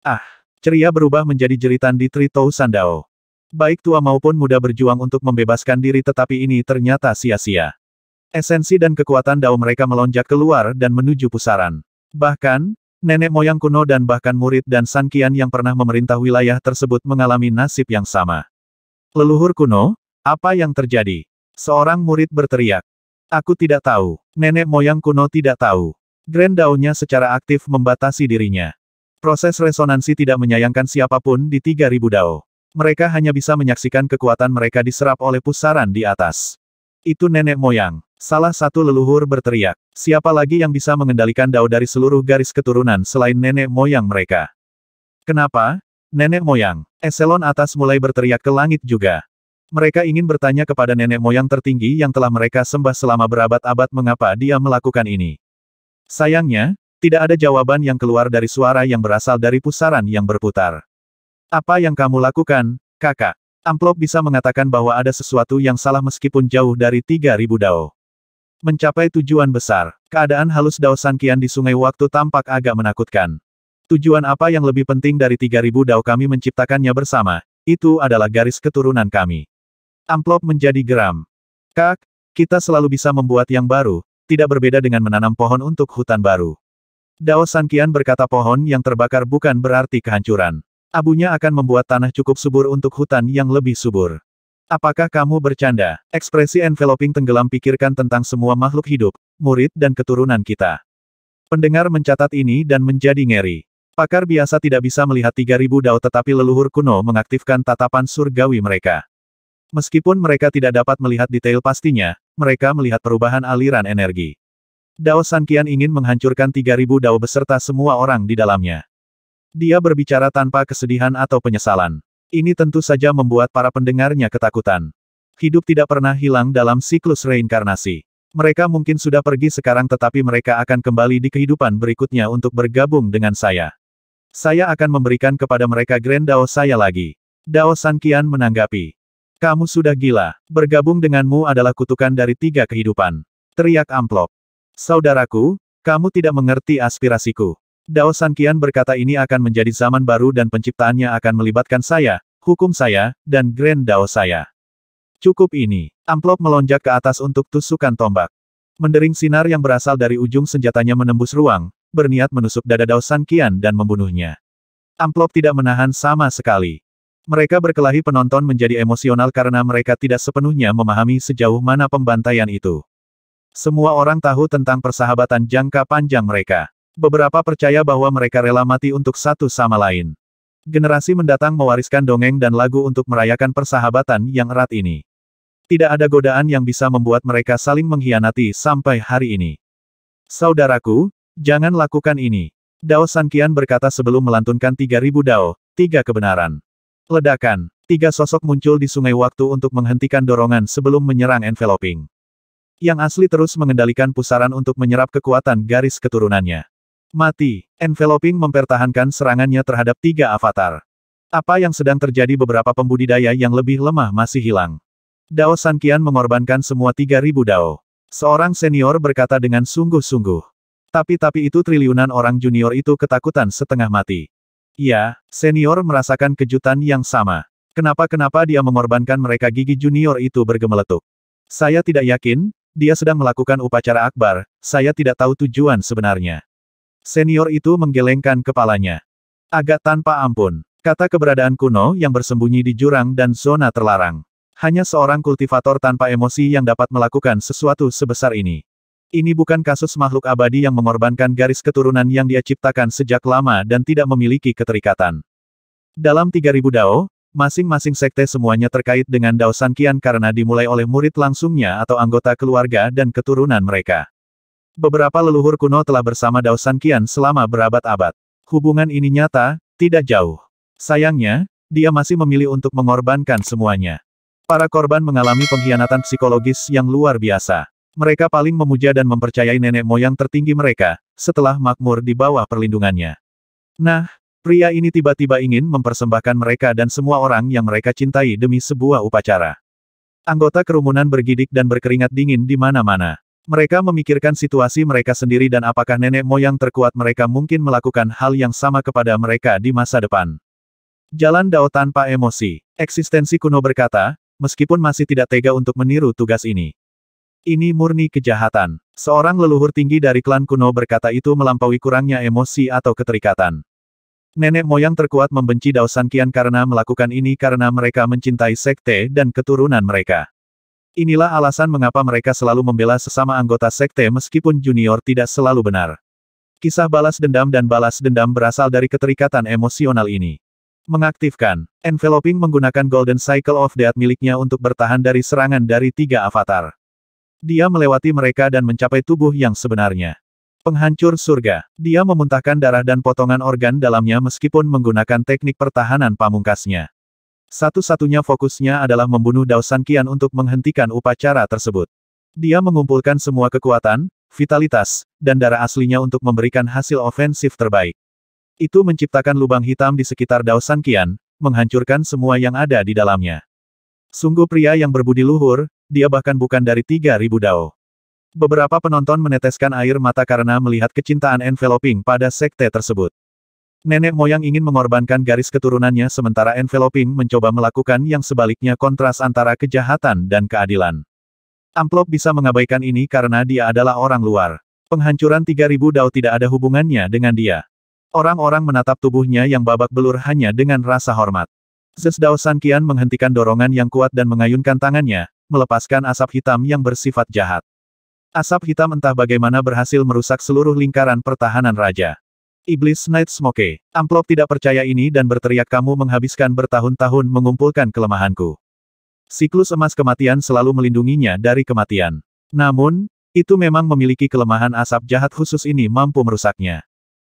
Ah! Ceria berubah menjadi jeritan di Trito Sandao. Baik tua maupun muda berjuang untuk membebaskan diri tetapi ini ternyata sia-sia. Esensi dan kekuatan dao mereka melonjak keluar dan menuju pusaran. Bahkan, nenek moyang kuno dan bahkan murid dan sankian yang pernah memerintah wilayah tersebut mengalami nasib yang sama. Leluhur kuno, apa yang terjadi? Seorang murid berteriak. Aku tidak tahu. Nenek moyang kuno tidak tahu. Grand daunnya secara aktif membatasi dirinya. Proses resonansi tidak menyayangkan siapapun di 3000 dao. Mereka hanya bisa menyaksikan kekuatan mereka diserap oleh pusaran di atas. Itu nenek moyang. Salah satu leluhur berteriak. Siapa lagi yang bisa mengendalikan dao dari seluruh garis keturunan selain nenek moyang mereka? Kenapa? Nenek moyang. Eselon atas mulai berteriak ke langit juga. Mereka ingin bertanya kepada nenek moyang tertinggi yang telah mereka sembah selama berabad-abad mengapa dia melakukan ini. Sayangnya, tidak ada jawaban yang keluar dari suara yang berasal dari pusaran yang berputar. Apa yang kamu lakukan, kakak? Amplop bisa mengatakan bahwa ada sesuatu yang salah meskipun jauh dari 3000 dao. Mencapai tujuan besar, keadaan halus dao sankian di sungai waktu tampak agak menakutkan. Tujuan apa yang lebih penting dari 3000 dao kami menciptakannya bersama, itu adalah garis keturunan kami. Amplop menjadi geram. Kak, kita selalu bisa membuat yang baru, tidak berbeda dengan menanam pohon untuk hutan baru. Dao Sankian berkata pohon yang terbakar bukan berarti kehancuran. Abunya akan membuat tanah cukup subur untuk hutan yang lebih subur. Apakah kamu bercanda? Ekspresi enveloping tenggelam pikirkan tentang semua makhluk hidup, murid dan keturunan kita. Pendengar mencatat ini dan menjadi ngeri. Pakar biasa tidak bisa melihat 3000 dao tetapi leluhur kuno mengaktifkan tatapan surgawi mereka. Meskipun mereka tidak dapat melihat detail pastinya, mereka melihat perubahan aliran energi. Dao Sankian ingin menghancurkan 3.000 Dao beserta semua orang di dalamnya. Dia berbicara tanpa kesedihan atau penyesalan. Ini tentu saja membuat para pendengarnya ketakutan. Hidup tidak pernah hilang dalam siklus reinkarnasi. Mereka mungkin sudah pergi sekarang tetapi mereka akan kembali di kehidupan berikutnya untuk bergabung dengan saya. Saya akan memberikan kepada mereka Grand Dao saya lagi. Dao Sankian menanggapi. Kamu sudah gila. Bergabung denganmu adalah kutukan dari tiga kehidupan. Teriak amplop. Saudaraku, kamu tidak mengerti aspirasiku. Dao Kian berkata ini akan menjadi zaman baru dan penciptaannya akan melibatkan saya, hukum saya, dan Grand Dao saya. Cukup ini. Amplop melonjak ke atas untuk tusukan tombak. Mendering sinar yang berasal dari ujung senjatanya menembus ruang, berniat menusuk dada Dao Kian dan membunuhnya. Amplop tidak menahan sama sekali. Mereka berkelahi penonton menjadi emosional karena mereka tidak sepenuhnya memahami sejauh mana pembantaian itu. Semua orang tahu tentang persahabatan jangka panjang mereka. Beberapa percaya bahwa mereka rela mati untuk satu sama lain. Generasi mendatang mewariskan dongeng dan lagu untuk merayakan persahabatan yang erat ini. Tidak ada godaan yang bisa membuat mereka saling mengkhianati sampai hari ini. Saudaraku, jangan lakukan ini. Dao Sankian berkata sebelum melantunkan 3000 Dao, tiga kebenaran. Ledakan, tiga sosok muncul di sungai waktu untuk menghentikan dorongan sebelum menyerang enveloping. Yang asli terus mengendalikan pusaran untuk menyerap kekuatan garis keturunannya. Mati, enveloping mempertahankan serangannya terhadap tiga avatar. Apa yang sedang terjadi beberapa pembudidaya yang lebih lemah masih hilang. Dao Sankian mengorbankan semua 3.000 Dao. Seorang senior berkata dengan sungguh-sungguh. Tapi-tapi itu triliunan orang junior itu ketakutan setengah mati. Ya, senior merasakan kejutan yang sama. Kenapa-kenapa dia mengorbankan mereka gigi junior itu bergemeletuk. Saya tidak yakin, dia sedang melakukan upacara akbar, saya tidak tahu tujuan sebenarnya. Senior itu menggelengkan kepalanya. Agak tanpa ampun. Kata keberadaan kuno yang bersembunyi di jurang dan zona terlarang. Hanya seorang kultivator tanpa emosi yang dapat melakukan sesuatu sebesar ini. Ini bukan kasus makhluk abadi yang mengorbankan garis keturunan yang dia ciptakan sejak lama dan tidak memiliki keterikatan. Dalam 3000 dao, Masing-masing sekte semuanya terkait dengan Dao San Qian karena dimulai oleh murid langsungnya atau anggota keluarga dan keturunan mereka. Beberapa leluhur kuno telah bersama Dao San Qian selama berabad-abad. Hubungan ini nyata, tidak jauh. Sayangnya, dia masih memilih untuk mengorbankan semuanya. Para korban mengalami pengkhianatan psikologis yang luar biasa. Mereka paling memuja dan mempercayai nenek moyang tertinggi mereka, setelah makmur di bawah perlindungannya. Nah, Pria ini tiba-tiba ingin mempersembahkan mereka dan semua orang yang mereka cintai demi sebuah upacara. Anggota kerumunan bergidik dan berkeringat dingin di mana-mana. Mereka memikirkan situasi mereka sendiri dan apakah nenek moyang terkuat mereka mungkin melakukan hal yang sama kepada mereka di masa depan. Jalan Dao tanpa emosi. Eksistensi kuno berkata, meskipun masih tidak tega untuk meniru tugas ini. Ini murni kejahatan. Seorang leluhur tinggi dari klan kuno berkata itu melampaui kurangnya emosi atau keterikatan. Nenek moyang terkuat membenci Daosan Kian karena melakukan ini karena mereka mencintai sekte dan keturunan mereka. Inilah alasan mengapa mereka selalu membela sesama anggota sekte meskipun junior tidak selalu benar. Kisah balas dendam dan balas dendam berasal dari keterikatan emosional ini. Mengaktifkan, enveloping menggunakan Golden Cycle of Death miliknya untuk bertahan dari serangan dari tiga avatar. Dia melewati mereka dan mencapai tubuh yang sebenarnya. Penghancur surga, dia memuntahkan darah dan potongan organ dalamnya meskipun menggunakan teknik pertahanan pamungkasnya. Satu-satunya fokusnya adalah membunuh San Kian untuk menghentikan upacara tersebut. Dia mengumpulkan semua kekuatan, vitalitas, dan darah aslinya untuk memberikan hasil ofensif terbaik. Itu menciptakan lubang hitam di sekitar San Kian, menghancurkan semua yang ada di dalamnya. Sungguh pria yang berbudi luhur, dia bahkan bukan dari 3000 Dao. Beberapa penonton meneteskan air mata karena melihat kecintaan enveloping pada sekte tersebut. Nenek moyang ingin mengorbankan garis keturunannya sementara enveloping mencoba melakukan yang sebaliknya kontras antara kejahatan dan keadilan. Amplop bisa mengabaikan ini karena dia adalah orang luar. Penghancuran 3000 dao tidak ada hubungannya dengan dia. Orang-orang menatap tubuhnya yang babak belur hanya dengan rasa hormat. Zesdao Sankian menghentikan dorongan yang kuat dan mengayunkan tangannya, melepaskan asap hitam yang bersifat jahat. Asap hitam entah bagaimana berhasil merusak seluruh lingkaran pertahanan raja. Iblis Night Smoke, amplop tidak percaya ini dan berteriak kamu menghabiskan bertahun-tahun mengumpulkan kelemahanku. Siklus emas kematian selalu melindunginya dari kematian. Namun, itu memang memiliki kelemahan asap jahat khusus ini mampu merusaknya.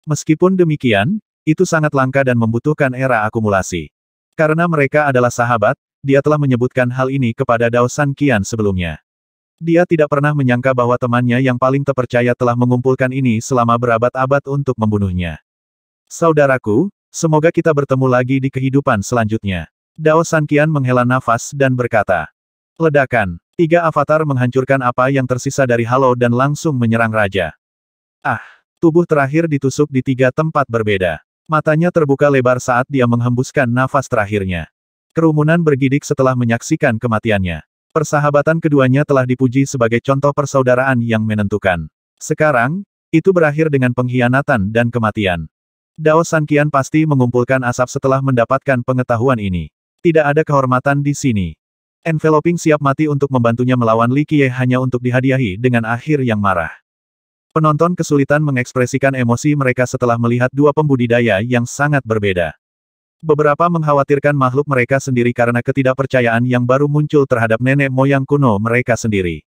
Meskipun demikian, itu sangat langka dan membutuhkan era akumulasi. Karena mereka adalah sahabat, dia telah menyebutkan hal ini kepada Dao San Kian sebelumnya. Dia tidak pernah menyangka bahwa temannya yang paling terpercaya telah mengumpulkan ini selama berabad-abad untuk membunuhnya. Saudaraku, semoga kita bertemu lagi di kehidupan selanjutnya. Dao Sankian menghela nafas dan berkata. Ledakan. Tiga avatar menghancurkan apa yang tersisa dari Halo dan langsung menyerang Raja. Ah, tubuh terakhir ditusuk di tiga tempat berbeda. Matanya terbuka lebar saat dia menghembuskan nafas terakhirnya. Kerumunan bergidik setelah menyaksikan kematiannya. Persahabatan keduanya telah dipuji sebagai contoh persaudaraan yang menentukan. Sekarang, itu berakhir dengan pengkhianatan dan kematian. Dao Sankian pasti mengumpulkan asap setelah mendapatkan pengetahuan ini. Tidak ada kehormatan di sini. Enveloping siap mati untuk membantunya melawan Li Qiye hanya untuk dihadiahi dengan akhir yang marah. Penonton kesulitan mengekspresikan emosi mereka setelah melihat dua pembudidaya yang sangat berbeda. Beberapa mengkhawatirkan makhluk mereka sendiri karena ketidakpercayaan yang baru muncul terhadap nenek moyang kuno mereka sendiri.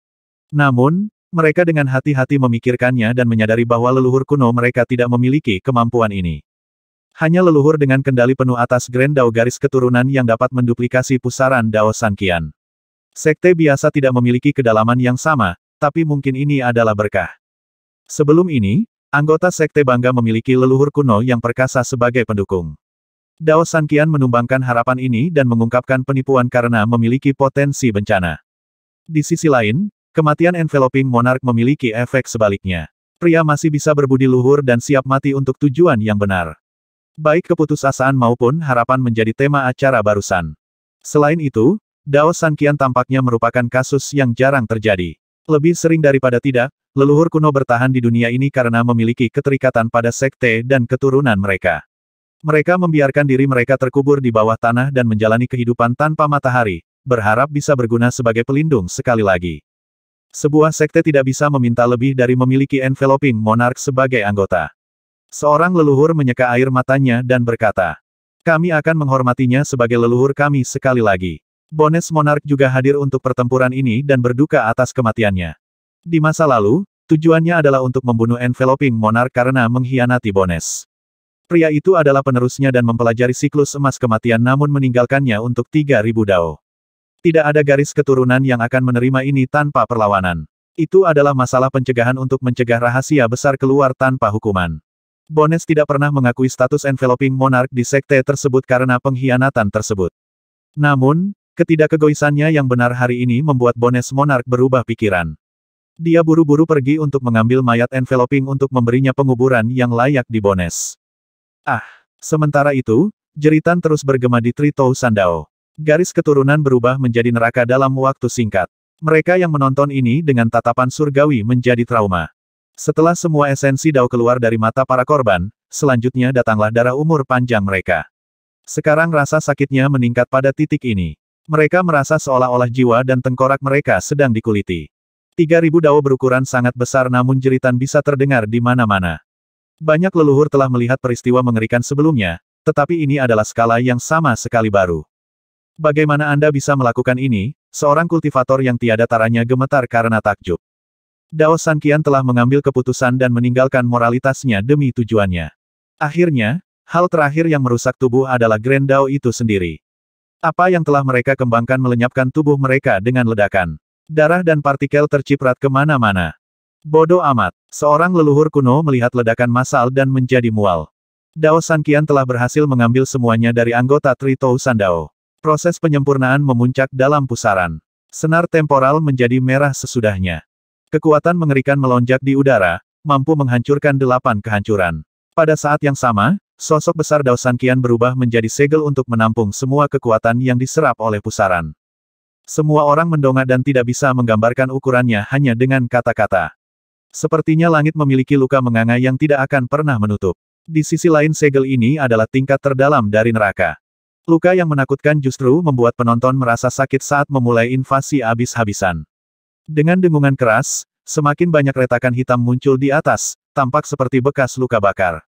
Namun, mereka dengan hati-hati memikirkannya dan menyadari bahwa leluhur kuno mereka tidak memiliki kemampuan ini. Hanya leluhur dengan kendali penuh atas Grand Dao garis keturunan yang dapat menduplikasi pusaran Dao Sankian. Sekte biasa tidak memiliki kedalaman yang sama, tapi mungkin ini adalah berkah. Sebelum ini, anggota Sekte Bangga memiliki leluhur kuno yang perkasa sebagai pendukung. Dao Sankian menumbangkan harapan ini dan mengungkapkan penipuan karena memiliki potensi bencana. Di sisi lain, kematian enveloping monark memiliki efek sebaliknya. Pria masih bisa berbudi luhur dan siap mati untuk tujuan yang benar. Baik keputusasaan maupun harapan menjadi tema acara barusan. Selain itu, Dao Sankian tampaknya merupakan kasus yang jarang terjadi. Lebih sering daripada tidak, leluhur kuno bertahan di dunia ini karena memiliki keterikatan pada sekte dan keturunan mereka. Mereka membiarkan diri mereka terkubur di bawah tanah dan menjalani kehidupan tanpa matahari, berharap bisa berguna sebagai pelindung sekali lagi. Sebuah sekte tidak bisa meminta lebih dari memiliki enveloping monark sebagai anggota. Seorang leluhur menyeka air matanya dan berkata, Kami akan menghormatinya sebagai leluhur kami sekali lagi. Bones Monark juga hadir untuk pertempuran ini dan berduka atas kematiannya. Di masa lalu, tujuannya adalah untuk membunuh enveloping monark karena mengkhianati Bones. Pria itu adalah penerusnya dan mempelajari siklus emas kematian namun meninggalkannya untuk 3000 dao. Tidak ada garis keturunan yang akan menerima ini tanpa perlawanan. Itu adalah masalah pencegahan untuk mencegah rahasia besar keluar tanpa hukuman. Bones tidak pernah mengakui status enveloping monark di sekte tersebut karena pengkhianatan tersebut. Namun, ketidakkegoisannya yang benar hari ini membuat Bones monark berubah pikiran. Dia buru-buru pergi untuk mengambil mayat enveloping untuk memberinya penguburan yang layak di Bones. Ah! Sementara itu, jeritan terus bergema di Tritou Sandao. Garis keturunan berubah menjadi neraka dalam waktu singkat. Mereka yang menonton ini dengan tatapan surgawi menjadi trauma. Setelah semua esensi Dao keluar dari mata para korban, selanjutnya datanglah darah umur panjang mereka. Sekarang rasa sakitnya meningkat pada titik ini. Mereka merasa seolah-olah jiwa dan tengkorak mereka sedang dikuliti. 3000 Dao berukuran sangat besar namun jeritan bisa terdengar di mana-mana. Banyak leluhur telah melihat peristiwa mengerikan sebelumnya, tetapi ini adalah skala yang sama sekali baru. Bagaimana Anda bisa melakukan ini, seorang kultivator yang tiada taranya gemetar karena takjub. Dao Sankian telah mengambil keputusan dan meninggalkan moralitasnya demi tujuannya. Akhirnya, hal terakhir yang merusak tubuh adalah Grand Dao itu sendiri. Apa yang telah mereka kembangkan melenyapkan tubuh mereka dengan ledakan. Darah dan partikel terciprat kemana-mana. Bodoh amat. Seorang leluhur kuno melihat ledakan massal dan menjadi mual. Dao Sankian telah berhasil mengambil semuanya dari anggota Trito Sandao. Proses penyempurnaan memuncak dalam pusaran. Senar temporal menjadi merah sesudahnya. Kekuatan mengerikan melonjak di udara, mampu menghancurkan delapan kehancuran. Pada saat yang sama, sosok besar Dao Sankian berubah menjadi segel untuk menampung semua kekuatan yang diserap oleh pusaran. Semua orang mendongak dan tidak bisa menggambarkan ukurannya hanya dengan kata-kata. Sepertinya langit memiliki luka menganga yang tidak akan pernah menutup. Di sisi lain segel ini adalah tingkat terdalam dari neraka. Luka yang menakutkan justru membuat penonton merasa sakit saat memulai invasi habis habisan Dengan dengungan keras, semakin banyak retakan hitam muncul di atas, tampak seperti bekas luka bakar.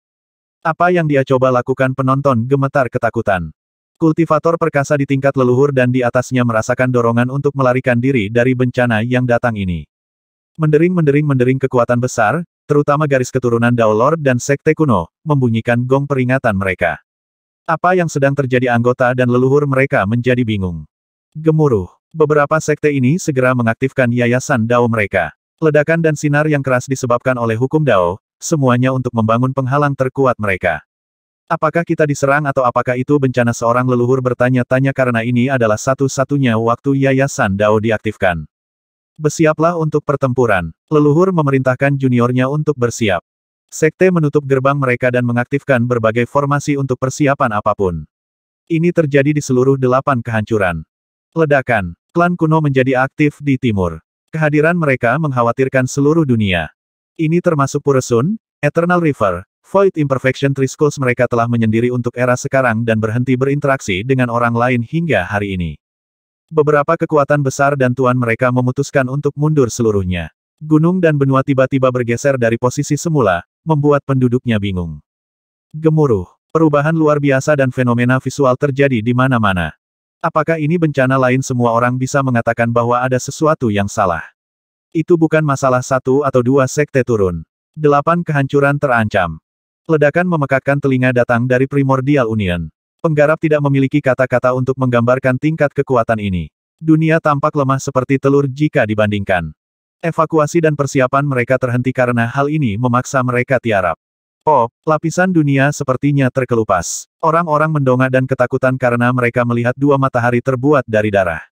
Apa yang dia coba lakukan penonton gemetar ketakutan. Kultivator perkasa di tingkat leluhur dan di atasnya merasakan dorongan untuk melarikan diri dari bencana yang datang ini. Mendering-mendering-mendering kekuatan besar, terutama garis keturunan Dao Lord dan Sekte Kuno, membunyikan gong peringatan mereka. Apa yang sedang terjadi anggota dan leluhur mereka menjadi bingung. Gemuruh. Beberapa sekte ini segera mengaktifkan yayasan Dao mereka. Ledakan dan sinar yang keras disebabkan oleh hukum Dao, semuanya untuk membangun penghalang terkuat mereka. Apakah kita diserang atau apakah itu bencana seorang leluhur bertanya-tanya karena ini adalah satu-satunya waktu yayasan Dao diaktifkan. Bersiaplah untuk pertempuran. Leluhur memerintahkan juniornya untuk bersiap. Sekte menutup gerbang mereka dan mengaktifkan berbagai formasi untuk persiapan apapun. Ini terjadi di seluruh delapan kehancuran. Ledakan. Klan kuno menjadi aktif di timur. Kehadiran mereka mengkhawatirkan seluruh dunia. Ini termasuk Puresun, Eternal River, Void Imperfection Triskulls mereka telah menyendiri untuk era sekarang dan berhenti berinteraksi dengan orang lain hingga hari ini. Beberapa kekuatan besar dan tuan mereka memutuskan untuk mundur seluruhnya. Gunung dan benua tiba-tiba bergeser dari posisi semula, membuat penduduknya bingung. Gemuruh, perubahan luar biasa dan fenomena visual terjadi di mana-mana. Apakah ini bencana lain semua orang bisa mengatakan bahwa ada sesuatu yang salah? Itu bukan masalah satu atau dua sekte turun. Delapan kehancuran terancam. Ledakan memekakkan telinga datang dari Primordial Union. Penggarap tidak memiliki kata-kata untuk menggambarkan tingkat kekuatan ini. Dunia tampak lemah seperti telur jika dibandingkan. Evakuasi dan persiapan mereka terhenti karena hal ini memaksa mereka tiarap. Oh, lapisan dunia sepertinya terkelupas. Orang-orang mendongak dan ketakutan karena mereka melihat dua matahari terbuat dari darah.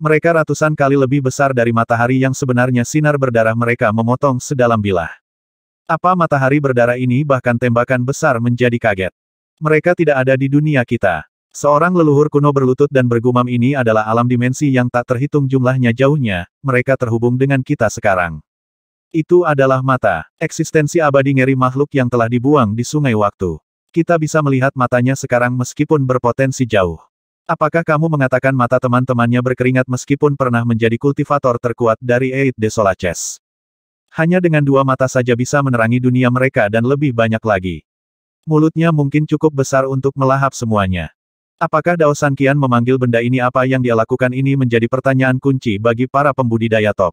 Mereka ratusan kali lebih besar dari matahari yang sebenarnya sinar berdarah mereka memotong sedalam bilah. Apa matahari berdarah ini bahkan tembakan besar menjadi kaget. Mereka tidak ada di dunia kita. Seorang leluhur kuno berlutut dan bergumam ini adalah alam dimensi yang tak terhitung jumlahnya jauhnya, mereka terhubung dengan kita sekarang. Itu adalah mata, eksistensi abadi ngeri makhluk yang telah dibuang di sungai waktu. Kita bisa melihat matanya sekarang meskipun berpotensi jauh. Apakah kamu mengatakan mata teman-temannya berkeringat meskipun pernah menjadi kultivator terkuat dari Eid Desolaces? Hanya dengan dua mata saja bisa menerangi dunia mereka dan lebih banyak lagi. Mulutnya mungkin cukup besar untuk melahap semuanya. Apakah Dao San Kian memanggil benda ini apa yang dia lakukan ini menjadi pertanyaan kunci bagi para pembudidaya top.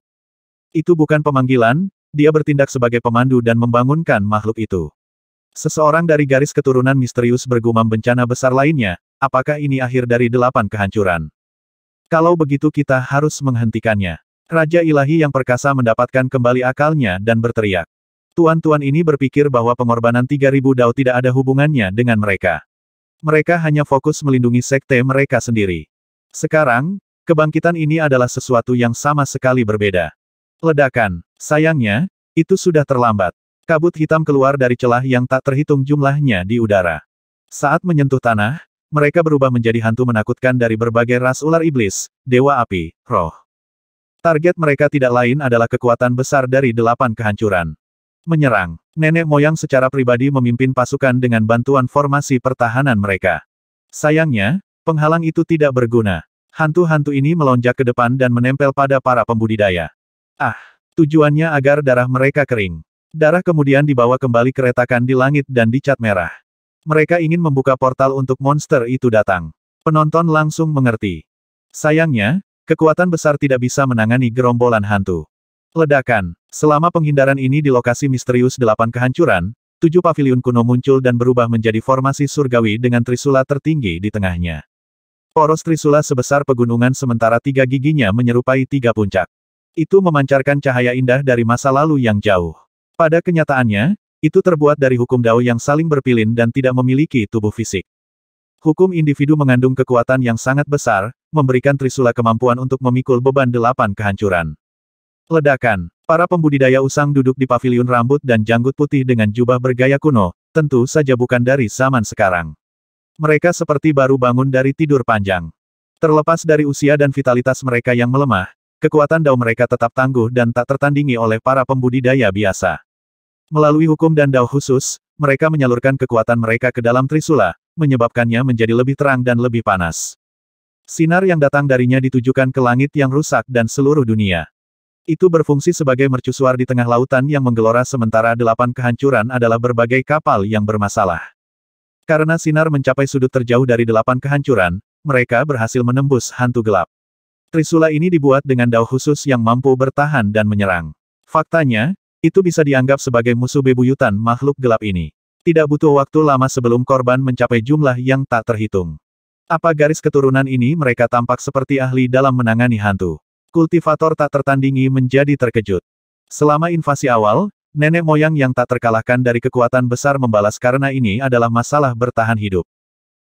Itu bukan pemanggilan, dia bertindak sebagai pemandu dan membangunkan makhluk itu. Seseorang dari garis keturunan misterius bergumam bencana besar lainnya, apakah ini akhir dari delapan kehancuran? Kalau begitu kita harus menghentikannya. Raja ilahi yang perkasa mendapatkan kembali akalnya dan berteriak. Tuan-tuan ini berpikir bahwa pengorbanan 3000 dao tidak ada hubungannya dengan mereka. Mereka hanya fokus melindungi sekte mereka sendiri. Sekarang, kebangkitan ini adalah sesuatu yang sama sekali berbeda. Ledakan. Sayangnya, itu sudah terlambat. Kabut hitam keluar dari celah yang tak terhitung jumlahnya di udara. Saat menyentuh tanah, mereka berubah menjadi hantu menakutkan dari berbagai ras ular iblis, dewa api, roh. Target mereka tidak lain adalah kekuatan besar dari delapan kehancuran. Menyerang. Nenek moyang secara pribadi memimpin pasukan dengan bantuan formasi pertahanan mereka. Sayangnya, penghalang itu tidak berguna. Hantu-hantu ini melonjak ke depan dan menempel pada para pembudidaya. Ah, tujuannya agar darah mereka kering. Darah kemudian dibawa kembali keretakan di langit dan dicat merah. Mereka ingin membuka portal untuk monster itu datang. Penonton langsung mengerti. Sayangnya, kekuatan besar tidak bisa menangani gerombolan hantu. Ledakan. Selama penghindaran ini di lokasi misterius delapan kehancuran, tujuh pavilion kuno muncul dan berubah menjadi formasi surgawi dengan trisula tertinggi di tengahnya. Poros trisula sebesar pegunungan sementara tiga giginya menyerupai tiga puncak. Itu memancarkan cahaya indah dari masa lalu yang jauh. Pada kenyataannya, itu terbuat dari hukum dao yang saling berpilin dan tidak memiliki tubuh fisik. Hukum individu mengandung kekuatan yang sangat besar, memberikan Trisula kemampuan untuk memikul beban delapan kehancuran. Ledakan. Para pembudidaya usang duduk di paviliun rambut dan janggut putih dengan jubah bergaya kuno, tentu saja bukan dari zaman sekarang. Mereka seperti baru bangun dari tidur panjang. Terlepas dari usia dan vitalitas mereka yang melemah, kekuatan dao mereka tetap tangguh dan tak tertandingi oleh para pembudidaya biasa. Melalui hukum dan dao khusus, mereka menyalurkan kekuatan mereka ke dalam Trisula, menyebabkannya menjadi lebih terang dan lebih panas. Sinar yang datang darinya ditujukan ke langit yang rusak dan seluruh dunia. Itu berfungsi sebagai mercusuar di tengah lautan yang menggelora sementara delapan kehancuran adalah berbagai kapal yang bermasalah. Karena sinar mencapai sudut terjauh dari delapan kehancuran, mereka berhasil menembus hantu gelap. Trisula ini dibuat dengan dao khusus yang mampu bertahan dan menyerang. Faktanya, itu bisa dianggap sebagai musuh bebuyutan makhluk gelap ini. Tidak butuh waktu lama sebelum korban mencapai jumlah yang tak terhitung. Apa garis keturunan ini mereka tampak seperti ahli dalam menangani hantu. Kultivator tak tertandingi menjadi terkejut. Selama invasi awal, nenek moyang yang tak terkalahkan dari kekuatan besar membalas karena ini adalah masalah bertahan hidup.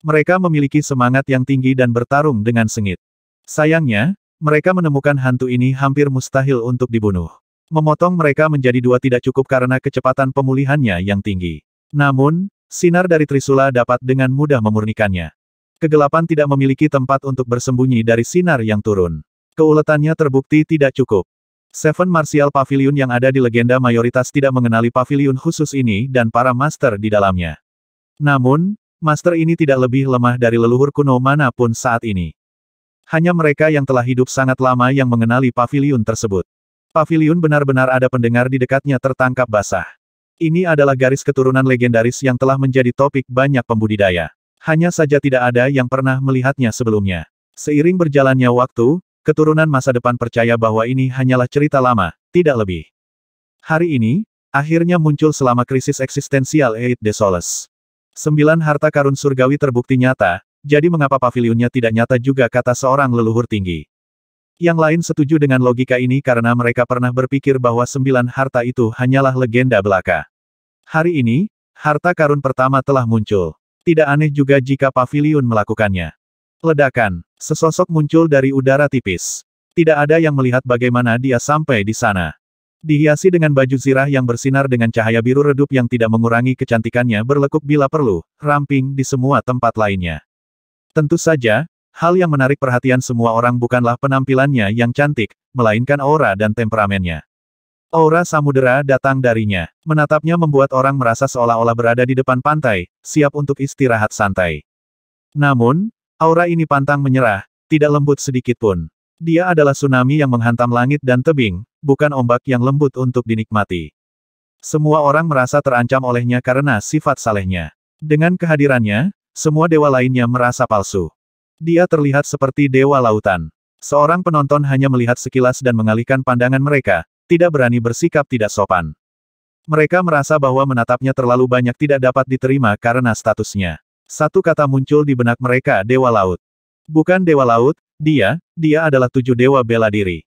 Mereka memiliki semangat yang tinggi dan bertarung dengan sengit. Sayangnya, mereka menemukan hantu ini hampir mustahil untuk dibunuh. Memotong mereka menjadi dua tidak cukup karena kecepatan pemulihannya yang tinggi. Namun, sinar dari Trisula dapat dengan mudah memurnikannya. Kegelapan tidak memiliki tempat untuk bersembunyi dari sinar yang turun. Keuletannya terbukti tidak cukup. Seven Martial Pavilion yang ada di legenda mayoritas tidak mengenali pavilion khusus ini dan para master di dalamnya. Namun, master ini tidak lebih lemah dari leluhur kuno manapun saat ini. Hanya mereka yang telah hidup sangat lama yang mengenali pavilion tersebut. Pavilion benar-benar ada pendengar di dekatnya tertangkap basah. Ini adalah garis keturunan legendaris yang telah menjadi topik banyak pembudidaya. Hanya saja tidak ada yang pernah melihatnya sebelumnya. Seiring berjalannya waktu, keturunan masa depan percaya bahwa ini hanyalah cerita lama, tidak lebih. Hari ini, akhirnya muncul selama krisis eksistensial Eid de Soles. Sembilan harta karun surgawi terbukti nyata, jadi mengapa pavilionnya tidak nyata juga kata seorang leluhur tinggi. Yang lain setuju dengan logika ini karena mereka pernah berpikir bahwa sembilan harta itu hanyalah legenda belaka. Hari ini, harta karun pertama telah muncul. Tidak aneh juga jika pavilion melakukannya. Ledakan. Sesosok muncul dari udara tipis. Tidak ada yang melihat bagaimana dia sampai di sana. Dihiasi dengan baju zirah yang bersinar dengan cahaya biru redup yang tidak mengurangi kecantikannya berlekuk bila perlu, ramping di semua tempat lainnya. Tentu saja, hal yang menarik perhatian semua orang bukanlah penampilannya yang cantik, melainkan aura dan temperamennya. Aura samudera datang darinya. Menatapnya membuat orang merasa seolah-olah berada di depan pantai, siap untuk istirahat santai. Namun, Aura ini pantang menyerah, tidak lembut sedikit pun. Dia adalah tsunami yang menghantam langit dan tebing, bukan ombak yang lembut untuk dinikmati. Semua orang merasa terancam olehnya karena sifat salehnya. Dengan kehadirannya, semua dewa lainnya merasa palsu. Dia terlihat seperti dewa lautan. Seorang penonton hanya melihat sekilas dan mengalihkan pandangan mereka, tidak berani bersikap tidak sopan. Mereka merasa bahwa menatapnya terlalu banyak tidak dapat diterima karena statusnya. Satu kata muncul di benak mereka Dewa Laut. Bukan Dewa Laut, dia, dia adalah tujuh dewa bela diri.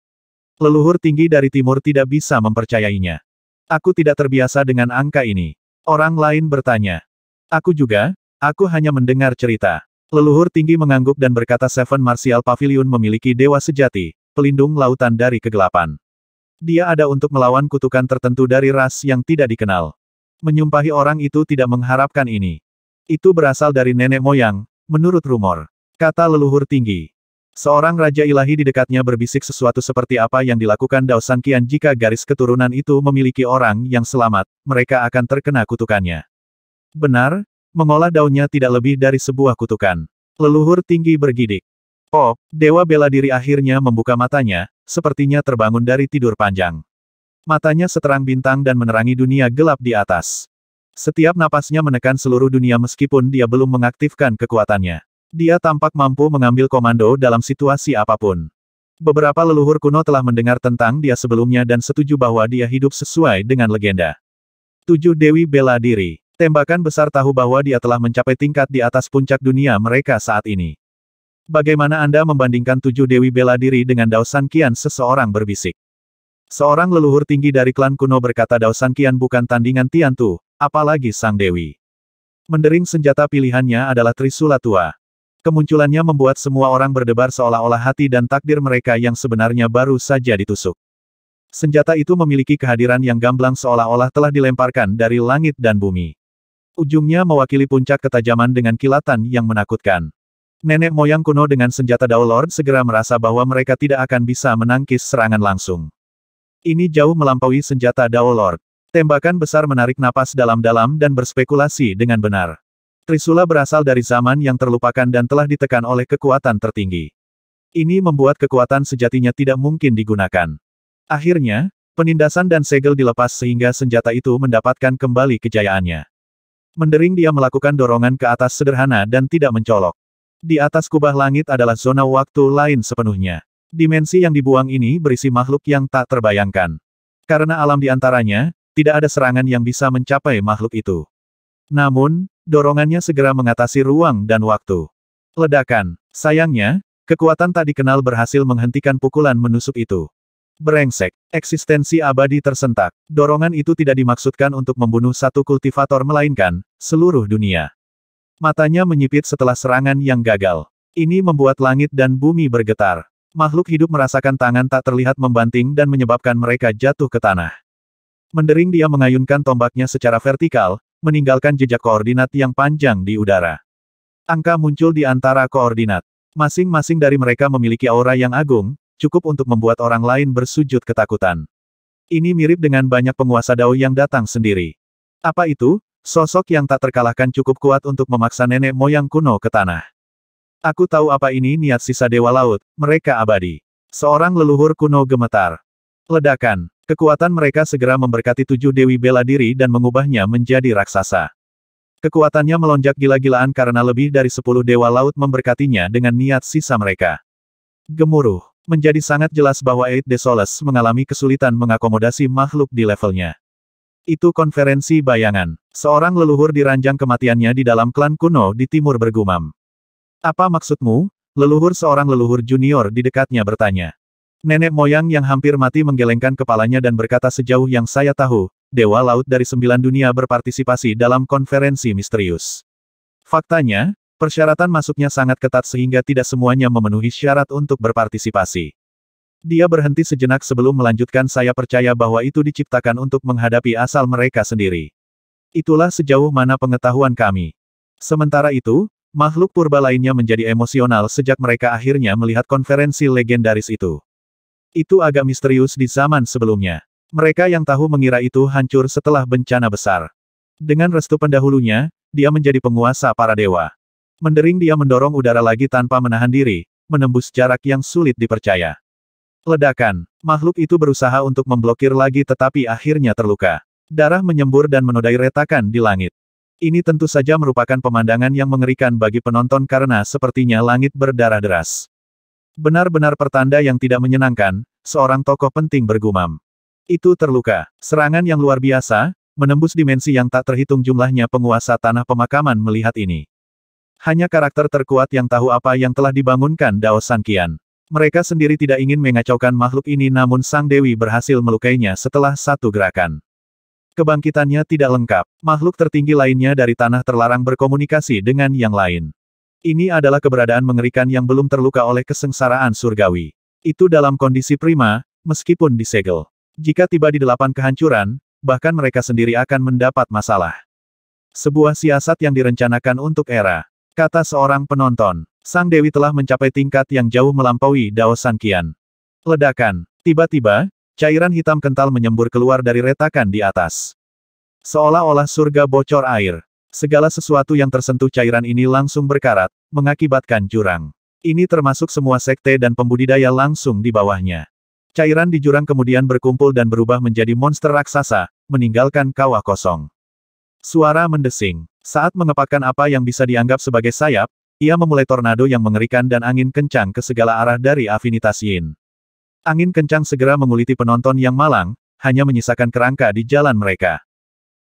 Leluhur tinggi dari timur tidak bisa mempercayainya. Aku tidak terbiasa dengan angka ini. Orang lain bertanya. Aku juga, aku hanya mendengar cerita. Leluhur tinggi mengangguk dan berkata Seven Martial Pavilion memiliki dewa sejati, pelindung lautan dari kegelapan. Dia ada untuk melawan kutukan tertentu dari ras yang tidak dikenal. Menyumpahi orang itu tidak mengharapkan ini. Itu berasal dari nenek moyang, menurut rumor. Kata leluhur tinggi. Seorang raja ilahi di dekatnya berbisik sesuatu seperti apa yang dilakukan Dao San Kian jika garis keturunan itu memiliki orang yang selamat, mereka akan terkena kutukannya. Benar, mengolah daunnya tidak lebih dari sebuah kutukan. Leluhur tinggi bergidik. Oh, dewa bela diri akhirnya membuka matanya, sepertinya terbangun dari tidur panjang. Matanya seterang bintang dan menerangi dunia gelap di atas. Setiap napasnya menekan seluruh dunia meskipun dia belum mengaktifkan kekuatannya. Dia tampak mampu mengambil komando dalam situasi apapun. Beberapa leluhur kuno telah mendengar tentang dia sebelumnya dan setuju bahwa dia hidup sesuai dengan legenda. Tujuh Dewi Bela Diri Tembakan besar tahu bahwa dia telah mencapai tingkat di atas puncak dunia mereka saat ini. Bagaimana Anda membandingkan tujuh Dewi Bela Diri dengan San Kian seseorang berbisik? Seorang leluhur tinggi dari klan kuno berkata San Kian bukan tandingan Tian Tu apalagi sang dewi. Mendering senjata pilihannya adalah Trisula Tua. Kemunculannya membuat semua orang berdebar seolah-olah hati dan takdir mereka yang sebenarnya baru saja ditusuk. Senjata itu memiliki kehadiran yang gamblang seolah-olah telah dilemparkan dari langit dan bumi. Ujungnya mewakili puncak ketajaman dengan kilatan yang menakutkan. Nenek moyang kuno dengan senjata Dao Lord segera merasa bahwa mereka tidak akan bisa menangkis serangan langsung. Ini jauh melampaui senjata Dao Lord. Tembakan besar menarik napas dalam-dalam dan berspekulasi dengan benar. Trisula berasal dari zaman yang terlupakan dan telah ditekan oleh kekuatan tertinggi. Ini membuat kekuatan sejatinya tidak mungkin digunakan. Akhirnya, penindasan dan segel dilepas sehingga senjata itu mendapatkan kembali kejayaannya. Mendering dia melakukan dorongan ke atas sederhana dan tidak mencolok. Di atas kubah langit adalah zona waktu lain sepenuhnya. Dimensi yang dibuang ini berisi makhluk yang tak terbayangkan. Karena alam di antaranya, tidak ada serangan yang bisa mencapai makhluk itu. Namun, dorongannya segera mengatasi ruang dan waktu. Ledakan. Sayangnya, kekuatan tak dikenal berhasil menghentikan pukulan menusuk itu. Berengsek. eksistensi abadi tersentak. Dorongan itu tidak dimaksudkan untuk membunuh satu kultivator melainkan, seluruh dunia. Matanya menyipit setelah serangan yang gagal. Ini membuat langit dan bumi bergetar. Makhluk hidup merasakan tangan tak terlihat membanting dan menyebabkan mereka jatuh ke tanah. Mendering dia mengayunkan tombaknya secara vertikal, meninggalkan jejak koordinat yang panjang di udara. Angka muncul di antara koordinat. Masing-masing dari mereka memiliki aura yang agung, cukup untuk membuat orang lain bersujud ketakutan. Ini mirip dengan banyak penguasa dao yang datang sendiri. Apa itu? Sosok yang tak terkalahkan cukup kuat untuk memaksa nenek moyang kuno ke tanah. Aku tahu apa ini niat sisa dewa laut, mereka abadi. Seorang leluhur kuno gemetar. Ledakan. Kekuatan mereka segera memberkati tujuh dewi bela diri dan mengubahnya menjadi raksasa. Kekuatannya melonjak gila-gilaan karena lebih dari sepuluh dewa laut memberkatinya dengan niat sisa mereka. Gemuruh. Menjadi sangat jelas bahwa Eight Desolus mengalami kesulitan mengakomodasi makhluk di levelnya. Itu konferensi bayangan. Seorang leluhur diranjang kematiannya di dalam klan kuno di timur bergumam. Apa maksudmu? Leluhur seorang leluhur junior di dekatnya bertanya. Nenek moyang yang hampir mati menggelengkan kepalanya dan berkata sejauh yang saya tahu, Dewa Laut dari sembilan dunia berpartisipasi dalam konferensi misterius. Faktanya, persyaratan masuknya sangat ketat sehingga tidak semuanya memenuhi syarat untuk berpartisipasi. Dia berhenti sejenak sebelum melanjutkan saya percaya bahwa itu diciptakan untuk menghadapi asal mereka sendiri. Itulah sejauh mana pengetahuan kami. Sementara itu, makhluk purba lainnya menjadi emosional sejak mereka akhirnya melihat konferensi legendaris itu. Itu agak misterius di zaman sebelumnya. Mereka yang tahu mengira itu hancur setelah bencana besar. Dengan restu pendahulunya, dia menjadi penguasa para dewa. Mendering dia mendorong udara lagi tanpa menahan diri, menembus jarak yang sulit dipercaya. Ledakan, makhluk itu berusaha untuk memblokir lagi tetapi akhirnya terluka. Darah menyembur dan menodai retakan di langit. Ini tentu saja merupakan pemandangan yang mengerikan bagi penonton karena sepertinya langit berdarah deras. Benar-benar pertanda yang tidak menyenangkan, seorang tokoh penting bergumam. Itu terluka. Serangan yang luar biasa, menembus dimensi yang tak terhitung jumlahnya penguasa tanah pemakaman melihat ini. Hanya karakter terkuat yang tahu apa yang telah dibangunkan Dao Kian. Mereka sendiri tidak ingin mengacaukan makhluk ini namun Sang Dewi berhasil melukainya setelah satu gerakan. Kebangkitannya tidak lengkap. Makhluk tertinggi lainnya dari tanah terlarang berkomunikasi dengan yang lain. Ini adalah keberadaan mengerikan yang belum terluka oleh kesengsaraan surgawi. Itu dalam kondisi prima, meskipun disegel. Jika tiba di delapan kehancuran, bahkan mereka sendiri akan mendapat masalah. Sebuah siasat yang direncanakan untuk era. Kata seorang penonton, Sang Dewi telah mencapai tingkat yang jauh melampaui Dao Sankian. Ledakan. Tiba-tiba, cairan hitam kental menyembur keluar dari retakan di atas. Seolah-olah surga bocor air. Segala sesuatu yang tersentuh cairan ini langsung berkarat, mengakibatkan jurang. Ini termasuk semua sekte dan pembudidaya langsung di bawahnya. Cairan di jurang kemudian berkumpul dan berubah menjadi monster raksasa, meninggalkan kawah kosong. Suara mendesing. Saat mengepakkan apa yang bisa dianggap sebagai sayap, ia memulai tornado yang mengerikan dan angin kencang ke segala arah dari afinitas Yin. Angin kencang segera menguliti penonton yang malang, hanya menyisakan kerangka di jalan mereka.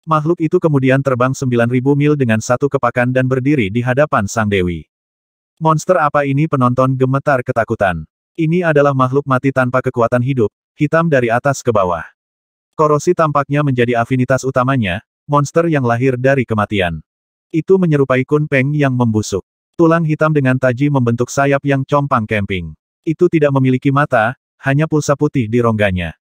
Makhluk itu kemudian terbang 9.000 mil dengan satu kepakan dan berdiri di hadapan Sang Dewi. Monster apa ini penonton gemetar ketakutan. Ini adalah makhluk mati tanpa kekuatan hidup, hitam dari atas ke bawah. Korosi tampaknya menjadi afinitas utamanya, monster yang lahir dari kematian. Itu menyerupai Kun Peng yang membusuk. Tulang hitam dengan taji membentuk sayap yang compang kemping. Itu tidak memiliki mata, hanya pulsa putih di rongganya.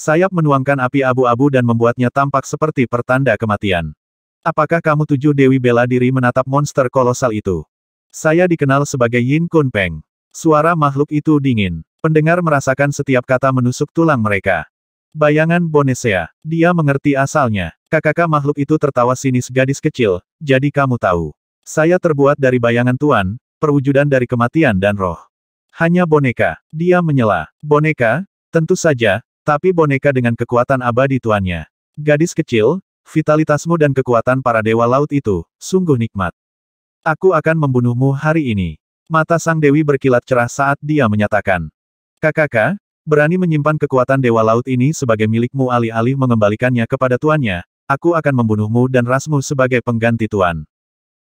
Sayap menuangkan api abu-abu dan membuatnya tampak seperti pertanda kematian. Apakah kamu tujuh Dewi Bela Diri menatap monster kolosal itu? Saya dikenal sebagai Yin Kun Peng. Suara makhluk itu dingin. Pendengar merasakan setiap kata menusuk tulang mereka. Bayangan Bonesea. Dia mengerti asalnya. Kakak makhluk itu tertawa sinis gadis kecil, jadi kamu tahu. Saya terbuat dari bayangan Tuan, perwujudan dari kematian dan roh. Hanya boneka. Dia menyela. Boneka? Tentu saja, tapi boneka dengan kekuatan abadi tuannya. Gadis kecil, vitalitasmu dan kekuatan para dewa laut itu, sungguh nikmat. Aku akan membunuhmu hari ini. Mata sang dewi berkilat cerah saat dia menyatakan. Kakak, berani menyimpan kekuatan dewa laut ini sebagai milikmu alih-alih mengembalikannya kepada tuannya, aku akan membunuhmu dan rasmu sebagai pengganti tuan.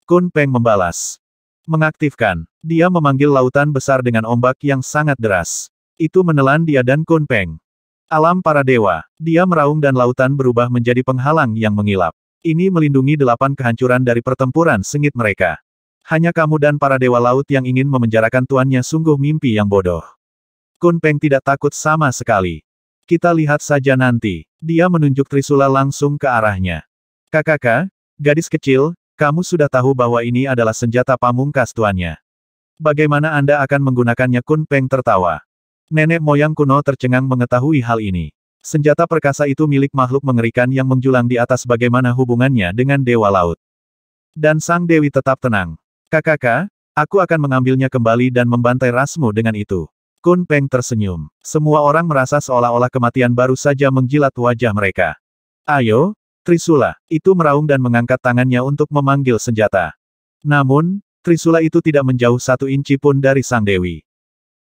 Kun Peng membalas. Mengaktifkan, dia memanggil lautan besar dengan ombak yang sangat deras. Itu menelan dia dan Kun Peng. Alam para dewa, dia meraung dan lautan berubah menjadi penghalang yang mengilap. Ini melindungi delapan kehancuran dari pertempuran sengit mereka. Hanya kamu dan para dewa laut yang ingin memenjarakan tuannya sungguh mimpi yang bodoh. Kun Peng tidak takut sama sekali. Kita lihat saja nanti. Dia menunjuk Trisula langsung ke arahnya. Kakak, gadis kecil, kamu sudah tahu bahwa ini adalah senjata pamungkas tuannya. Bagaimana Anda akan menggunakannya Kun Peng tertawa. Nenek moyang kuno tercengang mengetahui hal ini. Senjata perkasa itu milik makhluk mengerikan yang menjulang di atas bagaimana hubungannya dengan Dewa Laut. Dan Sang Dewi tetap tenang. Kakak, aku akan mengambilnya kembali dan membantai rasmu dengan itu. Kun Peng tersenyum. Semua orang merasa seolah-olah kematian baru saja menjilat wajah mereka. Ayo, Trisula, itu meraung dan mengangkat tangannya untuk memanggil senjata. Namun, Trisula itu tidak menjauh satu inci pun dari Sang Dewi.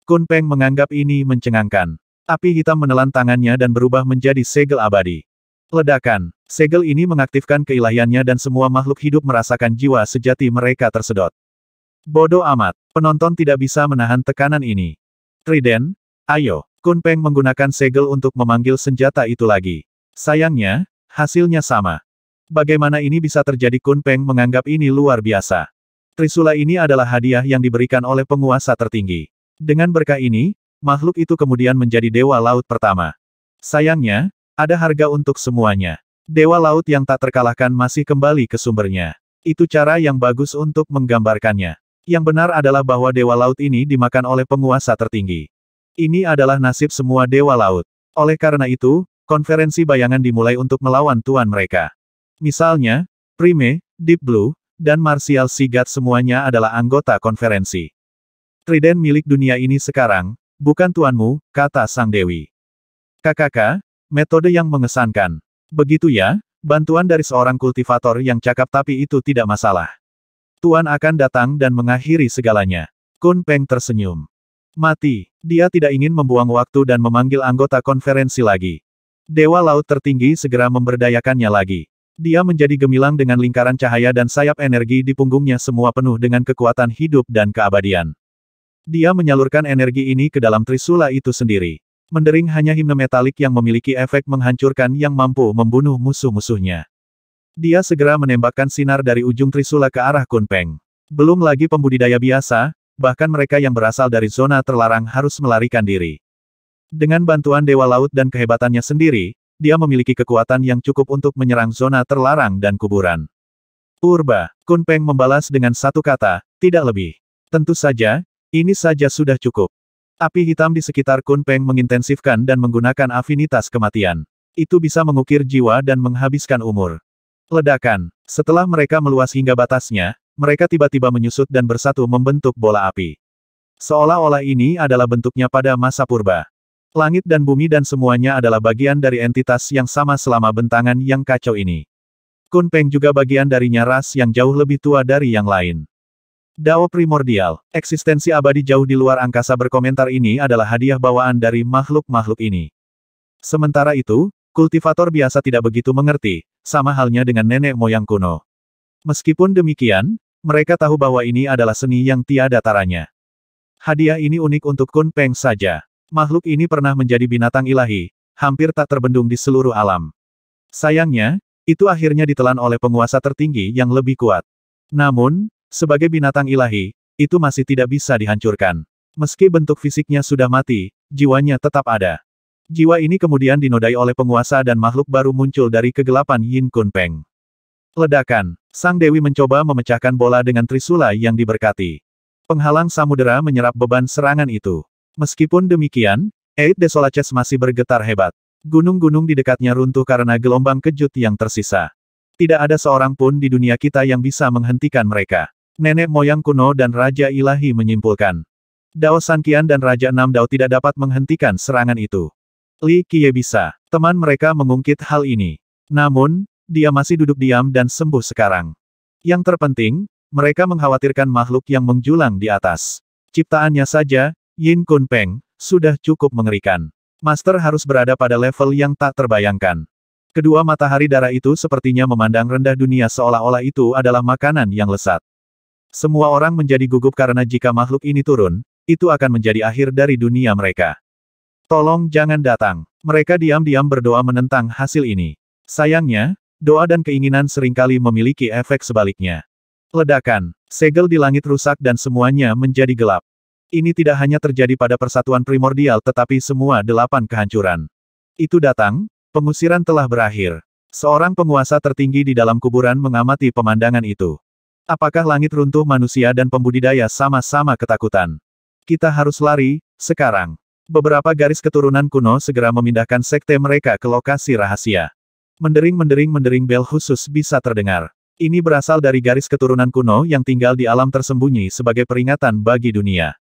Kun Peng menganggap ini mencengangkan. Api hitam menelan tangannya dan berubah menjadi segel abadi. Ledakan. Segel ini mengaktifkan keilahiannya dan semua makhluk hidup merasakan jiwa sejati mereka tersedot. Bodoh amat. Penonton tidak bisa menahan tekanan ini. Triden, ayo. Kun Peng menggunakan segel untuk memanggil senjata itu lagi. Sayangnya, hasilnya sama. Bagaimana ini bisa terjadi Kun Peng menganggap ini luar biasa. Trisula ini adalah hadiah yang diberikan oleh penguasa tertinggi. Dengan berkah ini, makhluk itu kemudian menjadi dewa laut pertama. Sayangnya, ada harga untuk semuanya. Dewa laut yang tak terkalahkan masih kembali ke sumbernya. Itu cara yang bagus untuk menggambarkannya. Yang benar adalah bahwa dewa laut ini dimakan oleh penguasa tertinggi. Ini adalah nasib semua dewa laut. Oleh karena itu, konferensi bayangan dimulai untuk melawan tuan mereka. Misalnya, Prime, Deep Blue, dan Martial Sigat semuanya adalah anggota konferensi. Triden milik dunia ini sekarang, bukan tuanmu, kata sang dewi. Kakak, metode yang mengesankan. Begitu ya, bantuan dari seorang kultivator yang cakap tapi itu tidak masalah. Tuan akan datang dan mengakhiri segalanya. Kun Peng tersenyum. Mati, dia tidak ingin membuang waktu dan memanggil anggota konferensi lagi. Dewa Laut Tertinggi segera memberdayakannya lagi. Dia menjadi gemilang dengan lingkaran cahaya dan sayap energi di punggungnya semua penuh dengan kekuatan hidup dan keabadian. Dia menyalurkan energi ini ke dalam trisula itu sendiri. Mendering hanya himne metalik yang memiliki efek menghancurkan yang mampu membunuh musuh-musuhnya. Dia segera menembakkan sinar dari ujung trisula ke arah Kunpeng. Belum lagi pembudidaya biasa, bahkan mereka yang berasal dari zona terlarang harus melarikan diri. Dengan bantuan Dewa Laut dan kehebatannya sendiri, dia memiliki kekuatan yang cukup untuk menyerang zona terlarang dan kuburan. Urba, Kunpeng membalas dengan satu kata, tidak lebih. Tentu saja, ini saja sudah cukup. Api hitam di sekitar Kun Peng mengintensifkan dan menggunakan afinitas kematian. Itu bisa mengukir jiwa dan menghabiskan umur. Ledakan. Setelah mereka meluas hingga batasnya, mereka tiba-tiba menyusut dan bersatu membentuk bola api. Seolah-olah ini adalah bentuknya pada masa purba. Langit dan bumi dan semuanya adalah bagian dari entitas yang sama selama bentangan yang kacau ini. Kun Peng juga bagian darinya ras yang jauh lebih tua dari yang lain. Dao primordial, eksistensi abadi jauh di luar angkasa berkomentar ini adalah hadiah bawaan dari makhluk-makhluk ini. Sementara itu, kultivator biasa tidak begitu mengerti, sama halnya dengan nenek moyang kuno. Meskipun demikian, mereka tahu bahwa ini adalah seni yang tiada taranya. Hadiah ini unik untuk Kun Peng saja. Makhluk ini pernah menjadi binatang ilahi, hampir tak terbendung di seluruh alam. Sayangnya, itu akhirnya ditelan oleh penguasa tertinggi yang lebih kuat. Namun, sebagai binatang ilahi, itu masih tidak bisa dihancurkan. Meski bentuk fisiknya sudah mati, jiwanya tetap ada. Jiwa ini kemudian dinodai oleh penguasa dan makhluk baru muncul dari kegelapan Yin Kun Peng. Ledakan, Sang Dewi mencoba memecahkan bola dengan trisula yang diberkati. Penghalang samudera menyerap beban serangan itu. Meskipun demikian, Eid Desolaces masih bergetar hebat. Gunung-gunung di dekatnya runtuh karena gelombang kejut yang tersisa. Tidak ada seorang pun di dunia kita yang bisa menghentikan mereka. Nenek moyang kuno dan Raja Ilahi menyimpulkan. Dao Sankian dan Raja Enam Dao tidak dapat menghentikan serangan itu. Li Qiye bisa. Teman mereka mengungkit hal ini. Namun, dia masih duduk diam dan sembuh sekarang. Yang terpenting, mereka mengkhawatirkan makhluk yang menjulang di atas. Ciptaannya saja, Yin Kun Peng, sudah cukup mengerikan. Master harus berada pada level yang tak terbayangkan. Kedua matahari darah itu sepertinya memandang rendah dunia seolah-olah itu adalah makanan yang lesat. Semua orang menjadi gugup karena jika makhluk ini turun, itu akan menjadi akhir dari dunia mereka. Tolong jangan datang. Mereka diam-diam berdoa menentang hasil ini. Sayangnya, doa dan keinginan seringkali memiliki efek sebaliknya. Ledakan, segel di langit rusak dan semuanya menjadi gelap. Ini tidak hanya terjadi pada persatuan primordial tetapi semua delapan kehancuran. Itu datang, Pengusiran telah berakhir. Seorang penguasa tertinggi di dalam kuburan mengamati pemandangan itu. Apakah langit runtuh manusia dan pembudidaya sama-sama ketakutan? Kita harus lari, sekarang. Beberapa garis keturunan kuno segera memindahkan sekte mereka ke lokasi rahasia. Mendering-mendering-mendering bel khusus bisa terdengar. Ini berasal dari garis keturunan kuno yang tinggal di alam tersembunyi sebagai peringatan bagi dunia.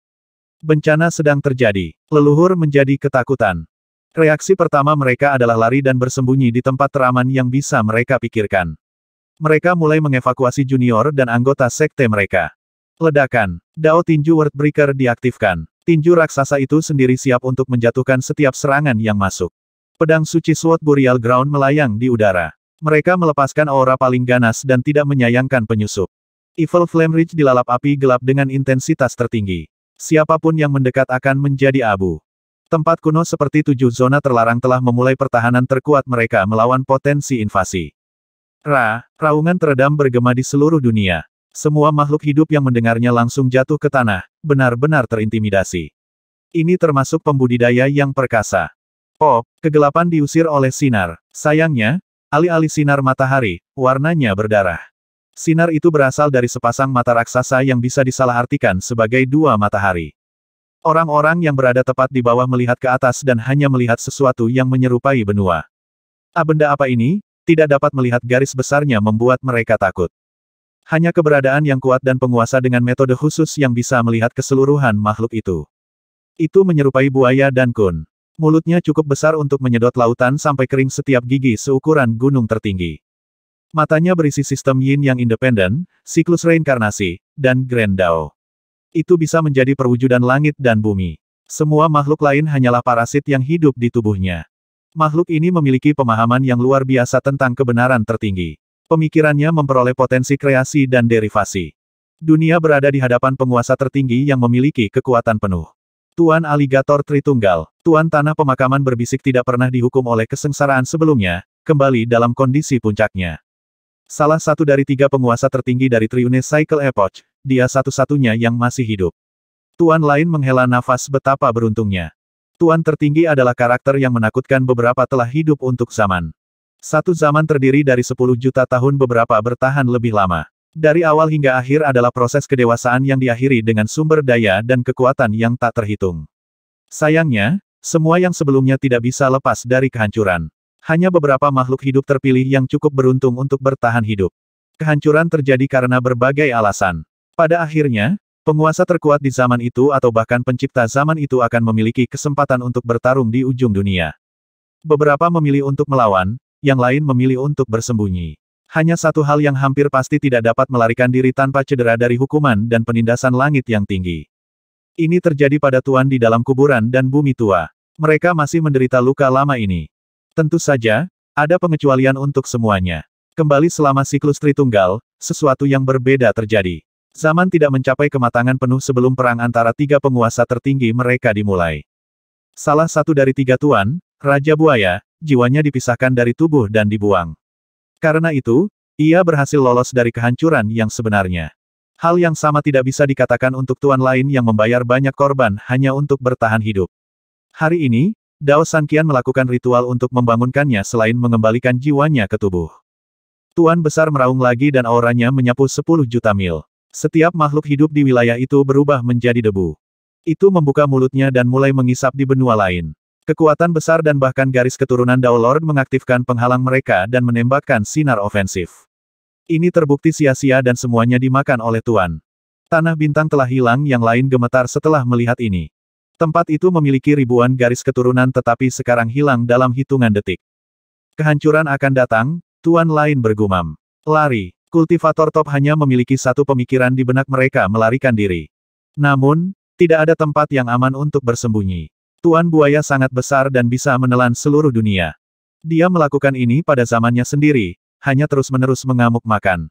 Bencana sedang terjadi. Leluhur menjadi ketakutan. Reaksi pertama mereka adalah lari dan bersembunyi di tempat teraman yang bisa mereka pikirkan. Mereka mulai mengevakuasi junior dan anggota sekte mereka. Ledakan. Dao Tinju World Breaker diaktifkan. Tinju raksasa itu sendiri siap untuk menjatuhkan setiap serangan yang masuk. Pedang suci Sword Burial Ground melayang di udara. Mereka melepaskan aura paling ganas dan tidak menyayangkan penyusup. Evil Flame Ridge dilalap api gelap dengan intensitas tertinggi. Siapapun yang mendekat akan menjadi abu. Tempat kuno seperti tujuh zona terlarang telah memulai pertahanan terkuat mereka melawan potensi invasi. Ra, raungan teredam bergema di seluruh dunia. Semua makhluk hidup yang mendengarnya langsung jatuh ke tanah, benar-benar terintimidasi. Ini termasuk pembudidaya yang perkasa. Oh, kegelapan diusir oleh sinar. Sayangnya, alih-alih sinar matahari, warnanya berdarah. Sinar itu berasal dari sepasang mata raksasa yang bisa disalahartikan sebagai dua matahari. Orang-orang yang berada tepat di bawah melihat ke atas dan hanya melihat sesuatu yang menyerupai benua. Abenda ah, benda apa ini? Tidak dapat melihat garis besarnya membuat mereka takut. Hanya keberadaan yang kuat dan penguasa dengan metode khusus yang bisa melihat keseluruhan makhluk itu. Itu menyerupai buaya dan kun. Mulutnya cukup besar untuk menyedot lautan sampai kering setiap gigi seukuran gunung tertinggi. Matanya berisi sistem yin yang independen, siklus reinkarnasi, dan grand dao itu bisa menjadi perwujudan langit dan bumi. Semua makhluk lain hanyalah parasit yang hidup di tubuhnya. Makhluk ini memiliki pemahaman yang luar biasa tentang kebenaran tertinggi. Pemikirannya memperoleh potensi kreasi dan derivasi. Dunia berada di hadapan penguasa tertinggi yang memiliki kekuatan penuh. Tuan Aligator Tritunggal, Tuan Tanah Pemakaman berbisik tidak pernah dihukum oleh kesengsaraan sebelumnya, kembali dalam kondisi puncaknya. Salah satu dari tiga penguasa tertinggi dari Triune Cycle Epoch, dia satu-satunya yang masih hidup. Tuan lain menghela nafas betapa beruntungnya. Tuan tertinggi adalah karakter yang menakutkan beberapa telah hidup untuk zaman. Satu zaman terdiri dari 10 juta tahun beberapa bertahan lebih lama. Dari awal hingga akhir adalah proses kedewasaan yang diakhiri dengan sumber daya dan kekuatan yang tak terhitung. Sayangnya, semua yang sebelumnya tidak bisa lepas dari kehancuran. Hanya beberapa makhluk hidup terpilih yang cukup beruntung untuk bertahan hidup. Kehancuran terjadi karena berbagai alasan. Pada akhirnya, penguasa terkuat di zaman itu atau bahkan pencipta zaman itu akan memiliki kesempatan untuk bertarung di ujung dunia. Beberapa memilih untuk melawan, yang lain memilih untuk bersembunyi. Hanya satu hal yang hampir pasti tidak dapat melarikan diri tanpa cedera dari hukuman dan penindasan langit yang tinggi. Ini terjadi pada Tuan di dalam kuburan dan bumi tua. Mereka masih menderita luka lama ini. Tentu saja, ada pengecualian untuk semuanya. Kembali selama siklus Tritunggal, sesuatu yang berbeda terjadi. Zaman tidak mencapai kematangan penuh sebelum perang antara tiga penguasa tertinggi mereka dimulai. Salah satu dari tiga tuan, Raja Buaya, jiwanya dipisahkan dari tubuh dan dibuang. Karena itu, ia berhasil lolos dari kehancuran yang sebenarnya. Hal yang sama tidak bisa dikatakan untuk tuan lain yang membayar banyak korban hanya untuk bertahan hidup. Hari ini, Dao Sankian melakukan ritual untuk membangunkannya selain mengembalikan jiwanya ke tubuh. Tuan besar meraung lagi dan auranya menyapu 10 juta mil. Setiap makhluk hidup di wilayah itu berubah menjadi debu. Itu membuka mulutnya dan mulai mengisap di benua lain. Kekuatan besar dan bahkan garis keturunan Dao Lord mengaktifkan penghalang mereka dan menembakkan sinar ofensif. Ini terbukti sia-sia dan semuanya dimakan oleh Tuan. Tanah bintang telah hilang yang lain gemetar setelah melihat ini. Tempat itu memiliki ribuan garis keturunan tetapi sekarang hilang dalam hitungan detik. Kehancuran akan datang, Tuan lain bergumam. Lari. Kultivator top hanya memiliki satu pemikiran di benak mereka melarikan diri. Namun, tidak ada tempat yang aman untuk bersembunyi. Tuan buaya sangat besar dan bisa menelan seluruh dunia. Dia melakukan ini pada zamannya sendiri, hanya terus-menerus mengamuk makan.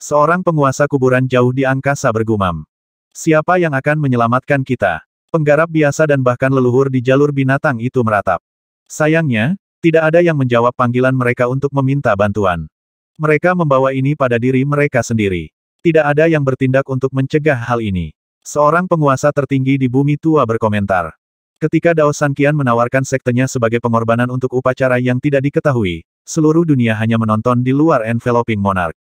Seorang penguasa kuburan jauh di angkasa bergumam. Siapa yang akan menyelamatkan kita? Penggarap biasa dan bahkan leluhur di jalur binatang itu meratap. Sayangnya, tidak ada yang menjawab panggilan mereka untuk meminta bantuan. Mereka membawa ini pada diri mereka sendiri. Tidak ada yang bertindak untuk mencegah hal ini. Seorang penguasa tertinggi di bumi tua berkomentar. Ketika Dao Sankian menawarkan sektenya sebagai pengorbanan untuk upacara yang tidak diketahui, seluruh dunia hanya menonton di luar enveloping monark.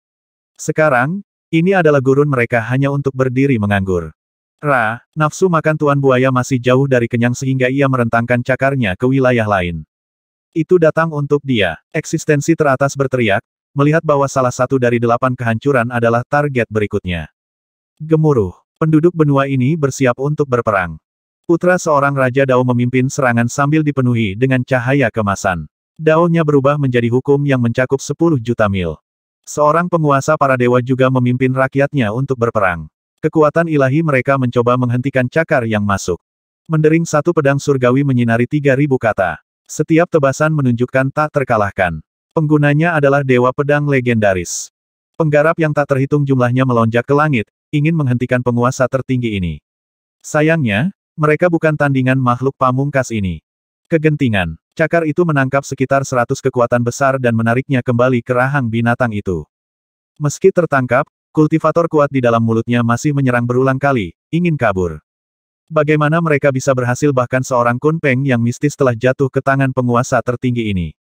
Sekarang, ini adalah gurun mereka hanya untuk berdiri menganggur. Ra, nafsu makan tuan buaya masih jauh dari kenyang sehingga ia merentangkan cakarnya ke wilayah lain. Itu datang untuk dia. Eksistensi teratas berteriak, melihat bahwa salah satu dari delapan kehancuran adalah target berikutnya. Gemuruh, penduduk benua ini bersiap untuk berperang. Putra seorang Raja Dao memimpin serangan sambil dipenuhi dengan cahaya kemasan. Daunnya berubah menjadi hukum yang mencakup 10 juta mil. Seorang penguasa para dewa juga memimpin rakyatnya untuk berperang. Kekuatan ilahi mereka mencoba menghentikan cakar yang masuk. Mendering satu pedang surgawi menyinari 3.000 kata. Setiap tebasan menunjukkan tak terkalahkan. Penggunanya adalah dewa pedang legendaris. Penggarap yang tak terhitung jumlahnya melonjak ke langit, ingin menghentikan penguasa tertinggi ini. Sayangnya, mereka bukan tandingan makhluk pamungkas ini. Kegentingan, cakar itu menangkap sekitar 100 kekuatan besar dan menariknya kembali ke rahang binatang itu. Meski tertangkap, kultivator kuat di dalam mulutnya masih menyerang berulang kali, ingin kabur. Bagaimana mereka bisa berhasil bahkan seorang kunpeng yang mistis telah jatuh ke tangan penguasa tertinggi ini?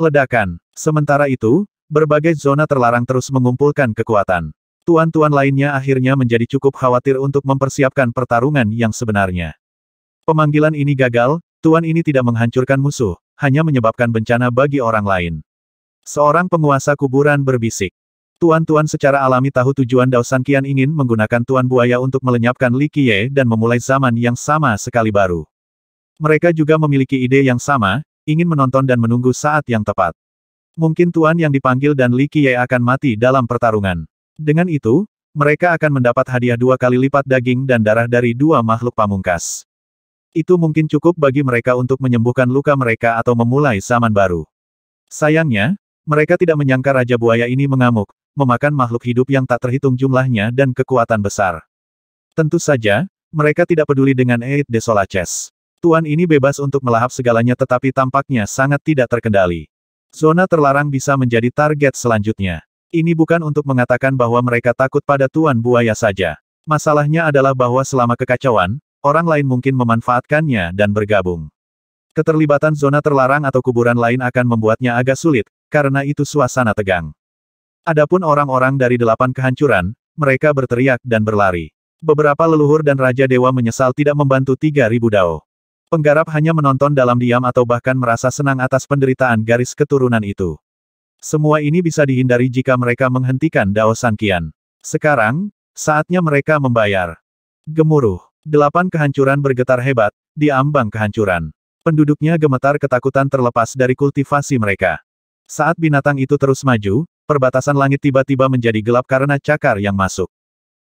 Ledakan. Sementara itu, berbagai zona terlarang terus mengumpulkan kekuatan. Tuan-tuan lainnya akhirnya menjadi cukup khawatir untuk mempersiapkan pertarungan yang sebenarnya. Pemanggilan ini gagal, tuan ini tidak menghancurkan musuh, hanya menyebabkan bencana bagi orang lain. Seorang penguasa kuburan berbisik. Tuan-tuan secara alami tahu tujuan Dao Sankian ingin menggunakan Tuan Buaya untuk melenyapkan Li Qiye dan memulai zaman yang sama sekali baru. Mereka juga memiliki ide yang sama, ingin menonton dan menunggu saat yang tepat. Mungkin Tuan yang dipanggil dan Li Qiye akan mati dalam pertarungan. Dengan itu, mereka akan mendapat hadiah dua kali lipat daging dan darah dari dua makhluk pamungkas. Itu mungkin cukup bagi mereka untuk menyembuhkan luka mereka atau memulai zaman baru. Sayangnya, mereka tidak menyangka Raja Buaya ini mengamuk, memakan makhluk hidup yang tak terhitung jumlahnya dan kekuatan besar. Tentu saja, mereka tidak peduli dengan Eid Desolaces. Tuan ini bebas untuk melahap segalanya tetapi tampaknya sangat tidak terkendali. Zona terlarang bisa menjadi target selanjutnya. Ini bukan untuk mengatakan bahwa mereka takut pada Tuan Buaya saja. Masalahnya adalah bahwa selama kekacauan, orang lain mungkin memanfaatkannya dan bergabung. Keterlibatan zona terlarang atau kuburan lain akan membuatnya agak sulit, karena itu suasana tegang. Adapun orang-orang dari delapan kehancuran, mereka berteriak dan berlari. Beberapa leluhur dan Raja Dewa menyesal tidak membantu tiga ribu Dao. Penggarap hanya menonton dalam diam atau bahkan merasa senang atas penderitaan garis keturunan itu. Semua ini bisa dihindari jika mereka menghentikan Dao Sankian. Sekarang, saatnya mereka membayar. Gemuruh. Delapan kehancuran bergetar hebat, di ambang kehancuran. Penduduknya gemetar ketakutan terlepas dari kultivasi mereka. Saat binatang itu terus maju, perbatasan langit tiba-tiba menjadi gelap karena cakar yang masuk.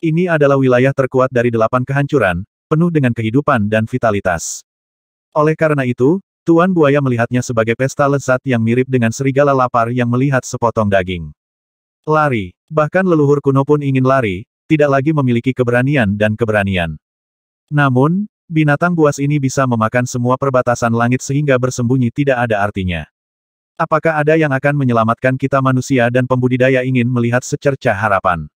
Ini adalah wilayah terkuat dari delapan kehancuran, penuh dengan kehidupan dan vitalitas. Oleh karena itu, Tuan Buaya melihatnya sebagai pesta lezat yang mirip dengan serigala lapar yang melihat sepotong daging. Lari. Bahkan leluhur kuno pun ingin lari, tidak lagi memiliki keberanian dan keberanian. Namun, binatang buas ini bisa memakan semua perbatasan langit sehingga bersembunyi tidak ada artinya. Apakah ada yang akan menyelamatkan kita manusia dan pembudidaya ingin melihat secerca harapan?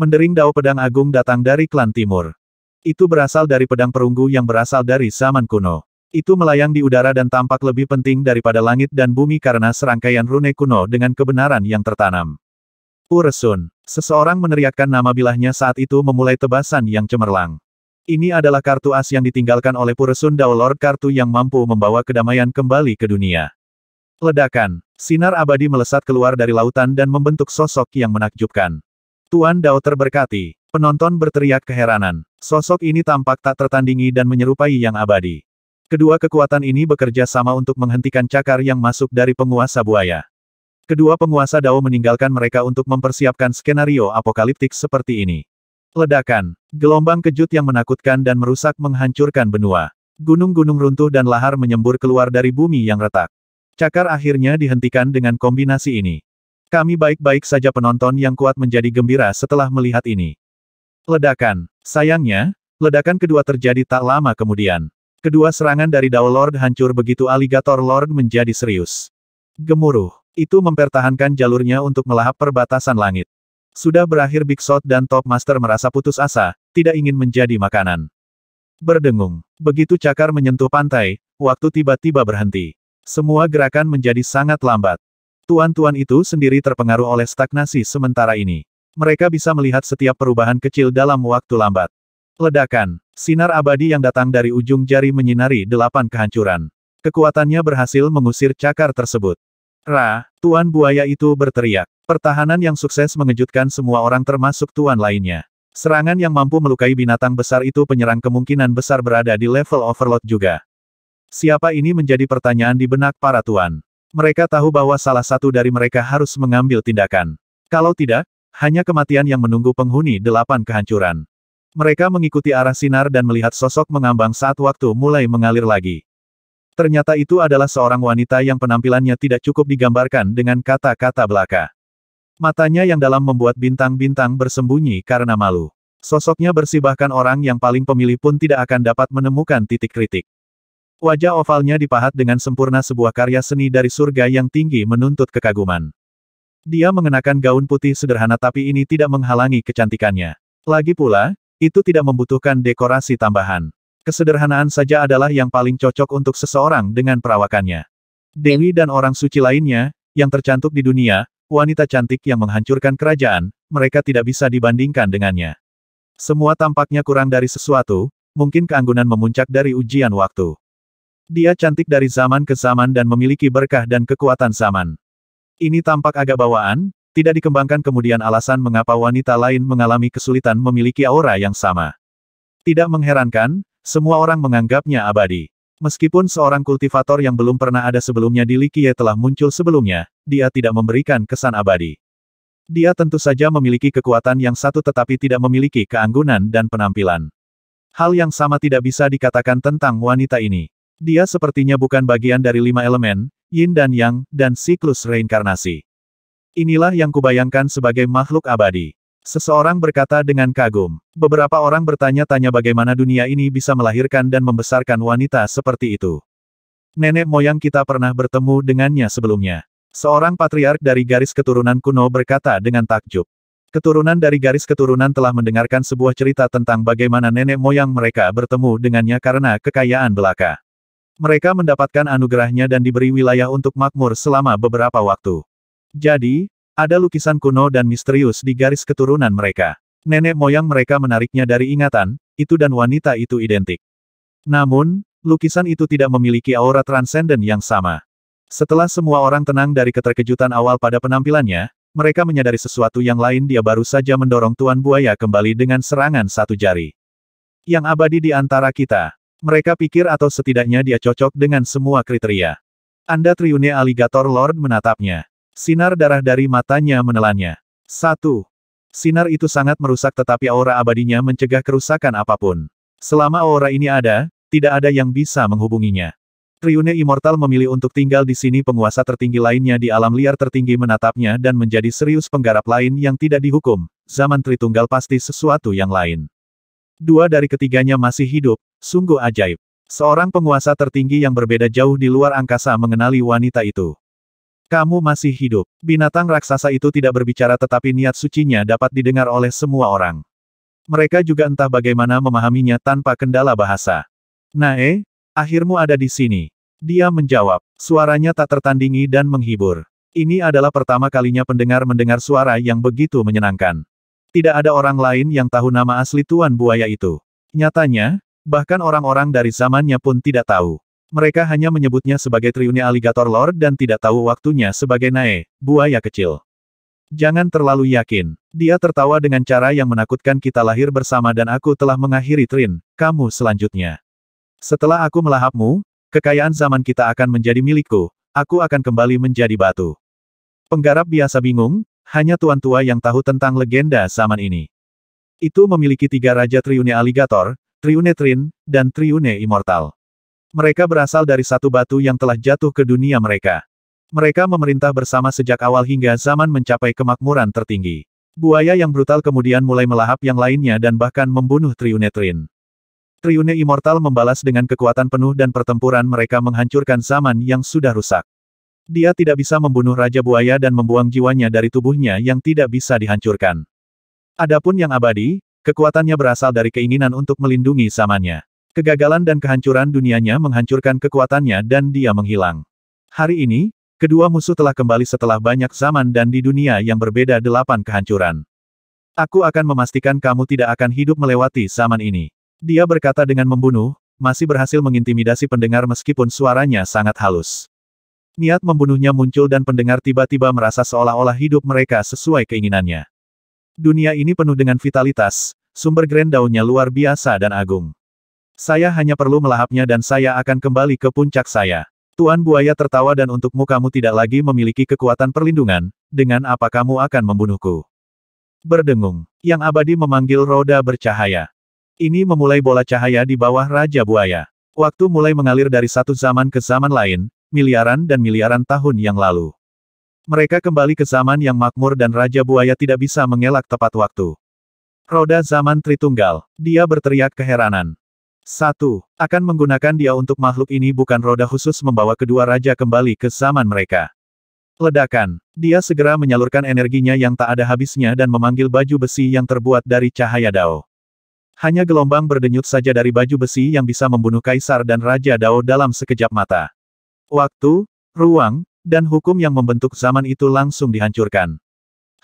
Mendering dao pedang agung datang dari klan timur. Itu berasal dari pedang perunggu yang berasal dari zaman kuno. Itu melayang di udara dan tampak lebih penting daripada langit dan bumi karena serangkaian rune kuno dengan kebenaran yang tertanam. Uresun. Seseorang meneriakkan nama bilahnya saat itu memulai tebasan yang cemerlang. Ini adalah kartu as yang ditinggalkan oleh Puresun Lord kartu yang mampu membawa kedamaian kembali ke dunia. Ledakan. Sinar abadi melesat keluar dari lautan dan membentuk sosok yang menakjubkan. Tuan Dao terberkati. Penonton berteriak keheranan. Sosok ini tampak tak tertandingi dan menyerupai yang abadi. Kedua kekuatan ini bekerja sama untuk menghentikan cakar yang masuk dari penguasa buaya. Kedua penguasa Dao meninggalkan mereka untuk mempersiapkan skenario apokaliptik seperti ini. Ledakan, gelombang kejut yang menakutkan dan merusak menghancurkan benua. Gunung-gunung runtuh dan lahar menyembur keluar dari bumi yang retak. Cakar akhirnya dihentikan dengan kombinasi ini. Kami baik-baik saja penonton yang kuat menjadi gembira setelah melihat ini. Ledakan, sayangnya, ledakan kedua terjadi tak lama kemudian. Kedua serangan dari Dao Lord hancur begitu Alligator Lord menjadi serius. Gemuruh. Itu mempertahankan jalurnya untuk melahap perbatasan langit. Sudah berakhir Big Shot dan Top Master merasa putus asa, tidak ingin menjadi makanan. Berdengung. Begitu cakar menyentuh pantai, waktu tiba-tiba berhenti. Semua gerakan menjadi sangat lambat. Tuan-tuan itu sendiri terpengaruh oleh stagnasi sementara ini. Mereka bisa melihat setiap perubahan kecil dalam waktu lambat. Ledakan. Sinar abadi yang datang dari ujung jari menyinari delapan kehancuran. Kekuatannya berhasil mengusir cakar tersebut. Ra, Tuan Buaya itu berteriak. Pertahanan yang sukses mengejutkan semua orang termasuk Tuan lainnya. Serangan yang mampu melukai binatang besar itu penyerang kemungkinan besar berada di level overload juga. Siapa ini menjadi pertanyaan di benak para Tuan. Mereka tahu bahwa salah satu dari mereka harus mengambil tindakan. Kalau tidak, hanya kematian yang menunggu penghuni delapan kehancuran. Mereka mengikuti arah sinar dan melihat sosok mengambang saat waktu mulai mengalir lagi. Ternyata itu adalah seorang wanita yang penampilannya tidak cukup digambarkan dengan kata-kata belaka. Matanya yang dalam membuat bintang-bintang bersembunyi karena malu. Sosoknya bersih bahkan orang yang paling pemilih pun tidak akan dapat menemukan titik kritik. Wajah ovalnya dipahat dengan sempurna sebuah karya seni dari surga yang tinggi menuntut kekaguman. Dia mengenakan gaun putih sederhana tapi ini tidak menghalangi kecantikannya. Lagi pula, itu tidak membutuhkan dekorasi tambahan. Kesederhanaan saja adalah yang paling cocok untuk seseorang dengan perawakannya. Dewi dan orang suci lainnya, yang tercantik di dunia, wanita cantik yang menghancurkan kerajaan, mereka tidak bisa dibandingkan dengannya. Semua tampaknya kurang dari sesuatu, mungkin keanggunan memuncak dari ujian waktu. Dia cantik dari zaman ke zaman dan memiliki berkah dan kekuatan zaman. Ini tampak agak bawaan, tidak dikembangkan kemudian alasan mengapa wanita lain mengalami kesulitan memiliki aura yang sama. Tidak mengherankan, semua orang menganggapnya abadi. Meskipun seorang kultivator yang belum pernah ada sebelumnya di Likie telah muncul sebelumnya, dia tidak memberikan kesan abadi. Dia tentu saja memiliki kekuatan yang satu tetapi tidak memiliki keanggunan dan penampilan. Hal yang sama tidak bisa dikatakan tentang wanita ini. Dia sepertinya bukan bagian dari lima elemen, yin dan yang, dan siklus reinkarnasi. Inilah yang kubayangkan sebagai makhluk abadi. Seseorang berkata dengan kagum. Beberapa orang bertanya-tanya bagaimana dunia ini bisa melahirkan dan membesarkan wanita seperti itu. Nenek moyang kita pernah bertemu dengannya sebelumnya. Seorang patriark dari garis keturunan kuno berkata dengan takjub. Keturunan dari garis keturunan telah mendengarkan sebuah cerita tentang bagaimana nenek moyang mereka bertemu dengannya karena kekayaan belaka. Mereka mendapatkan anugerahnya dan diberi wilayah untuk makmur selama beberapa waktu. Jadi, ada lukisan kuno dan misterius di garis keturunan mereka. Nenek moyang mereka menariknya dari ingatan, itu dan wanita itu identik. Namun, lukisan itu tidak memiliki aura transenden yang sama. Setelah semua orang tenang dari keterkejutan awal pada penampilannya, mereka menyadari sesuatu yang lain dia baru saja mendorong Tuan Buaya kembali dengan serangan satu jari. Yang abadi di antara kita. Mereka pikir atau setidaknya dia cocok dengan semua kriteria. Anda Triune Alligator Lord menatapnya. Sinar darah dari matanya menelannya. Satu. Sinar itu sangat merusak tetapi aura abadinya mencegah kerusakan apapun. Selama aura ini ada, tidak ada yang bisa menghubunginya. Triune Immortal memilih untuk tinggal di sini penguasa tertinggi lainnya di alam liar tertinggi menatapnya dan menjadi serius penggarap lain yang tidak dihukum, zaman Tritunggal pasti sesuatu yang lain. Dua dari ketiganya masih hidup, sungguh ajaib. Seorang penguasa tertinggi yang berbeda jauh di luar angkasa mengenali wanita itu. Kamu masih hidup. Binatang raksasa itu tidak berbicara tetapi niat sucinya dapat didengar oleh semua orang. Mereka juga entah bagaimana memahaminya tanpa kendala bahasa. Nae, eh, akhirmu ada di sini. Dia menjawab, suaranya tak tertandingi dan menghibur. Ini adalah pertama kalinya pendengar mendengar suara yang begitu menyenangkan. Tidak ada orang lain yang tahu nama asli Tuan Buaya itu. Nyatanya, bahkan orang-orang dari zamannya pun tidak tahu. Mereka hanya menyebutnya sebagai Triune Alligator Lord dan tidak tahu waktunya sebagai Nae, buaya kecil. Jangan terlalu yakin. Dia tertawa dengan cara yang menakutkan kita lahir bersama dan aku telah mengakhiri Trin, kamu selanjutnya. Setelah aku melahapmu, kekayaan zaman kita akan menjadi milikku, aku akan kembali menjadi batu. Penggarap biasa bingung, hanya tuan tua yang tahu tentang legenda zaman ini. Itu memiliki tiga Raja Triune Alligator, Triune Trin, dan Triune Immortal. Mereka berasal dari satu batu yang telah jatuh ke dunia mereka. Mereka memerintah bersama sejak awal hingga zaman mencapai kemakmuran tertinggi. Buaya yang brutal kemudian mulai melahap yang lainnya dan bahkan membunuh Triune Triune Immortal membalas dengan kekuatan penuh dan pertempuran mereka menghancurkan zaman yang sudah rusak. Dia tidak bisa membunuh Raja Buaya dan membuang jiwanya dari tubuhnya yang tidak bisa dihancurkan. Adapun yang abadi, kekuatannya berasal dari keinginan untuk melindungi zamannya. Kegagalan dan kehancuran dunianya menghancurkan kekuatannya dan dia menghilang. Hari ini, kedua musuh telah kembali setelah banyak zaman dan di dunia yang berbeda delapan kehancuran. Aku akan memastikan kamu tidak akan hidup melewati zaman ini. Dia berkata dengan membunuh, masih berhasil mengintimidasi pendengar meskipun suaranya sangat halus. Niat membunuhnya muncul dan pendengar tiba-tiba merasa seolah-olah hidup mereka sesuai keinginannya. Dunia ini penuh dengan vitalitas, sumber grand daunnya luar biasa dan agung. Saya hanya perlu melahapnya dan saya akan kembali ke puncak saya. Tuan buaya tertawa dan untukmu kamu tidak lagi memiliki kekuatan perlindungan, dengan apa kamu akan membunuhku. Berdengung, yang abadi memanggil roda bercahaya. Ini memulai bola cahaya di bawah Raja Buaya. Waktu mulai mengalir dari satu zaman ke zaman lain, miliaran dan miliaran tahun yang lalu. Mereka kembali ke zaman yang makmur dan Raja Buaya tidak bisa mengelak tepat waktu. Roda zaman Tritunggal, dia berteriak keheranan. Satu, akan menggunakan dia untuk makhluk ini bukan roda khusus membawa kedua raja kembali ke zaman mereka. Ledakan. Dia segera menyalurkan energinya yang tak ada habisnya dan memanggil baju besi yang terbuat dari cahaya Dao. Hanya gelombang berdenyut saja dari baju besi yang bisa membunuh kaisar dan raja Dao dalam sekejap mata. Waktu, ruang, dan hukum yang membentuk zaman itu langsung dihancurkan.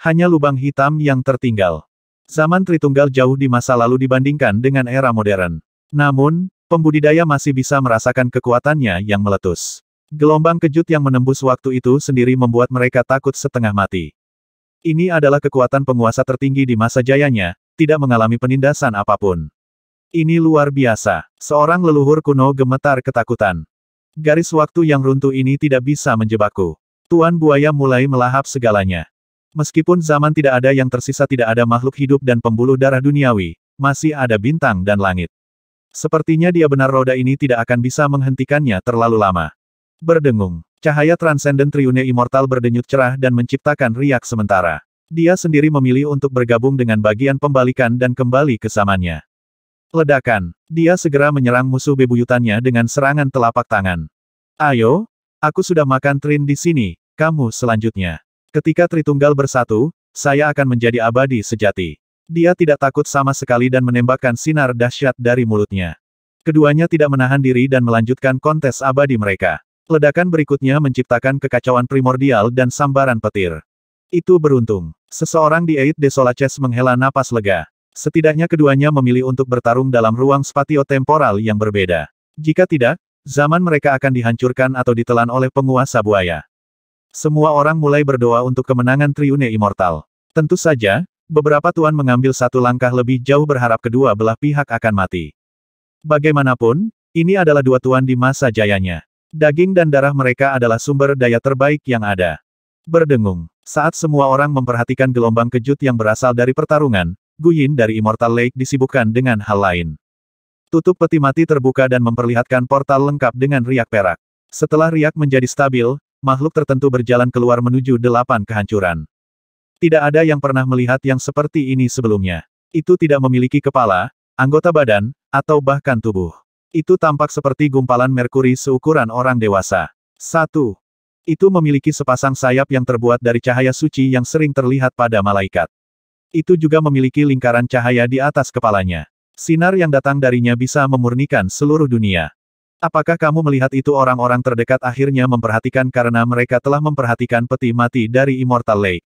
Hanya lubang hitam yang tertinggal. Zaman Tritunggal jauh di masa lalu dibandingkan dengan era modern. Namun, pembudidaya masih bisa merasakan kekuatannya yang meletus. Gelombang kejut yang menembus waktu itu sendiri membuat mereka takut setengah mati. Ini adalah kekuatan penguasa tertinggi di masa jayanya, tidak mengalami penindasan apapun. Ini luar biasa. Seorang leluhur kuno gemetar ketakutan. Garis waktu yang runtuh ini tidak bisa menjebakku. Tuan buaya mulai melahap segalanya. Meskipun zaman tidak ada yang tersisa tidak ada makhluk hidup dan pembuluh darah duniawi, masih ada bintang dan langit. Sepertinya dia benar roda ini tidak akan bisa menghentikannya terlalu lama. Berdengung, cahaya transenden Triune Immortal berdenyut cerah dan menciptakan riak sementara. Dia sendiri memilih untuk bergabung dengan bagian pembalikan dan kembali ke zamannya. Ledakan, dia segera menyerang musuh bebuyutannya dengan serangan telapak tangan. Ayo, aku sudah makan Trin di sini, kamu selanjutnya. Ketika Tritunggal bersatu, saya akan menjadi abadi sejati. Dia tidak takut sama sekali dan menembakkan sinar dahsyat dari mulutnya. Keduanya tidak menahan diri dan melanjutkan kontes abadi mereka. Ledakan berikutnya menciptakan kekacauan primordial dan sambaran petir. Itu beruntung. Seseorang di Eid Desolaces menghela napas lega. Setidaknya keduanya memilih untuk bertarung dalam ruang spatio-temporal yang berbeda. Jika tidak, zaman mereka akan dihancurkan atau ditelan oleh penguasa buaya. Semua orang mulai berdoa untuk kemenangan Triune Immortal. Tentu saja, Beberapa tuan mengambil satu langkah lebih jauh berharap kedua belah pihak akan mati. Bagaimanapun, ini adalah dua tuan di masa jayanya. Daging dan darah mereka adalah sumber daya terbaik yang ada. Berdengung, saat semua orang memperhatikan gelombang kejut yang berasal dari pertarungan, Guyin dari Immortal Lake disibukkan dengan hal lain. Tutup peti mati terbuka dan memperlihatkan portal lengkap dengan riak perak. Setelah riak menjadi stabil, makhluk tertentu berjalan keluar menuju delapan kehancuran. Tidak ada yang pernah melihat yang seperti ini sebelumnya. Itu tidak memiliki kepala, anggota badan, atau bahkan tubuh. Itu tampak seperti gumpalan merkuri seukuran orang dewasa. Satu. Itu memiliki sepasang sayap yang terbuat dari cahaya suci yang sering terlihat pada malaikat. Itu juga memiliki lingkaran cahaya di atas kepalanya. Sinar yang datang darinya bisa memurnikan seluruh dunia. Apakah kamu melihat itu orang-orang terdekat akhirnya memperhatikan karena mereka telah memperhatikan peti mati dari Immortal Lake?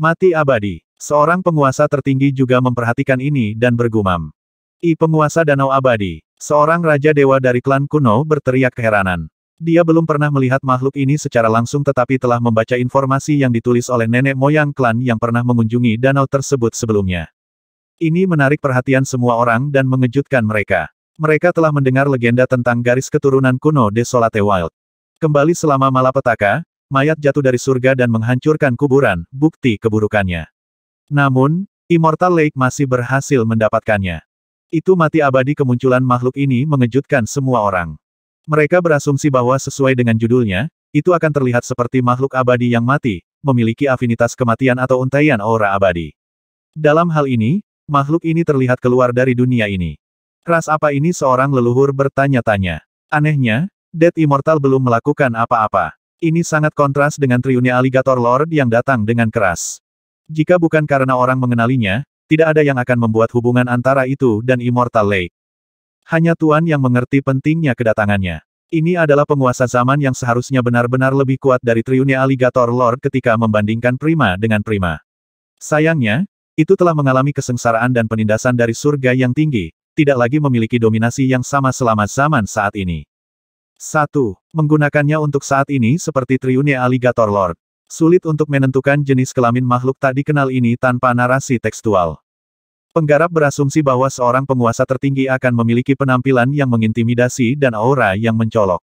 Mati abadi. Seorang penguasa tertinggi juga memperhatikan ini dan bergumam. I penguasa danau abadi. Seorang raja dewa dari klan kuno berteriak keheranan. Dia belum pernah melihat makhluk ini secara langsung tetapi telah membaca informasi yang ditulis oleh nenek moyang klan yang pernah mengunjungi danau tersebut sebelumnya. Ini menarik perhatian semua orang dan mengejutkan mereka. Mereka telah mendengar legenda tentang garis keturunan kuno Desolate Wild. Kembali selama malapetaka, mayat jatuh dari surga dan menghancurkan kuburan, bukti keburukannya. Namun, Immortal Lake masih berhasil mendapatkannya. Itu mati abadi kemunculan makhluk ini mengejutkan semua orang. Mereka berasumsi bahwa sesuai dengan judulnya, itu akan terlihat seperti makhluk abadi yang mati, memiliki afinitas kematian atau untaian aura abadi. Dalam hal ini, makhluk ini terlihat keluar dari dunia ini. Ras apa ini seorang leluhur bertanya-tanya. Anehnya, Dead Immortal belum melakukan apa-apa. Ini sangat kontras dengan triunnya Alligator Lord yang datang dengan keras. Jika bukan karena orang mengenalinya, tidak ada yang akan membuat hubungan antara itu dan Immortal Lake. Hanya Tuan yang mengerti pentingnya kedatangannya. Ini adalah penguasa zaman yang seharusnya benar-benar lebih kuat dari triunnya Alligator Lord ketika membandingkan Prima dengan Prima. Sayangnya, itu telah mengalami kesengsaraan dan penindasan dari surga yang tinggi, tidak lagi memiliki dominasi yang sama selama zaman saat ini. Satu, Menggunakannya untuk saat ini seperti triune Alligator Lord. Sulit untuk menentukan jenis kelamin makhluk tak dikenal ini tanpa narasi tekstual. Penggarap berasumsi bahwa seorang penguasa tertinggi akan memiliki penampilan yang mengintimidasi dan aura yang mencolok.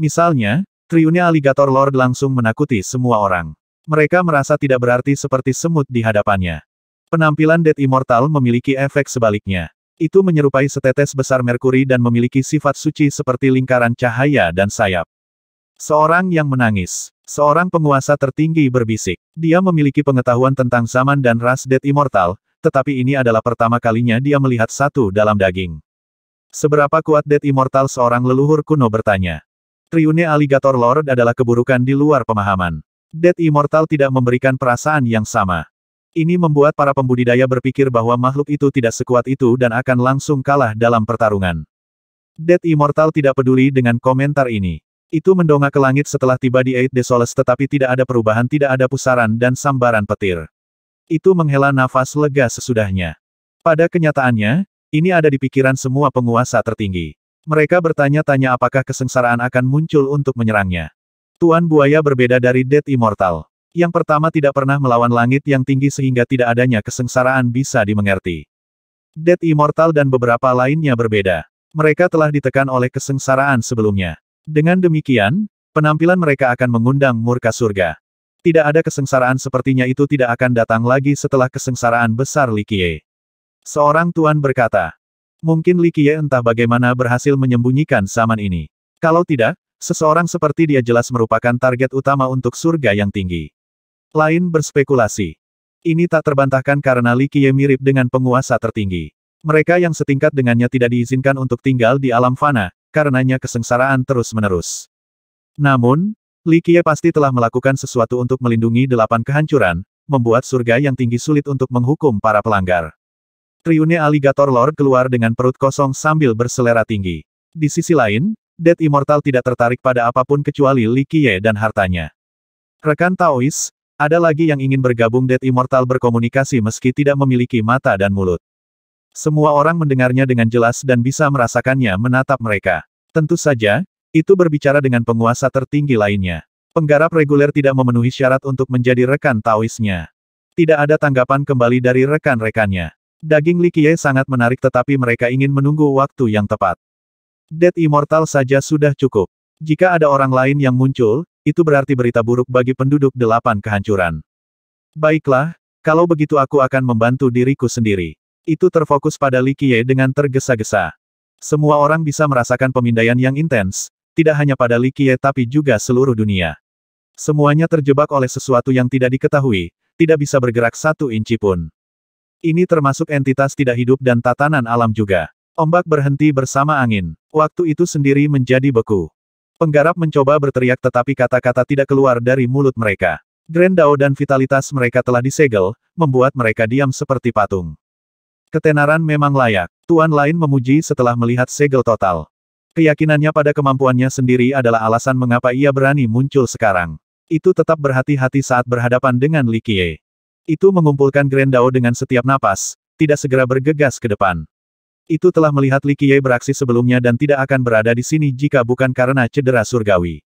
Misalnya, triune Alligator Lord langsung menakuti semua orang. Mereka merasa tidak berarti seperti semut di hadapannya. Penampilan Dead Immortal memiliki efek sebaliknya. Itu menyerupai setetes besar merkuri dan memiliki sifat suci seperti lingkaran cahaya dan sayap. Seorang yang menangis. Seorang penguasa tertinggi berbisik. Dia memiliki pengetahuan tentang zaman dan ras Dead Immortal, tetapi ini adalah pertama kalinya dia melihat satu dalam daging. Seberapa kuat Dead Immortal seorang leluhur kuno bertanya. Triune Alligator Lord adalah keburukan di luar pemahaman. Dead Immortal tidak memberikan perasaan yang sama. Ini membuat para pembudidaya berpikir bahwa makhluk itu tidak sekuat itu dan akan langsung kalah dalam pertarungan. Dead Immortal tidak peduli dengan komentar ini. Itu mendongak ke langit setelah tiba di Eight Desolace, tetapi tidak ada perubahan tidak ada pusaran dan sambaran petir. Itu menghela nafas lega sesudahnya. Pada kenyataannya, ini ada di pikiran semua penguasa tertinggi. Mereka bertanya-tanya apakah kesengsaraan akan muncul untuk menyerangnya. Tuan Buaya berbeda dari Dead Immortal. Yang pertama tidak pernah melawan langit yang tinggi sehingga tidak adanya kesengsaraan bisa dimengerti. Dead Immortal dan beberapa lainnya berbeda. Mereka telah ditekan oleh kesengsaraan sebelumnya. Dengan demikian, penampilan mereka akan mengundang murka surga. Tidak ada kesengsaraan sepertinya itu tidak akan datang lagi setelah kesengsaraan besar Likie. Seorang tuan berkata, mungkin Likie entah bagaimana berhasil menyembunyikan zaman ini. Kalau tidak, seseorang seperti dia jelas merupakan target utama untuk surga yang tinggi. Lain berspekulasi. Ini tak terbantahkan karena Li Qiye mirip dengan penguasa tertinggi. Mereka yang setingkat dengannya tidak diizinkan untuk tinggal di alam fana, karenanya kesengsaraan terus-menerus. Namun, Li Qiye pasti telah melakukan sesuatu untuk melindungi delapan kehancuran, membuat surga yang tinggi sulit untuk menghukum para pelanggar. Triune Alligator Lord keluar dengan perut kosong sambil berselera tinggi. Di sisi lain, Dead Immortal tidak tertarik pada apapun kecuali Li Qiye dan hartanya. Rekan Taois, ada lagi yang ingin bergabung Dead Immortal berkomunikasi meski tidak memiliki mata dan mulut. Semua orang mendengarnya dengan jelas dan bisa merasakannya menatap mereka. Tentu saja, itu berbicara dengan penguasa tertinggi lainnya. Penggarap reguler tidak memenuhi syarat untuk menjadi rekan Taoisnya. Tidak ada tanggapan kembali dari rekan-rekannya. Daging Likie sangat menarik tetapi mereka ingin menunggu waktu yang tepat. Dead Immortal saja sudah cukup. Jika ada orang lain yang muncul, itu berarti berita buruk bagi penduduk delapan kehancuran. Baiklah, kalau begitu aku akan membantu diriku sendiri. Itu terfokus pada Li Qiye dengan tergesa-gesa. Semua orang bisa merasakan pemindaian yang intens, tidak hanya pada Li Qiye tapi juga seluruh dunia. Semuanya terjebak oleh sesuatu yang tidak diketahui, tidak bisa bergerak satu inci pun. Ini termasuk entitas tidak hidup dan tatanan alam juga. Ombak berhenti bersama angin. Waktu itu sendiri menjadi beku. Penggarap mencoba berteriak tetapi kata-kata tidak keluar dari mulut mereka. Grand Dao dan vitalitas mereka telah disegel, membuat mereka diam seperti patung. Ketenaran memang layak. Tuan lain memuji setelah melihat segel total. Keyakinannya pada kemampuannya sendiri adalah alasan mengapa ia berani muncul sekarang. Itu tetap berhati-hati saat berhadapan dengan Li Qie. Itu mengumpulkan Grand Dao dengan setiap napas, tidak segera bergegas ke depan. Itu telah melihat Li Qiye beraksi sebelumnya dan tidak akan berada di sini jika bukan karena cedera surgawi.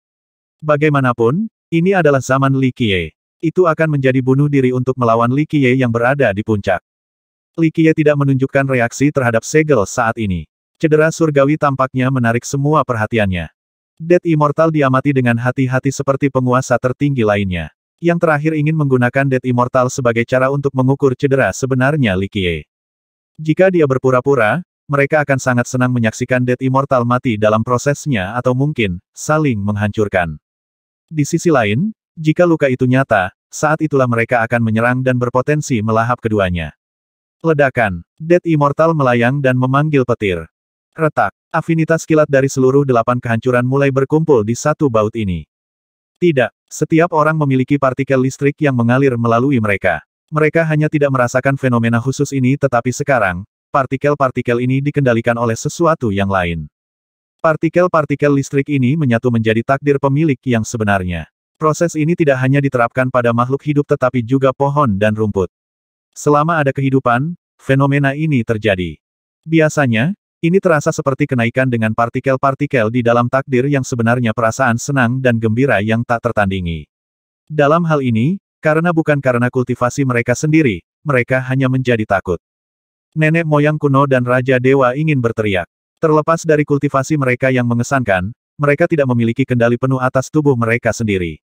Bagaimanapun, ini adalah zaman Li Qiye. Itu akan menjadi bunuh diri untuk melawan Li Qiye yang berada di puncak. Li Qiye tidak menunjukkan reaksi terhadap segel saat ini. Cedera surgawi tampaknya menarik semua perhatiannya. Dead Immortal diamati dengan hati-hati seperti penguasa tertinggi lainnya. Yang terakhir ingin menggunakan Dead Immortal sebagai cara untuk mengukur cedera sebenarnya Li Qiye. Jika dia berpura-pura, mereka akan sangat senang menyaksikan Dead Immortal mati dalam prosesnya atau mungkin, saling menghancurkan. Di sisi lain, jika luka itu nyata, saat itulah mereka akan menyerang dan berpotensi melahap keduanya. Ledakan, Dead Immortal melayang dan memanggil petir. Retak, afinitas kilat dari seluruh delapan kehancuran mulai berkumpul di satu baut ini. Tidak, setiap orang memiliki partikel listrik yang mengalir melalui mereka. Mereka hanya tidak merasakan fenomena khusus ini tetapi sekarang, partikel-partikel ini dikendalikan oleh sesuatu yang lain. Partikel-partikel listrik ini menyatu menjadi takdir pemilik yang sebenarnya. Proses ini tidak hanya diterapkan pada makhluk hidup tetapi juga pohon dan rumput. Selama ada kehidupan, fenomena ini terjadi. Biasanya, ini terasa seperti kenaikan dengan partikel-partikel di dalam takdir yang sebenarnya perasaan senang dan gembira yang tak tertandingi. Dalam hal ini, karena bukan karena kultivasi mereka sendiri, mereka hanya menjadi takut. Nenek moyang kuno dan Raja Dewa ingin berteriak. Terlepas dari kultivasi mereka yang mengesankan, mereka tidak memiliki kendali penuh atas tubuh mereka sendiri.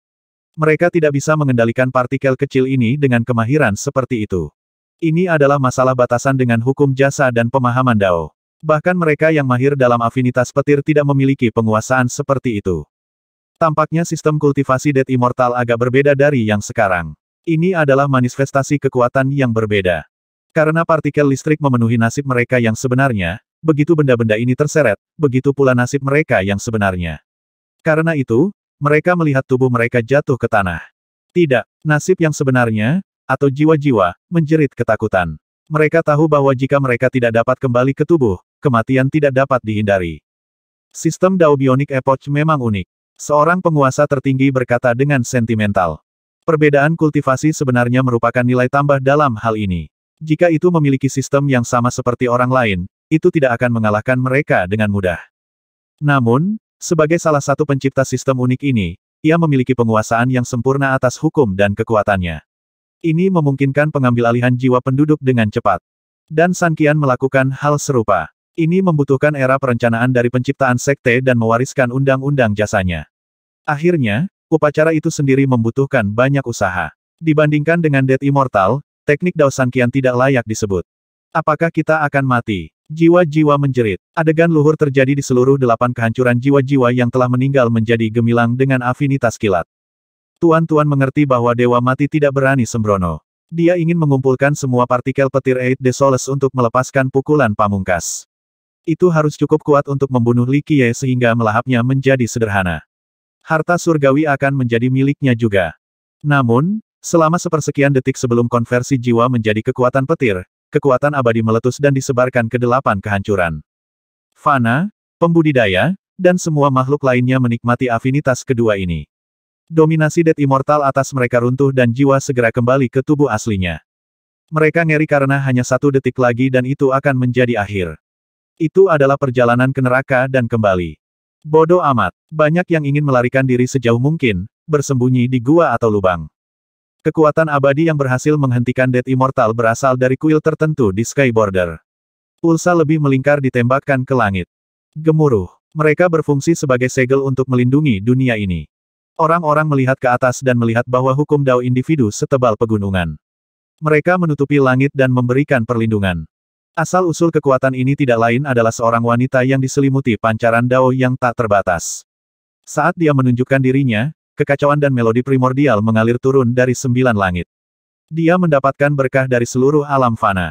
Mereka tidak bisa mengendalikan partikel kecil ini dengan kemahiran seperti itu. Ini adalah masalah batasan dengan hukum jasa dan pemahaman Dao. Bahkan mereka yang mahir dalam afinitas petir tidak memiliki penguasaan seperti itu. Tampaknya sistem kultivasi Dead Immortal agak berbeda dari yang sekarang. Ini adalah manifestasi kekuatan yang berbeda. Karena partikel listrik memenuhi nasib mereka yang sebenarnya, begitu benda-benda ini terseret, begitu pula nasib mereka yang sebenarnya. Karena itu, mereka melihat tubuh mereka jatuh ke tanah. Tidak, nasib yang sebenarnya, atau jiwa-jiwa, menjerit ketakutan. Mereka tahu bahwa jika mereka tidak dapat kembali ke tubuh, kematian tidak dapat dihindari. Sistem Daubionic Epoch memang unik. Seorang penguasa tertinggi berkata dengan sentimental. Perbedaan kultivasi sebenarnya merupakan nilai tambah dalam hal ini. Jika itu memiliki sistem yang sama seperti orang lain, itu tidak akan mengalahkan mereka dengan mudah. Namun, sebagai salah satu pencipta sistem unik ini, ia memiliki penguasaan yang sempurna atas hukum dan kekuatannya. Ini memungkinkan pengambilalihan jiwa penduduk dengan cepat. Dan Sankian melakukan hal serupa. Ini membutuhkan era perencanaan dari penciptaan sekte dan mewariskan undang-undang jasanya. Akhirnya, upacara itu sendiri membutuhkan banyak usaha. Dibandingkan dengan Dead Immortal, teknik Kian tidak layak disebut. Apakah kita akan mati? Jiwa-jiwa menjerit. Adegan luhur terjadi di seluruh delapan kehancuran jiwa-jiwa yang telah meninggal menjadi gemilang dengan afinitas kilat. Tuan-tuan mengerti bahwa Dewa Mati tidak berani sembrono. Dia ingin mengumpulkan semua partikel petir Eid Desoles untuk melepaskan pukulan pamungkas. Itu harus cukup kuat untuk membunuh Li Qiye sehingga melahapnya menjadi sederhana. Harta surgawi akan menjadi miliknya juga. Namun, selama sepersekian detik sebelum konversi jiwa menjadi kekuatan petir, kekuatan abadi meletus dan disebarkan ke delapan kehancuran. Fana, pembudidaya, dan semua makhluk lainnya menikmati afinitas kedua ini. Dominasi Dead Immortal atas mereka runtuh dan jiwa segera kembali ke tubuh aslinya. Mereka ngeri karena hanya satu detik lagi dan itu akan menjadi akhir. Itu adalah perjalanan ke neraka dan kembali. Bodoh amat. Banyak yang ingin melarikan diri sejauh mungkin, bersembunyi di gua atau lubang. Kekuatan abadi yang berhasil menghentikan Dead Immortal berasal dari kuil tertentu di Sky Border. Ulsa lebih melingkar ditembakkan ke langit. Gemuruh. Mereka berfungsi sebagai segel untuk melindungi dunia ini. Orang-orang melihat ke atas dan melihat bahwa hukum Dao individu setebal pegunungan. Mereka menutupi langit dan memberikan perlindungan. Asal-usul kekuatan ini tidak lain adalah seorang wanita yang diselimuti pancaran dao yang tak terbatas. Saat dia menunjukkan dirinya, kekacauan dan melodi primordial mengalir turun dari sembilan langit. Dia mendapatkan berkah dari seluruh alam fana.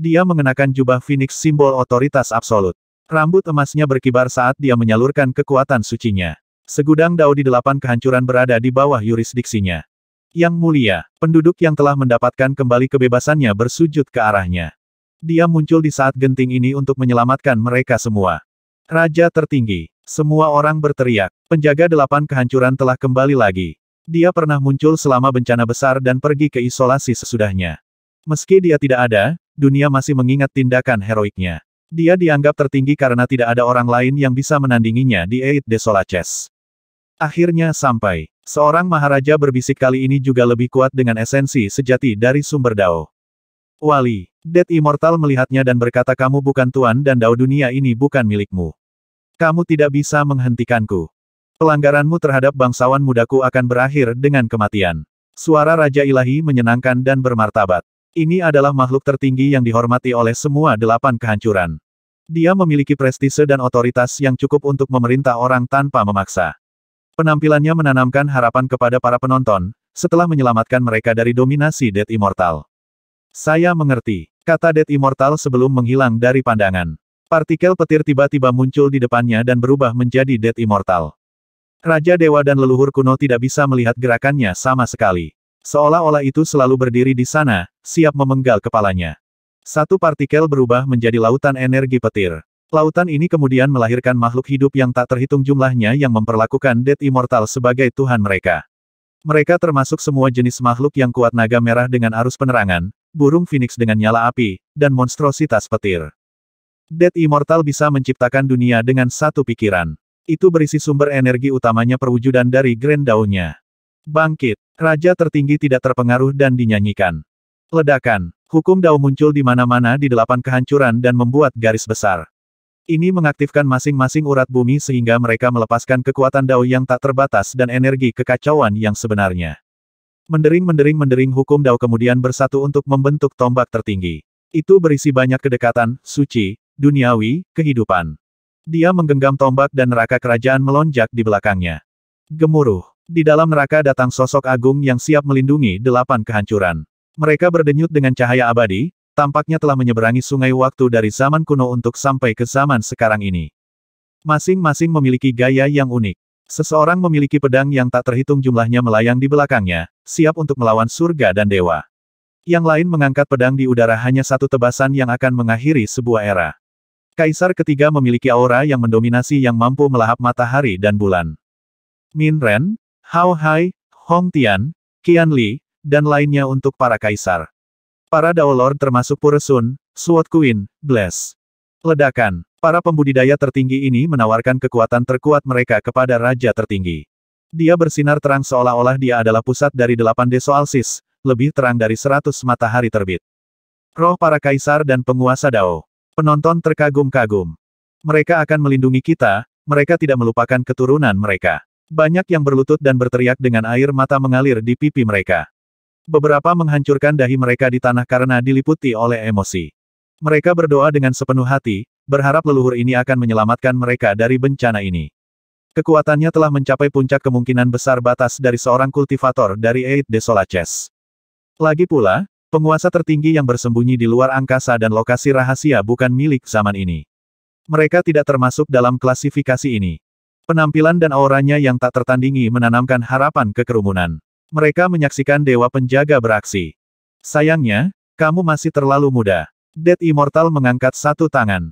Dia mengenakan jubah phoenix simbol otoritas absolut. Rambut emasnya berkibar saat dia menyalurkan kekuatan sucinya. Segudang dao di delapan kehancuran berada di bawah yurisdiksinya. Yang mulia, penduduk yang telah mendapatkan kembali kebebasannya bersujud ke arahnya. Dia muncul di saat genting ini untuk menyelamatkan mereka semua. Raja tertinggi. Semua orang berteriak. Penjaga delapan kehancuran telah kembali lagi. Dia pernah muncul selama bencana besar dan pergi ke isolasi sesudahnya. Meski dia tidak ada, dunia masih mengingat tindakan heroiknya. Dia dianggap tertinggi karena tidak ada orang lain yang bisa menandinginya di Eid Desolaces. Akhirnya sampai. Seorang maharaja berbisik kali ini juga lebih kuat dengan esensi sejati dari sumber Dao. Wali, Dead Immortal melihatnya dan berkata kamu bukan tuan dan dao dunia ini bukan milikmu. Kamu tidak bisa menghentikanku. Pelanggaranmu terhadap bangsawan mudaku akan berakhir dengan kematian. Suara Raja Ilahi menyenangkan dan bermartabat. Ini adalah makhluk tertinggi yang dihormati oleh semua delapan kehancuran. Dia memiliki prestise dan otoritas yang cukup untuk memerintah orang tanpa memaksa. Penampilannya menanamkan harapan kepada para penonton, setelah menyelamatkan mereka dari dominasi Dead Immortal. Saya mengerti, kata Dead Immortal sebelum menghilang dari pandangan. Partikel petir tiba-tiba muncul di depannya dan berubah menjadi Dead Immortal. Raja Dewa dan leluhur kuno tidak bisa melihat gerakannya sama sekali. Seolah-olah itu selalu berdiri di sana, siap memenggal kepalanya. Satu partikel berubah menjadi lautan energi petir. Lautan ini kemudian melahirkan makhluk hidup yang tak terhitung jumlahnya yang memperlakukan Dead Immortal sebagai Tuhan mereka. Mereka termasuk semua jenis makhluk yang kuat naga merah dengan arus penerangan, burung phoenix dengan nyala api, dan monstrositas petir. Dead Immortal bisa menciptakan dunia dengan satu pikiran. Itu berisi sumber energi utamanya perwujudan dari Grand Daunnya. Bangkit, Raja tertinggi tidak terpengaruh dan dinyanyikan. Ledakan, hukum Dao muncul di mana-mana di delapan kehancuran dan membuat garis besar. Ini mengaktifkan masing-masing urat bumi sehingga mereka melepaskan kekuatan Dao yang tak terbatas dan energi kekacauan yang sebenarnya. Mendering-mendering-mendering hukum Dao kemudian bersatu untuk membentuk tombak tertinggi. Itu berisi banyak kedekatan, suci, duniawi, kehidupan. Dia menggenggam tombak dan neraka kerajaan melonjak di belakangnya. Gemuruh. Di dalam neraka datang sosok agung yang siap melindungi delapan kehancuran. Mereka berdenyut dengan cahaya abadi, tampaknya telah menyeberangi sungai waktu dari zaman kuno untuk sampai ke zaman sekarang ini. Masing-masing memiliki gaya yang unik. Seseorang memiliki pedang yang tak terhitung jumlahnya melayang di belakangnya, siap untuk melawan surga dan dewa. Yang lain mengangkat pedang di udara hanya satu tebasan yang akan mengakhiri sebuah era. Kaisar ketiga memiliki aura yang mendominasi yang mampu melahap matahari dan bulan. Min Ren, Hao Hai, Hong Tian, Qian Li, dan lainnya untuk para kaisar. Para Dao Lord termasuk Puresun, Suot Queen, Bless. Ledakan. Para pembudidaya tertinggi ini menawarkan kekuatan terkuat mereka kepada raja tertinggi. Dia bersinar terang seolah-olah dia adalah pusat dari delapan Alsis, lebih terang dari seratus matahari terbit. Roh para kaisar dan penguasa Dao. Penonton terkagum-kagum. Mereka akan melindungi kita, mereka tidak melupakan keturunan mereka. Banyak yang berlutut dan berteriak dengan air mata mengalir di pipi mereka. Beberapa menghancurkan dahi mereka di tanah karena diliputi oleh emosi. Mereka berdoa dengan sepenuh hati, berharap leluhur ini akan menyelamatkan mereka dari bencana ini. Kekuatannya telah mencapai puncak kemungkinan besar batas dari seorang kultivator dari Eid Desolaces. Lagi pula, penguasa tertinggi yang bersembunyi di luar angkasa dan lokasi rahasia bukan milik zaman ini. Mereka tidak termasuk dalam klasifikasi ini. Penampilan dan auranya yang tak tertandingi menanamkan harapan ke kerumunan. Mereka menyaksikan dewa penjaga beraksi. Sayangnya, kamu masih terlalu muda. Dead Immortal mengangkat satu tangan.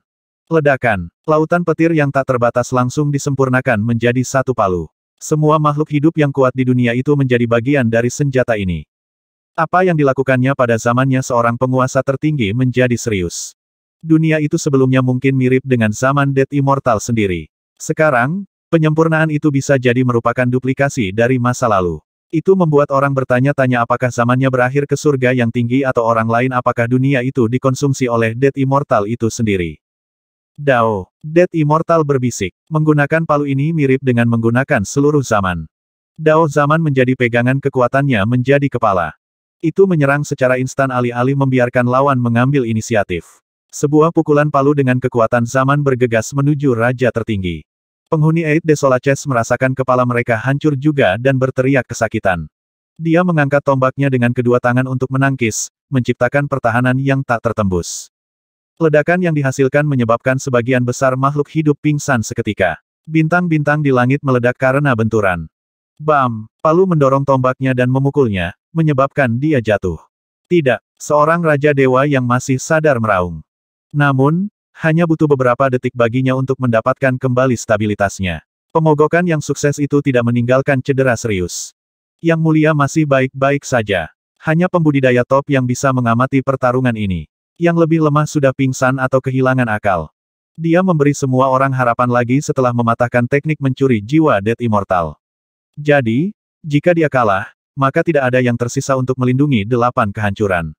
Ledakan. Lautan petir yang tak terbatas langsung disempurnakan menjadi satu palu. Semua makhluk hidup yang kuat di dunia itu menjadi bagian dari senjata ini. Apa yang dilakukannya pada zamannya seorang penguasa tertinggi menjadi serius. Dunia itu sebelumnya mungkin mirip dengan zaman Dead Immortal sendiri. Sekarang, penyempurnaan itu bisa jadi merupakan duplikasi dari masa lalu. Itu membuat orang bertanya-tanya apakah zamannya berakhir ke surga yang tinggi atau orang lain apakah dunia itu dikonsumsi oleh Dead Immortal itu sendiri. Dao, Dead Immortal berbisik. Menggunakan palu ini mirip dengan menggunakan seluruh zaman. Dao zaman menjadi pegangan kekuatannya menjadi kepala. Itu menyerang secara instan alih-alih membiarkan lawan mengambil inisiatif. Sebuah pukulan palu dengan kekuatan zaman bergegas menuju raja tertinggi. Penghuni Eid Desolaces merasakan kepala mereka hancur juga dan berteriak kesakitan. Dia mengangkat tombaknya dengan kedua tangan untuk menangkis, menciptakan pertahanan yang tak tertembus. Ledakan yang dihasilkan menyebabkan sebagian besar makhluk hidup pingsan seketika. Bintang-bintang di langit meledak karena benturan. Bam! Palu mendorong tombaknya dan memukulnya, menyebabkan dia jatuh. Tidak, seorang Raja Dewa yang masih sadar meraung. Namun, hanya butuh beberapa detik baginya untuk mendapatkan kembali stabilitasnya. Pemogokan yang sukses itu tidak meninggalkan cedera serius. Yang mulia masih baik-baik saja. Hanya pembudidaya top yang bisa mengamati pertarungan ini. Yang lebih lemah sudah pingsan atau kehilangan akal. Dia memberi semua orang harapan lagi setelah mematahkan teknik mencuri jiwa Dead Immortal. Jadi, jika dia kalah, maka tidak ada yang tersisa untuk melindungi delapan kehancuran.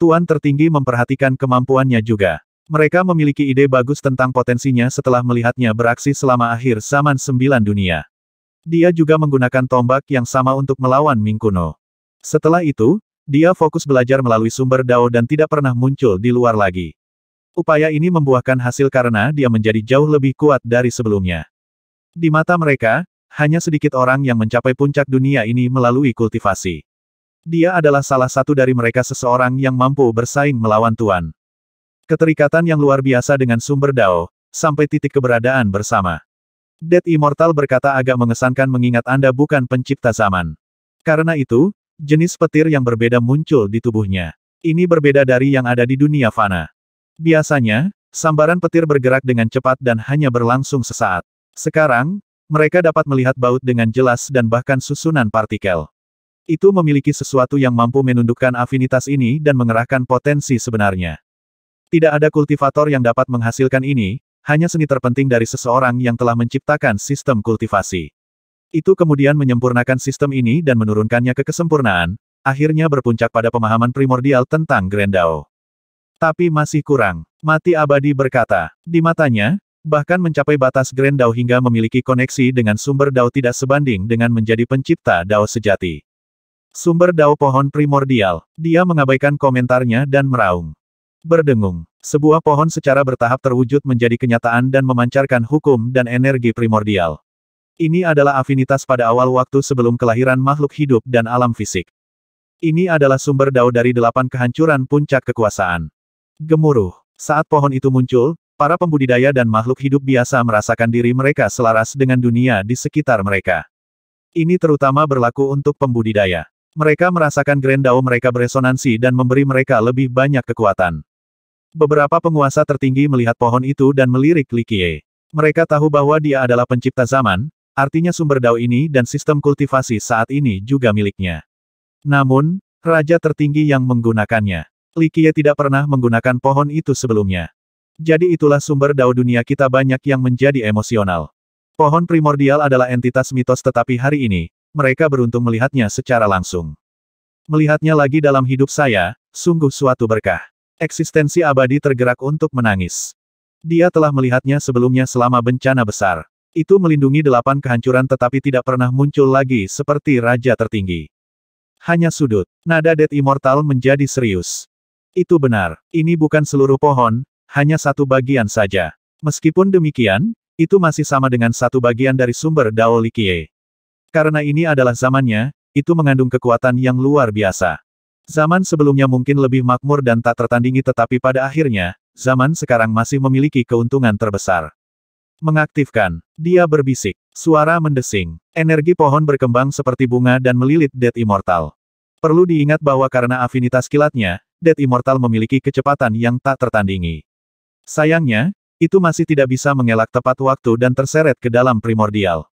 Tuan tertinggi memperhatikan kemampuannya juga. Mereka memiliki ide bagus tentang potensinya setelah melihatnya beraksi selama akhir zaman sembilan dunia. Dia juga menggunakan tombak yang sama untuk melawan Mingkuno. Setelah itu, dia fokus belajar melalui sumber Dao dan tidak pernah muncul di luar lagi. Upaya ini membuahkan hasil karena dia menjadi jauh lebih kuat dari sebelumnya. Di mata mereka, hanya sedikit orang yang mencapai puncak dunia ini melalui kultivasi. Dia adalah salah satu dari mereka seseorang yang mampu bersaing melawan Tuan. Keterikatan yang luar biasa dengan sumber Dao, sampai titik keberadaan bersama. Dead Immortal berkata agak mengesankan mengingat Anda bukan pencipta zaman. Karena itu, Jenis petir yang berbeda muncul di tubuhnya. Ini berbeda dari yang ada di dunia fana. Biasanya, sambaran petir bergerak dengan cepat dan hanya berlangsung sesaat. Sekarang, mereka dapat melihat baut dengan jelas dan bahkan susunan partikel. Itu memiliki sesuatu yang mampu menundukkan afinitas ini dan mengerahkan potensi sebenarnya. Tidak ada kultivator yang dapat menghasilkan ini, hanya seni terpenting dari seseorang yang telah menciptakan sistem kultivasi. Itu kemudian menyempurnakan sistem ini dan menurunkannya ke kesempurnaan, akhirnya berpuncak pada pemahaman primordial tentang Grendao. Tapi masih kurang. Mati abadi berkata, di matanya, bahkan mencapai batas Grendao hingga memiliki koneksi dengan sumber Dao tidak sebanding dengan menjadi pencipta Dao sejati. Sumber Dao pohon primordial, dia mengabaikan komentarnya dan meraung. Berdengung, sebuah pohon secara bertahap terwujud menjadi kenyataan dan memancarkan hukum dan energi primordial. Ini adalah afinitas pada awal waktu sebelum kelahiran makhluk hidup dan alam fisik. Ini adalah sumber dao dari delapan kehancuran puncak kekuasaan. Gemuruh. Saat pohon itu muncul, para pembudidaya dan makhluk hidup biasa merasakan diri mereka selaras dengan dunia di sekitar mereka. Ini terutama berlaku untuk pembudidaya. Mereka merasakan grand dao mereka beresonansi dan memberi mereka lebih banyak kekuatan. Beberapa penguasa tertinggi melihat pohon itu dan melirik Likie. Mereka tahu bahwa dia adalah pencipta zaman, Artinya sumber dao ini dan sistem kultivasi saat ini juga miliknya. Namun, raja tertinggi yang menggunakannya. Qiye tidak pernah menggunakan pohon itu sebelumnya. Jadi itulah sumber dao dunia kita banyak yang menjadi emosional. Pohon primordial adalah entitas mitos tetapi hari ini, mereka beruntung melihatnya secara langsung. Melihatnya lagi dalam hidup saya, sungguh suatu berkah. Eksistensi abadi tergerak untuk menangis. Dia telah melihatnya sebelumnya selama bencana besar. Itu melindungi delapan kehancuran tetapi tidak pernah muncul lagi seperti raja tertinggi. Hanya sudut. Nada Dead Immortal menjadi serius. Itu benar. Ini bukan seluruh pohon, hanya satu bagian saja. Meskipun demikian, itu masih sama dengan satu bagian dari sumber Dao Likie. Karena ini adalah zamannya, itu mengandung kekuatan yang luar biasa. Zaman sebelumnya mungkin lebih makmur dan tak tertandingi tetapi pada akhirnya, zaman sekarang masih memiliki keuntungan terbesar. Mengaktifkan. Dia berbisik. Suara mendesing. Energi pohon berkembang seperti bunga dan melilit Dead Immortal. Perlu diingat bahwa karena afinitas kilatnya, Dead Immortal memiliki kecepatan yang tak tertandingi. Sayangnya, itu masih tidak bisa mengelak tepat waktu dan terseret ke dalam primordial.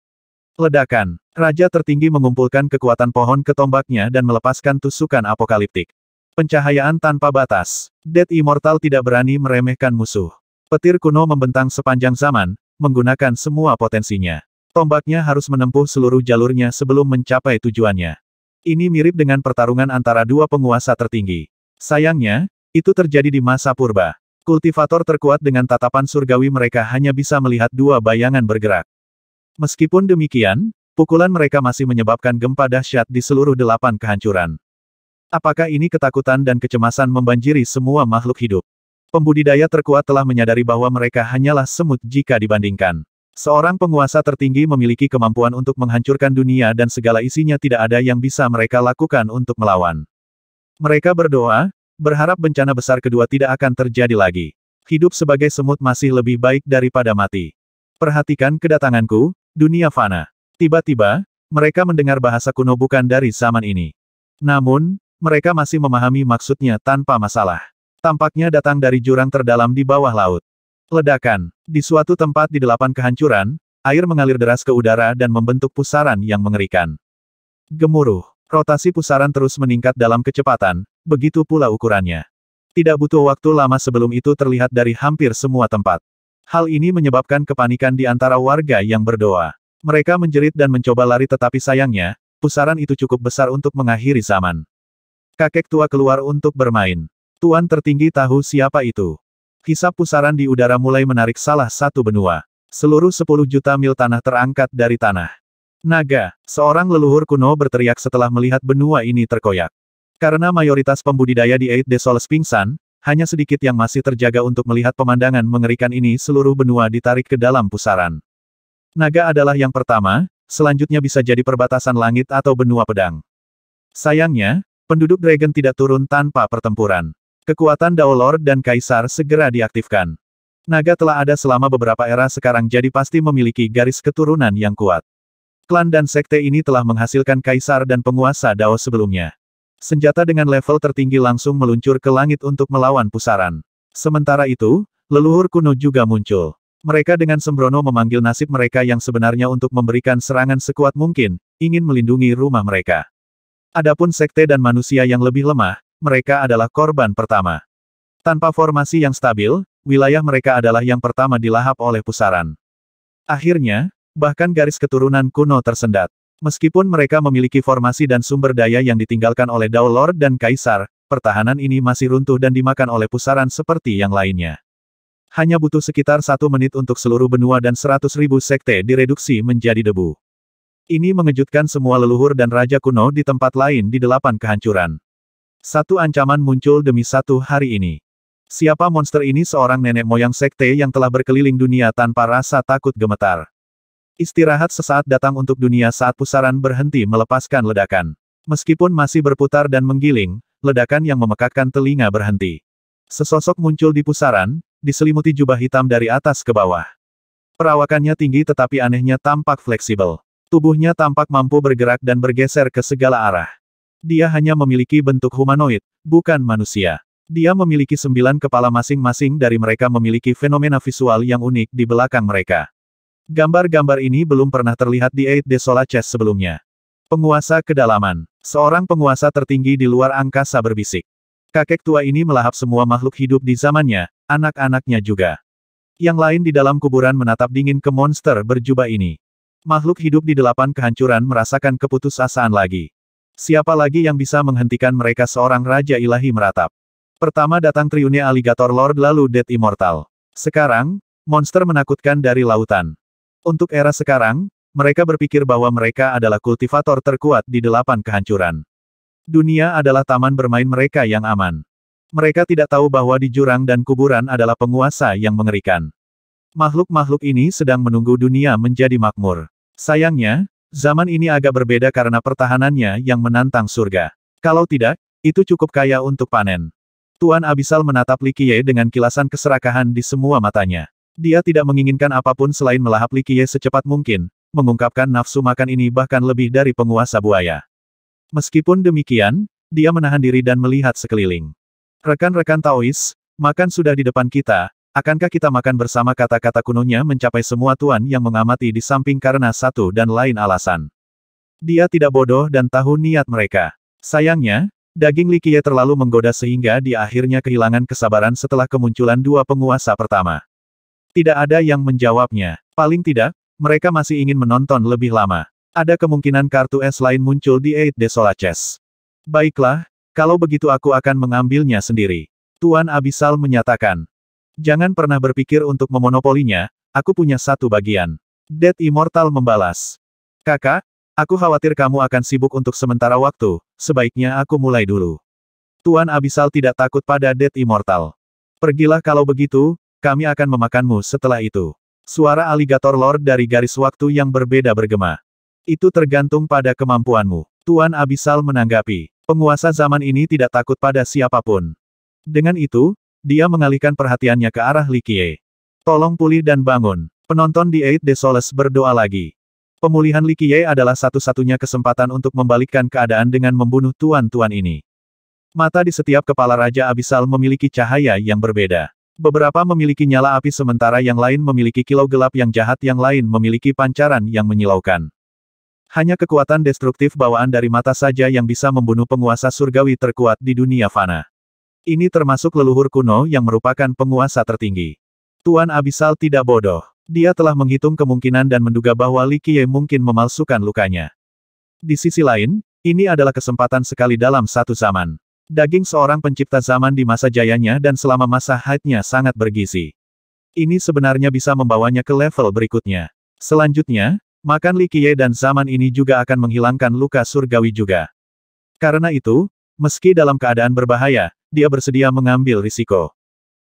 Ledakan. Raja tertinggi mengumpulkan kekuatan pohon ke tombaknya dan melepaskan tusukan apokaliptik. Pencahayaan tanpa batas. Dead Immortal tidak berani meremehkan musuh. Petir kuno membentang sepanjang zaman, menggunakan semua potensinya. Tombaknya harus menempuh seluruh jalurnya sebelum mencapai tujuannya. Ini mirip dengan pertarungan antara dua penguasa tertinggi. Sayangnya, itu terjadi di masa purba. Kultivator terkuat dengan tatapan surgawi mereka hanya bisa melihat dua bayangan bergerak. Meskipun demikian, pukulan mereka masih menyebabkan gempa dahsyat di seluruh delapan kehancuran. Apakah ini ketakutan dan kecemasan membanjiri semua makhluk hidup? Pembudidaya terkuat telah menyadari bahwa mereka hanyalah semut jika dibandingkan. Seorang penguasa tertinggi memiliki kemampuan untuk menghancurkan dunia dan segala isinya tidak ada yang bisa mereka lakukan untuk melawan. Mereka berdoa, berharap bencana besar kedua tidak akan terjadi lagi. Hidup sebagai semut masih lebih baik daripada mati. Perhatikan kedatanganku, dunia fana. Tiba-tiba, mereka mendengar bahasa kuno bukan dari zaman ini. Namun, mereka masih memahami maksudnya tanpa masalah. Tampaknya datang dari jurang terdalam di bawah laut. Ledakan. Di suatu tempat di delapan kehancuran, air mengalir deras ke udara dan membentuk pusaran yang mengerikan. Gemuruh. Rotasi pusaran terus meningkat dalam kecepatan, begitu pula ukurannya. Tidak butuh waktu lama sebelum itu terlihat dari hampir semua tempat. Hal ini menyebabkan kepanikan di antara warga yang berdoa. Mereka menjerit dan mencoba lari tetapi sayangnya, pusaran itu cukup besar untuk mengakhiri zaman. Kakek tua keluar untuk bermain. Tuan tertinggi tahu siapa itu. Hisap pusaran di udara mulai menarik salah satu benua. Seluruh 10 juta mil tanah terangkat dari tanah. Naga, seorang leluhur kuno berteriak setelah melihat benua ini terkoyak. Karena mayoritas pembudidaya di Eight Desoles pingsan, hanya sedikit yang masih terjaga untuk melihat pemandangan mengerikan ini seluruh benua ditarik ke dalam pusaran. Naga adalah yang pertama, selanjutnya bisa jadi perbatasan langit atau benua pedang. Sayangnya, penduduk Dragon tidak turun tanpa pertempuran. Kekuatan Dao Lord dan Kaisar segera diaktifkan. Naga telah ada selama beberapa era sekarang jadi pasti memiliki garis keturunan yang kuat. Klan dan sekte ini telah menghasilkan Kaisar dan penguasa Dao sebelumnya. Senjata dengan level tertinggi langsung meluncur ke langit untuk melawan pusaran. Sementara itu, leluhur kuno juga muncul. Mereka dengan sembrono memanggil nasib mereka yang sebenarnya untuk memberikan serangan sekuat mungkin, ingin melindungi rumah mereka. Adapun sekte dan manusia yang lebih lemah, mereka adalah korban pertama. Tanpa formasi yang stabil, wilayah mereka adalah yang pertama dilahap oleh pusaran. Akhirnya, bahkan garis keturunan kuno tersendat. Meskipun mereka memiliki formasi dan sumber daya yang ditinggalkan oleh Dao Lord dan Kaisar, pertahanan ini masih runtuh dan dimakan oleh pusaran seperti yang lainnya. Hanya butuh sekitar satu menit untuk seluruh benua dan seratus ribu sekte direduksi menjadi debu. Ini mengejutkan semua leluhur dan raja kuno di tempat lain di delapan kehancuran. Satu ancaman muncul demi satu hari ini. Siapa monster ini seorang nenek moyang sekte yang telah berkeliling dunia tanpa rasa takut gemetar. Istirahat sesaat datang untuk dunia saat pusaran berhenti melepaskan ledakan. Meskipun masih berputar dan menggiling, ledakan yang memekakkan telinga berhenti. Sesosok muncul di pusaran, diselimuti jubah hitam dari atas ke bawah. Perawakannya tinggi tetapi anehnya tampak fleksibel. Tubuhnya tampak mampu bergerak dan bergeser ke segala arah. Dia hanya memiliki bentuk humanoid, bukan manusia. Dia memiliki sembilan kepala masing-masing dari mereka memiliki fenomena visual yang unik di belakang mereka. Gambar-gambar ini belum pernah terlihat di Eight Desolaces sebelumnya. Penguasa Kedalaman. Seorang penguasa tertinggi di luar angkasa berbisik. Kakek tua ini melahap semua makhluk hidup di zamannya, anak-anaknya juga. Yang lain di dalam kuburan menatap dingin ke monster berjubah ini. Makhluk hidup di delapan kehancuran merasakan keputusasaan lagi. Siapa lagi yang bisa menghentikan mereka seorang Raja Ilahi meratap? Pertama datang Triunia Alligator Lord lalu Dead Immortal. Sekarang, monster menakutkan dari lautan. Untuk era sekarang, mereka berpikir bahwa mereka adalah kultivator terkuat di delapan kehancuran. Dunia adalah taman bermain mereka yang aman. Mereka tidak tahu bahwa di jurang dan kuburan adalah penguasa yang mengerikan. Makhluk-makhluk ini sedang menunggu dunia menjadi makmur. Sayangnya, Zaman ini agak berbeda karena pertahanannya yang menantang surga. Kalau tidak, itu cukup kaya untuk panen. Tuan Abisal menatap Likie dengan kilasan keserakahan di semua matanya. Dia tidak menginginkan apapun selain melahap Likie secepat mungkin, mengungkapkan nafsu makan ini bahkan lebih dari penguasa buaya. Meskipun demikian, dia menahan diri dan melihat sekeliling. Rekan-rekan Taois, makan sudah di depan kita, Akankah kita makan bersama kata-kata kunonya mencapai semua tuan yang mengamati di samping karena satu dan lain alasan? Dia tidak bodoh dan tahu niat mereka. Sayangnya, daging Likie terlalu menggoda sehingga dia akhirnya kehilangan kesabaran setelah kemunculan dua penguasa pertama. Tidak ada yang menjawabnya. Paling tidak, mereka masih ingin menonton lebih lama. Ada kemungkinan kartu es lain muncul di Eight Desolaces. Baiklah, kalau begitu aku akan mengambilnya sendiri. Tuan Abisal menyatakan, Jangan pernah berpikir untuk memonopolinya, aku punya satu bagian. Dead Immortal membalas. Kakak, aku khawatir kamu akan sibuk untuk sementara waktu, sebaiknya aku mulai dulu. Tuan Abisal tidak takut pada Dead Immortal. Pergilah kalau begitu, kami akan memakanmu setelah itu. Suara alligator lord dari garis waktu yang berbeda bergema. Itu tergantung pada kemampuanmu. Tuan Abisal menanggapi, penguasa zaman ini tidak takut pada siapapun. Dengan itu, dia mengalihkan perhatiannya ke arah Likie. Tolong pulih dan bangun. Penonton di Eight Desoles berdoa lagi. Pemulihan Likie adalah satu-satunya kesempatan untuk membalikkan keadaan dengan membunuh tuan-tuan ini. Mata di setiap kepala Raja Abisal memiliki cahaya yang berbeda. Beberapa memiliki nyala api sementara yang lain memiliki kilau gelap yang jahat yang lain memiliki pancaran yang menyilaukan. Hanya kekuatan destruktif bawaan dari mata saja yang bisa membunuh penguasa surgawi terkuat di dunia fana. Ini termasuk leluhur kuno yang merupakan penguasa tertinggi. Tuan Abisal tidak bodoh. Dia telah menghitung kemungkinan dan menduga bahwa Li Qiye mungkin memalsukan lukanya. Di sisi lain, ini adalah kesempatan sekali dalam satu zaman. Daging seorang pencipta zaman di masa jayanya dan selama masa haidnya sangat bergizi. Ini sebenarnya bisa membawanya ke level berikutnya. Selanjutnya, makan Li Qiye dan zaman ini juga akan menghilangkan luka surgawi juga. Karena itu, meski dalam keadaan berbahaya, dia bersedia mengambil risiko.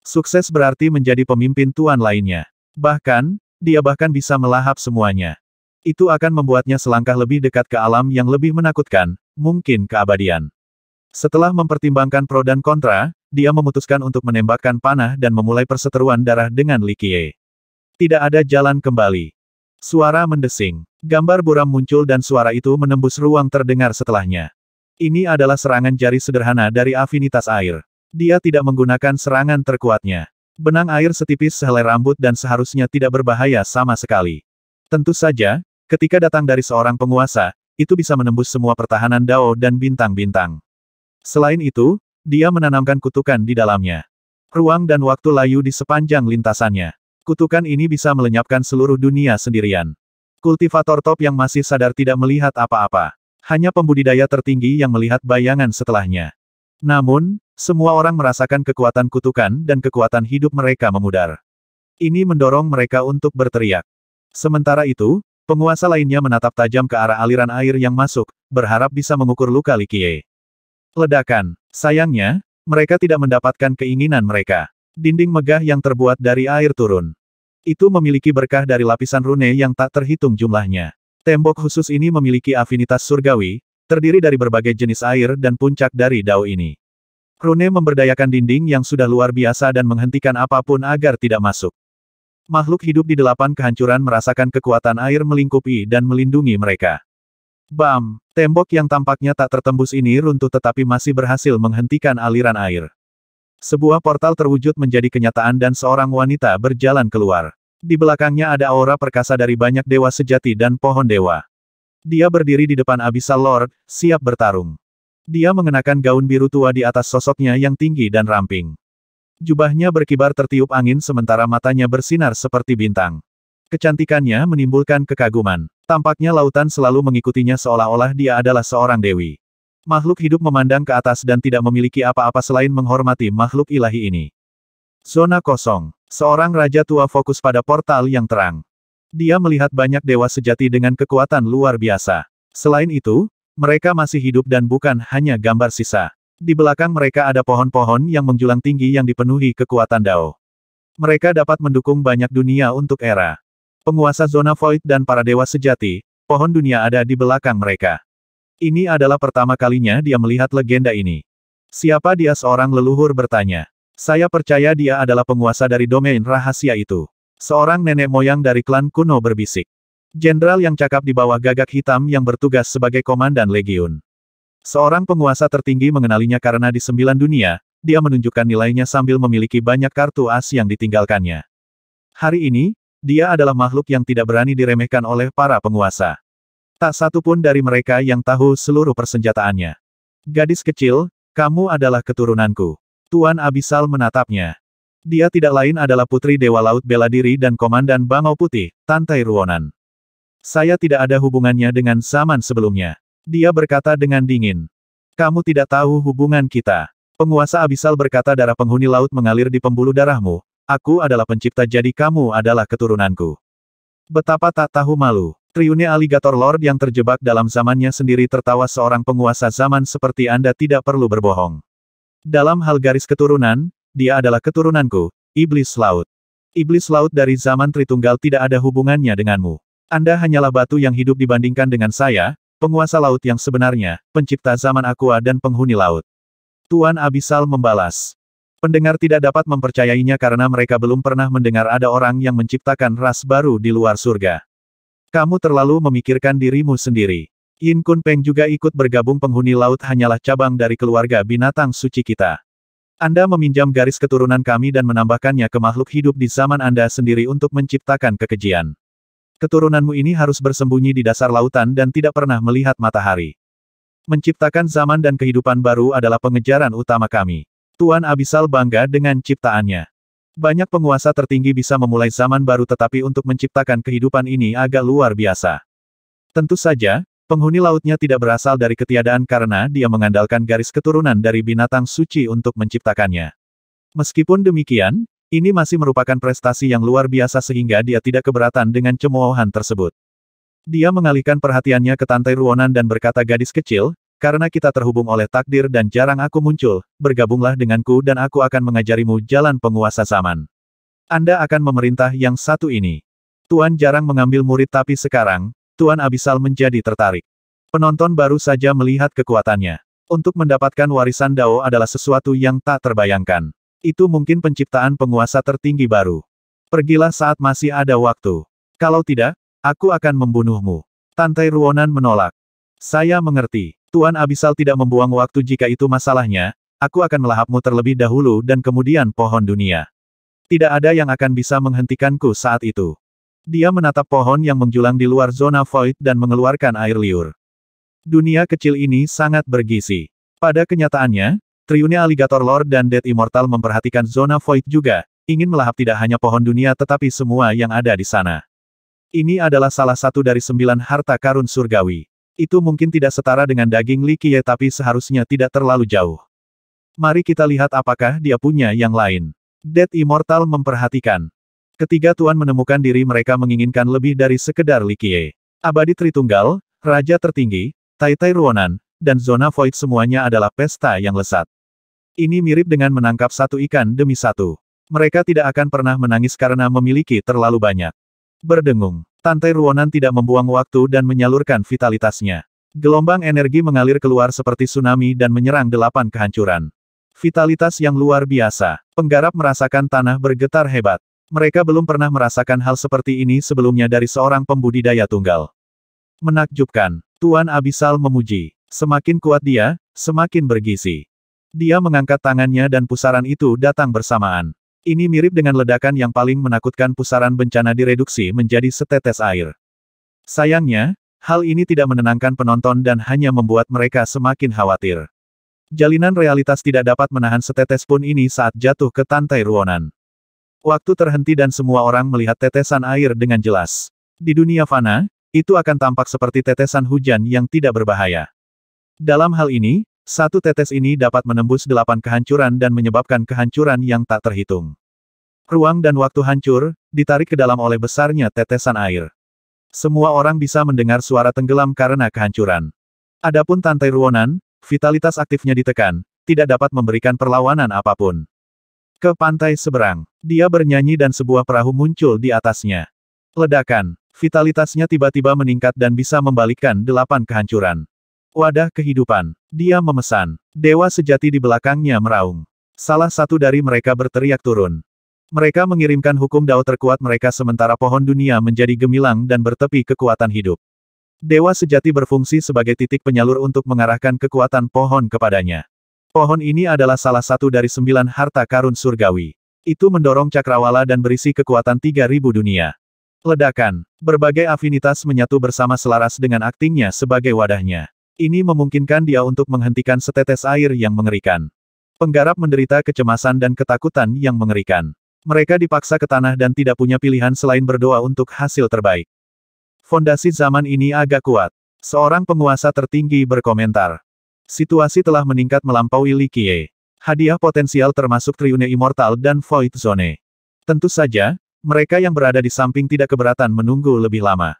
Sukses berarti menjadi pemimpin tuan lainnya. Bahkan, dia bahkan bisa melahap semuanya. Itu akan membuatnya selangkah lebih dekat ke alam yang lebih menakutkan, mungkin keabadian. Setelah mempertimbangkan pro dan kontra, dia memutuskan untuk menembakkan panah dan memulai perseteruan darah dengan Likie. Tidak ada jalan kembali. Suara mendesing. Gambar buram muncul dan suara itu menembus ruang terdengar setelahnya. Ini adalah serangan jari sederhana dari afinitas air. Dia tidak menggunakan serangan terkuatnya. Benang air setipis sehelai rambut dan seharusnya tidak berbahaya sama sekali. Tentu saja, ketika datang dari seorang penguasa, itu bisa menembus semua pertahanan Dao dan bintang-bintang. Selain itu, dia menanamkan kutukan di dalamnya. Ruang dan waktu layu di sepanjang lintasannya. Kutukan ini bisa melenyapkan seluruh dunia sendirian. Kultivator top yang masih sadar tidak melihat apa-apa. Hanya pembudidaya tertinggi yang melihat bayangan setelahnya. Namun, semua orang merasakan kekuatan kutukan dan kekuatan hidup mereka memudar. Ini mendorong mereka untuk berteriak. Sementara itu, penguasa lainnya menatap tajam ke arah aliran air yang masuk, berharap bisa mengukur luka Likie. Ledakan. Sayangnya, mereka tidak mendapatkan keinginan mereka. Dinding megah yang terbuat dari air turun. Itu memiliki berkah dari lapisan rune yang tak terhitung jumlahnya. Tembok khusus ini memiliki afinitas surgawi, terdiri dari berbagai jenis air dan puncak dari dao ini. Rune memberdayakan dinding yang sudah luar biasa dan menghentikan apapun agar tidak masuk. Makhluk hidup di delapan kehancuran merasakan kekuatan air melingkupi dan melindungi mereka. Bam! Tembok yang tampaknya tak tertembus ini runtuh tetapi masih berhasil menghentikan aliran air. Sebuah portal terwujud menjadi kenyataan dan seorang wanita berjalan keluar. Di belakangnya ada aura perkasa dari banyak dewa sejati dan pohon dewa. Dia berdiri di depan Abyssal Lord, siap bertarung. Dia mengenakan gaun biru tua di atas sosoknya yang tinggi dan ramping. Jubahnya berkibar tertiup angin sementara matanya bersinar seperti bintang. Kecantikannya menimbulkan kekaguman. Tampaknya lautan selalu mengikutinya seolah-olah dia adalah seorang dewi. Makhluk hidup memandang ke atas dan tidak memiliki apa-apa selain menghormati makhluk ilahi ini. Zona kosong. Seorang raja tua fokus pada portal yang terang. Dia melihat banyak dewa sejati dengan kekuatan luar biasa. Selain itu, mereka masih hidup dan bukan hanya gambar sisa. Di belakang mereka ada pohon-pohon yang menjulang tinggi yang dipenuhi kekuatan Dao. Mereka dapat mendukung banyak dunia untuk era. Penguasa zona void dan para dewa sejati, pohon dunia ada di belakang mereka. Ini adalah pertama kalinya dia melihat legenda ini. Siapa dia seorang leluhur bertanya. Saya percaya dia adalah penguasa dari domain rahasia itu. Seorang nenek moyang dari klan kuno berbisik. Jenderal yang cakap di bawah gagak hitam yang bertugas sebagai komandan legiun. Seorang penguasa tertinggi mengenalinya karena di sembilan dunia, dia menunjukkan nilainya sambil memiliki banyak kartu as yang ditinggalkannya. Hari ini, dia adalah makhluk yang tidak berani diremehkan oleh para penguasa. Tak satu pun dari mereka yang tahu seluruh persenjataannya. Gadis kecil, kamu adalah keturunanku. Tuan Abisal menatapnya. Dia tidak lain adalah putri Dewa Laut Bela Diri dan Komandan Bangau Putih, Tantai Ruonan. Saya tidak ada hubungannya dengan zaman sebelumnya. Dia berkata dengan dingin. Kamu tidak tahu hubungan kita. Penguasa Abisal berkata darah penghuni laut mengalir di pembuluh darahmu. Aku adalah pencipta jadi kamu adalah keturunanku. Betapa tak tahu malu. Triune Alligator Lord yang terjebak dalam zamannya sendiri tertawa seorang penguasa zaman seperti Anda tidak perlu berbohong. Dalam hal garis keturunan, dia adalah keturunanku, Iblis Laut. Iblis Laut dari zaman Tritunggal tidak ada hubungannya denganmu. Anda hanyalah batu yang hidup dibandingkan dengan saya, penguasa laut yang sebenarnya, pencipta zaman aqua dan penghuni laut. Tuan Abisal membalas. Pendengar tidak dapat mempercayainya karena mereka belum pernah mendengar ada orang yang menciptakan ras baru di luar surga. Kamu terlalu memikirkan dirimu sendiri. Yin Kun Peng juga ikut bergabung penghuni laut hanyalah cabang dari keluarga binatang suci kita. Anda meminjam garis keturunan kami dan menambahkannya ke makhluk hidup di zaman Anda sendiri untuk menciptakan kekejian. Keturunanmu ini harus bersembunyi di dasar lautan dan tidak pernah melihat matahari. Menciptakan zaman dan kehidupan baru adalah pengejaran utama kami. Tuan Abisal bangga dengan ciptaannya. Banyak penguasa tertinggi bisa memulai zaman baru tetapi untuk menciptakan kehidupan ini agak luar biasa. Tentu saja, Penghuni lautnya tidak berasal dari ketiadaan karena dia mengandalkan garis keturunan dari binatang suci untuk menciptakannya. Meskipun demikian, ini masih merupakan prestasi yang luar biasa sehingga dia tidak keberatan dengan cemoohan tersebut. Dia mengalihkan perhatiannya ke Tantai Ruonan dan berkata gadis kecil, karena kita terhubung oleh takdir dan jarang aku muncul, bergabunglah denganku dan aku akan mengajarimu jalan penguasa zaman. Anda akan memerintah yang satu ini. Tuan jarang mengambil murid tapi sekarang, Tuan Abisal menjadi tertarik. Penonton baru saja melihat kekuatannya. Untuk mendapatkan warisan Dao adalah sesuatu yang tak terbayangkan. Itu mungkin penciptaan penguasa tertinggi baru. Pergilah saat masih ada waktu. Kalau tidak, aku akan membunuhmu. Tantai Ruonan menolak. Saya mengerti. Tuan Abisal tidak membuang waktu jika itu masalahnya, aku akan melahapmu terlebih dahulu dan kemudian pohon dunia. Tidak ada yang akan bisa menghentikanku saat itu. Dia menatap pohon yang menjulang di luar zona void dan mengeluarkan air liur. Dunia kecil ini sangat bergizi. Pada kenyataannya, triune Alligator Lord dan Dead Immortal memperhatikan zona void juga, ingin melahap tidak hanya pohon dunia tetapi semua yang ada di sana. Ini adalah salah satu dari sembilan harta karun surgawi. Itu mungkin tidak setara dengan daging likie tapi seharusnya tidak terlalu jauh. Mari kita lihat apakah dia punya yang lain. Dead Immortal memperhatikan. Ketiga tuan menemukan diri mereka menginginkan lebih dari sekedar Likie. Abadi Tritunggal, Raja Tertinggi, Taitai Ruonan, dan Zona Void semuanya adalah pesta yang lesat. Ini mirip dengan menangkap satu ikan demi satu. Mereka tidak akan pernah menangis karena memiliki terlalu banyak. Berdengung, Tante Ruonan tidak membuang waktu dan menyalurkan vitalitasnya. Gelombang energi mengalir keluar seperti tsunami dan menyerang delapan kehancuran. Vitalitas yang luar biasa. Penggarap merasakan tanah bergetar hebat. Mereka belum pernah merasakan hal seperti ini sebelumnya dari seorang pembudidaya tunggal. Menakjubkan, Tuan Abisal memuji. Semakin kuat dia, semakin bergizi. Dia mengangkat tangannya dan pusaran itu datang bersamaan. Ini mirip dengan ledakan yang paling menakutkan pusaran bencana direduksi menjadi setetes air. Sayangnya, hal ini tidak menenangkan penonton dan hanya membuat mereka semakin khawatir. Jalinan realitas tidak dapat menahan setetes pun ini saat jatuh ke tantai ruonan. Waktu terhenti dan semua orang melihat tetesan air dengan jelas. Di dunia fana, itu akan tampak seperti tetesan hujan yang tidak berbahaya. Dalam hal ini, satu tetes ini dapat menembus delapan kehancuran dan menyebabkan kehancuran yang tak terhitung. Ruang dan waktu hancur, ditarik ke dalam oleh besarnya tetesan air. Semua orang bisa mendengar suara tenggelam karena kehancuran. Adapun Tantai Ruonan, vitalitas aktifnya ditekan, tidak dapat memberikan perlawanan apapun. Ke pantai seberang, dia bernyanyi dan sebuah perahu muncul di atasnya. Ledakan, vitalitasnya tiba-tiba meningkat dan bisa membalikkan delapan kehancuran. Wadah kehidupan, dia memesan. Dewa sejati di belakangnya meraung. Salah satu dari mereka berteriak turun. Mereka mengirimkan hukum dao terkuat mereka sementara pohon dunia menjadi gemilang dan bertepi kekuatan hidup. Dewa sejati berfungsi sebagai titik penyalur untuk mengarahkan kekuatan pohon kepadanya. Pohon ini adalah salah satu dari sembilan harta karun surgawi. Itu mendorong cakrawala dan berisi kekuatan 3000 dunia. Ledakan. Berbagai afinitas menyatu bersama selaras dengan aktingnya sebagai wadahnya. Ini memungkinkan dia untuk menghentikan setetes air yang mengerikan. Penggarap menderita kecemasan dan ketakutan yang mengerikan. Mereka dipaksa ke tanah dan tidak punya pilihan selain berdoa untuk hasil terbaik. Fondasi zaman ini agak kuat. Seorang penguasa tertinggi berkomentar. Situasi telah meningkat melampaui Li Qiye. Hadiah potensial termasuk Triune Immortal dan Void Zone. Tentu saja, mereka yang berada di samping tidak keberatan menunggu lebih lama.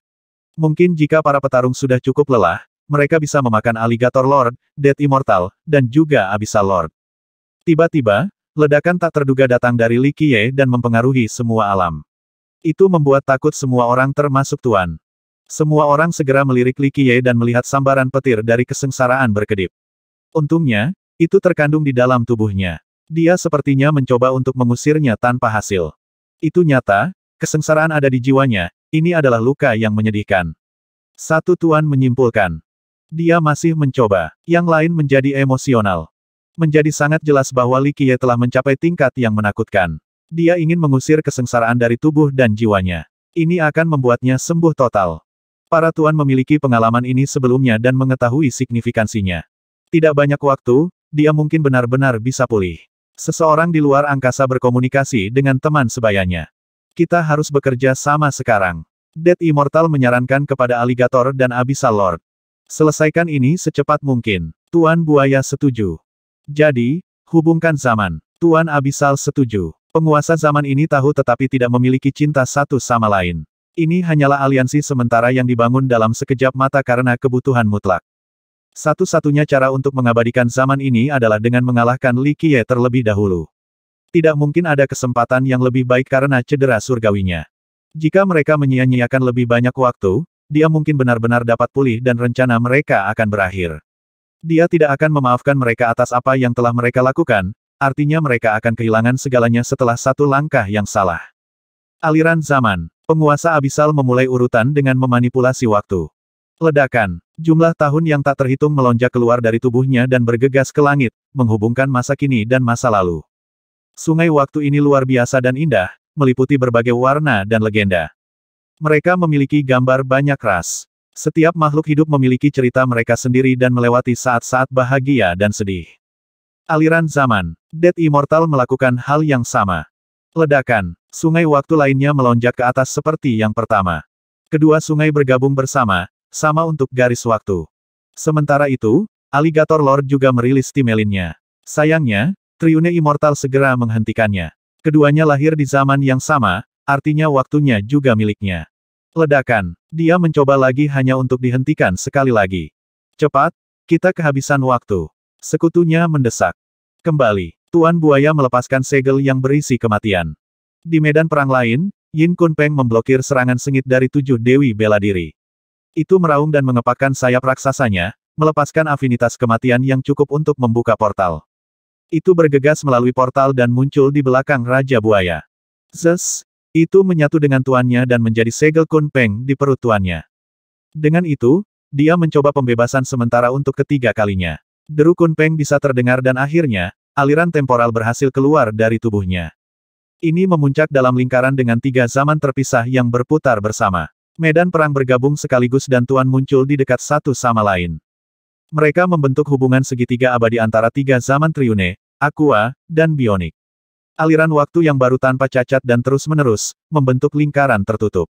Mungkin jika para petarung sudah cukup lelah, mereka bisa memakan Alligator Lord, Dead Immortal, dan juga Abyssal Lord. Tiba-tiba, ledakan tak terduga datang dari Li Qiye dan mempengaruhi semua alam. Itu membuat takut semua orang termasuk Tuan. Semua orang segera melirik Li Qiye dan melihat sambaran petir dari kesengsaraan berkedip. Untungnya, itu terkandung di dalam tubuhnya. Dia sepertinya mencoba untuk mengusirnya tanpa hasil. Itu nyata, kesengsaraan ada di jiwanya, ini adalah luka yang menyedihkan. Satu tuan menyimpulkan. Dia masih mencoba. Yang lain menjadi emosional. Menjadi sangat jelas bahwa Li Qiye telah mencapai tingkat yang menakutkan. Dia ingin mengusir kesengsaraan dari tubuh dan jiwanya. Ini akan membuatnya sembuh total. Para tuan memiliki pengalaman ini sebelumnya dan mengetahui signifikansinya. Tidak banyak waktu, dia mungkin benar-benar bisa pulih. Seseorang di luar angkasa berkomunikasi dengan teman sebayanya. Kita harus bekerja sama sekarang. Dead Immortal menyarankan kepada Alligator dan Abyssal Lord. Selesaikan ini secepat mungkin. Tuan Buaya setuju. Jadi, hubungkan zaman. Tuan Abyssal setuju. Penguasa zaman ini tahu tetapi tidak memiliki cinta satu sama lain. Ini hanyalah aliansi sementara yang dibangun dalam sekejap mata karena kebutuhan mutlak. Satu-satunya cara untuk mengabadikan zaman ini adalah dengan mengalahkan Li Qiye terlebih dahulu. Tidak mungkin ada kesempatan yang lebih baik karena cedera surgawinya. Jika mereka menyia-nyiakan lebih banyak waktu, dia mungkin benar-benar dapat pulih dan rencana mereka akan berakhir. Dia tidak akan memaafkan mereka atas apa yang telah mereka lakukan, artinya mereka akan kehilangan segalanya setelah satu langkah yang salah. Aliran zaman. Penguasa abisal memulai urutan dengan memanipulasi waktu. Ledakan. Jumlah tahun yang tak terhitung melonjak keluar dari tubuhnya dan bergegas ke langit, menghubungkan masa kini dan masa lalu. Sungai waktu ini luar biasa dan indah, meliputi berbagai warna dan legenda. Mereka memiliki gambar banyak ras. Setiap makhluk hidup memiliki cerita mereka sendiri dan melewati saat-saat bahagia dan sedih. Aliran zaman, Dead Immortal melakukan hal yang sama. Ledakan, Sungai waktu lainnya melonjak ke atas seperti yang pertama. Kedua sungai bergabung bersama, sama untuk garis waktu. Sementara itu, Alligator Lord juga merilis timelinnya. Sayangnya, Triune Immortal segera menghentikannya. Keduanya lahir di zaman yang sama, artinya waktunya juga miliknya. Ledakan, dia mencoba lagi hanya untuk dihentikan sekali lagi. Cepat, kita kehabisan waktu. Sekutunya mendesak. Kembali, Tuan Buaya melepaskan segel yang berisi kematian. Di medan perang lain, Yin Kun Peng memblokir serangan sengit dari tujuh Dewi Bela Diri. Itu meraung dan mengepakkan sayap raksasanya, melepaskan afinitas kematian yang cukup untuk membuka portal. Itu bergegas melalui portal dan muncul di belakang Raja Buaya. Zes, itu menyatu dengan tuannya dan menjadi segel Kun Peng di perut tuannya. Dengan itu, dia mencoba pembebasan sementara untuk ketiga kalinya. Deru Kun Peng bisa terdengar dan akhirnya, aliran temporal berhasil keluar dari tubuhnya. Ini memuncak dalam lingkaran dengan tiga zaman terpisah yang berputar bersama. Medan perang bergabung sekaligus dan Tuan muncul di dekat satu sama lain. Mereka membentuk hubungan segitiga abadi antara tiga zaman Triune, Aqua, dan Bionik. Aliran waktu yang baru tanpa cacat dan terus-menerus, membentuk lingkaran tertutup.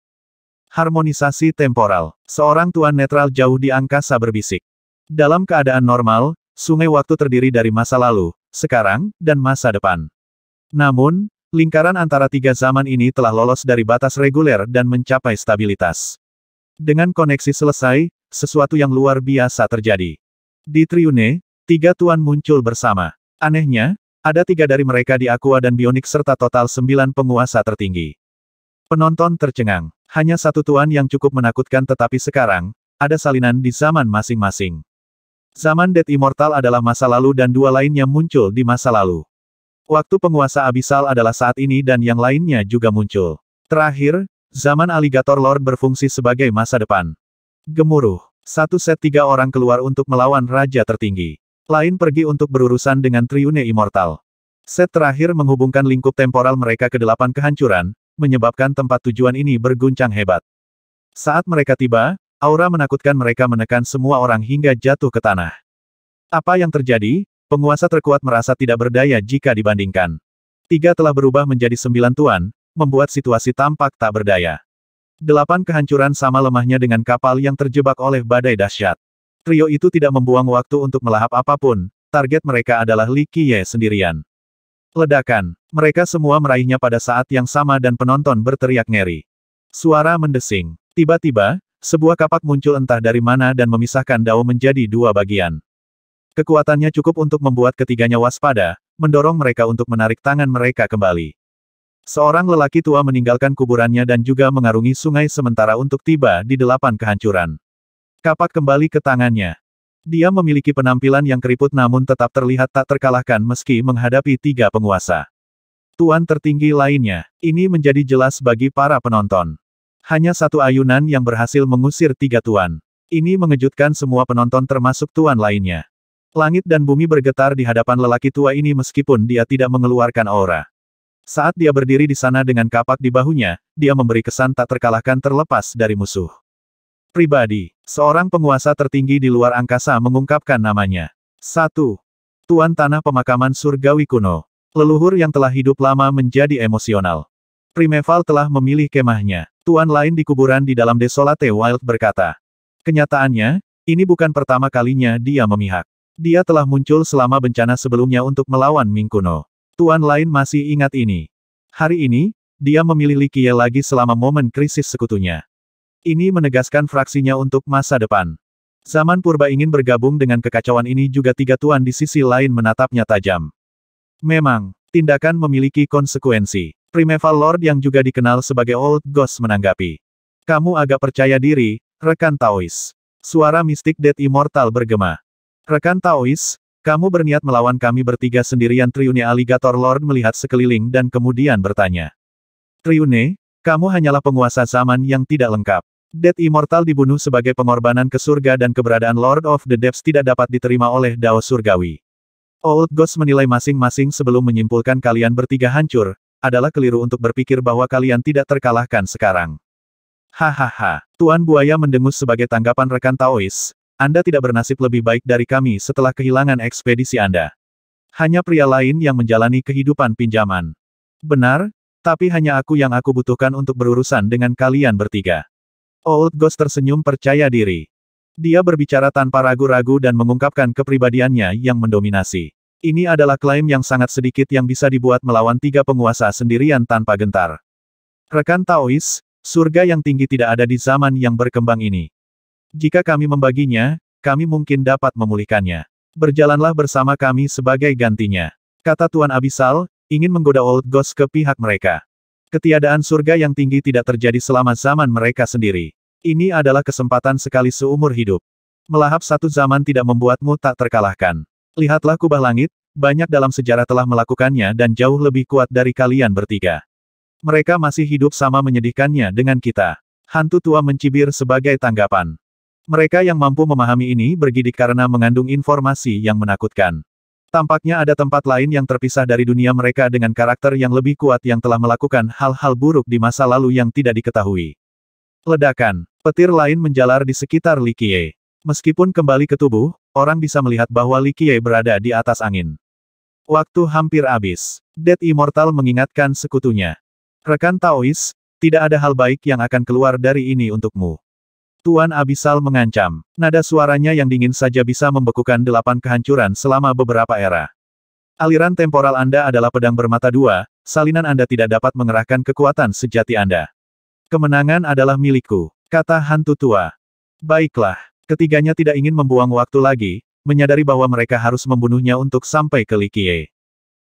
Harmonisasi temporal. Seorang tuan netral jauh di angkasa berbisik. Dalam keadaan normal, sungai waktu terdiri dari masa lalu, sekarang, dan masa depan. Namun, Lingkaran antara tiga zaman ini telah lolos dari batas reguler dan mencapai stabilitas. Dengan koneksi selesai, sesuatu yang luar biasa terjadi. Di Triune, tiga tuan muncul bersama. Anehnya, ada tiga dari mereka di Aqua dan Bionik serta total sembilan penguasa tertinggi. Penonton tercengang. Hanya satu tuan yang cukup menakutkan tetapi sekarang, ada salinan di zaman masing-masing. Zaman Dead Immortal adalah masa lalu dan dua lainnya muncul di masa lalu. Waktu penguasa abisal adalah saat ini dan yang lainnya juga muncul. Terakhir, zaman aligator lord berfungsi sebagai masa depan. Gemuruh. Satu set tiga orang keluar untuk melawan raja tertinggi. Lain pergi untuk berurusan dengan Triune Immortal. Set terakhir menghubungkan lingkup temporal mereka ke delapan kehancuran, menyebabkan tempat tujuan ini berguncang hebat. Saat mereka tiba, aura menakutkan mereka menekan semua orang hingga jatuh ke tanah. Apa yang terjadi? Penguasa terkuat merasa tidak berdaya jika dibandingkan. Tiga telah berubah menjadi sembilan tuan, membuat situasi tampak tak berdaya. Delapan kehancuran sama lemahnya dengan kapal yang terjebak oleh badai dahsyat. Trio itu tidak membuang waktu untuk melahap apapun, target mereka adalah Li Qiye sendirian. Ledakan. Mereka semua meraihnya pada saat yang sama dan penonton berteriak ngeri. Suara mendesing. Tiba-tiba, sebuah kapak muncul entah dari mana dan memisahkan Dao menjadi dua bagian. Kekuatannya cukup untuk membuat ketiganya waspada, mendorong mereka untuk menarik tangan mereka kembali. Seorang lelaki tua meninggalkan kuburannya dan juga mengarungi sungai sementara untuk tiba di delapan kehancuran. Kapak kembali ke tangannya. Dia memiliki penampilan yang keriput namun tetap terlihat tak terkalahkan meski menghadapi tiga penguasa. Tuan tertinggi lainnya, ini menjadi jelas bagi para penonton. Hanya satu ayunan yang berhasil mengusir tiga tuan. Ini mengejutkan semua penonton termasuk tuan lainnya. Langit dan bumi bergetar di hadapan lelaki tua ini meskipun dia tidak mengeluarkan aura. Saat dia berdiri di sana dengan kapak di bahunya, dia memberi kesan tak terkalahkan terlepas dari musuh. Pribadi, seorang penguasa tertinggi di luar angkasa mengungkapkan namanya. 1. Tuan Tanah Pemakaman Surgawi Kuno. Leluhur yang telah hidup lama menjadi emosional. Primeval telah memilih kemahnya. Tuan lain di kuburan di dalam Desolate Wild berkata. Kenyataannya, ini bukan pertama kalinya dia memihak. Dia telah muncul selama bencana sebelumnya untuk melawan Ming Kuno. Tuan lain masih ingat ini. Hari ini, dia memilih Li Qiye lagi selama momen krisis sekutunya. Ini menegaskan fraksinya untuk masa depan. Zaman purba ingin bergabung dengan kekacauan ini juga tiga tuan di sisi lain menatapnya tajam. Memang, tindakan memiliki konsekuensi. Primeval Lord yang juga dikenal sebagai Old Ghost menanggapi. Kamu agak percaya diri, rekan Taois. Suara mistik Dead Immortal bergema. Rekan Taois, kamu berniat melawan kami bertiga sendirian Triune Alligator Lord melihat sekeliling dan kemudian bertanya. Triune, kamu hanyalah penguasa zaman yang tidak lengkap. Dead Immortal dibunuh sebagai pengorbanan ke surga dan keberadaan Lord of the Depths tidak dapat diterima oleh Dao Surgawi. Old Ghost menilai masing-masing sebelum menyimpulkan kalian bertiga hancur, adalah keliru untuk berpikir bahwa kalian tidak terkalahkan sekarang. Hahaha, Tuan Buaya mendengus sebagai tanggapan rekan Taois, anda tidak bernasib lebih baik dari kami setelah kehilangan ekspedisi Anda. Hanya pria lain yang menjalani kehidupan pinjaman. Benar, tapi hanya aku yang aku butuhkan untuk berurusan dengan kalian bertiga. Old Ghost tersenyum percaya diri. Dia berbicara tanpa ragu-ragu dan mengungkapkan kepribadiannya yang mendominasi. Ini adalah klaim yang sangat sedikit yang bisa dibuat melawan tiga penguasa sendirian tanpa gentar. Rekan Taois, surga yang tinggi tidak ada di zaman yang berkembang ini. Jika kami membaginya, kami mungkin dapat memulihkannya. Berjalanlah bersama kami sebagai gantinya. Kata Tuan Abisal, ingin menggoda Old Ghost ke pihak mereka. Ketiadaan surga yang tinggi tidak terjadi selama zaman mereka sendiri. Ini adalah kesempatan sekali seumur hidup. Melahap satu zaman tidak membuatmu tak terkalahkan. Lihatlah kubah langit, banyak dalam sejarah telah melakukannya dan jauh lebih kuat dari kalian bertiga. Mereka masih hidup sama menyedihkannya dengan kita. Hantu tua mencibir sebagai tanggapan. Mereka yang mampu memahami ini bergidik karena mengandung informasi yang menakutkan. Tampaknya ada tempat lain yang terpisah dari dunia mereka dengan karakter yang lebih kuat yang telah melakukan hal-hal buruk di masa lalu yang tidak diketahui. Ledakan, petir lain menjalar di sekitar Likie. Meskipun kembali ke tubuh, orang bisa melihat bahwa Likie berada di atas angin. Waktu hampir habis. Dead Immortal mengingatkan sekutunya. Rekan Taois, tidak ada hal baik yang akan keluar dari ini untukmu. Tuan Abisal mengancam. Nada suaranya yang dingin saja bisa membekukan delapan kehancuran selama beberapa era. Aliran temporal Anda adalah pedang bermata dua, salinan Anda tidak dapat mengerahkan kekuatan sejati Anda. Kemenangan adalah milikku, kata hantu tua. Baiklah, ketiganya tidak ingin membuang waktu lagi, menyadari bahwa mereka harus membunuhnya untuk sampai ke Likie.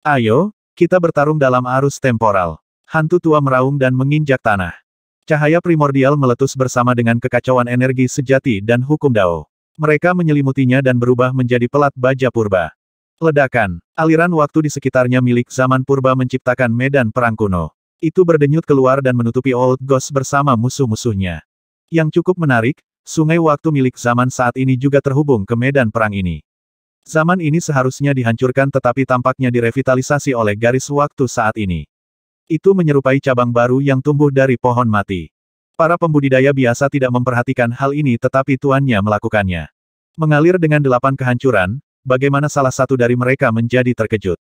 Ayo, kita bertarung dalam arus temporal. Hantu tua meraung dan menginjak tanah. Cahaya primordial meletus bersama dengan kekacauan energi sejati dan hukum Dao. Mereka menyelimutinya dan berubah menjadi pelat baja purba. Ledakan, aliran waktu di sekitarnya milik zaman purba menciptakan medan perang kuno. Itu berdenyut keluar dan menutupi Old Ghost bersama musuh-musuhnya. Yang cukup menarik, sungai waktu milik zaman saat ini juga terhubung ke medan perang ini. Zaman ini seharusnya dihancurkan tetapi tampaknya direvitalisasi oleh garis waktu saat ini. Itu menyerupai cabang baru yang tumbuh dari pohon mati. Para pembudidaya biasa tidak memperhatikan hal ini tetapi tuannya melakukannya. Mengalir dengan delapan kehancuran, bagaimana salah satu dari mereka menjadi terkejut.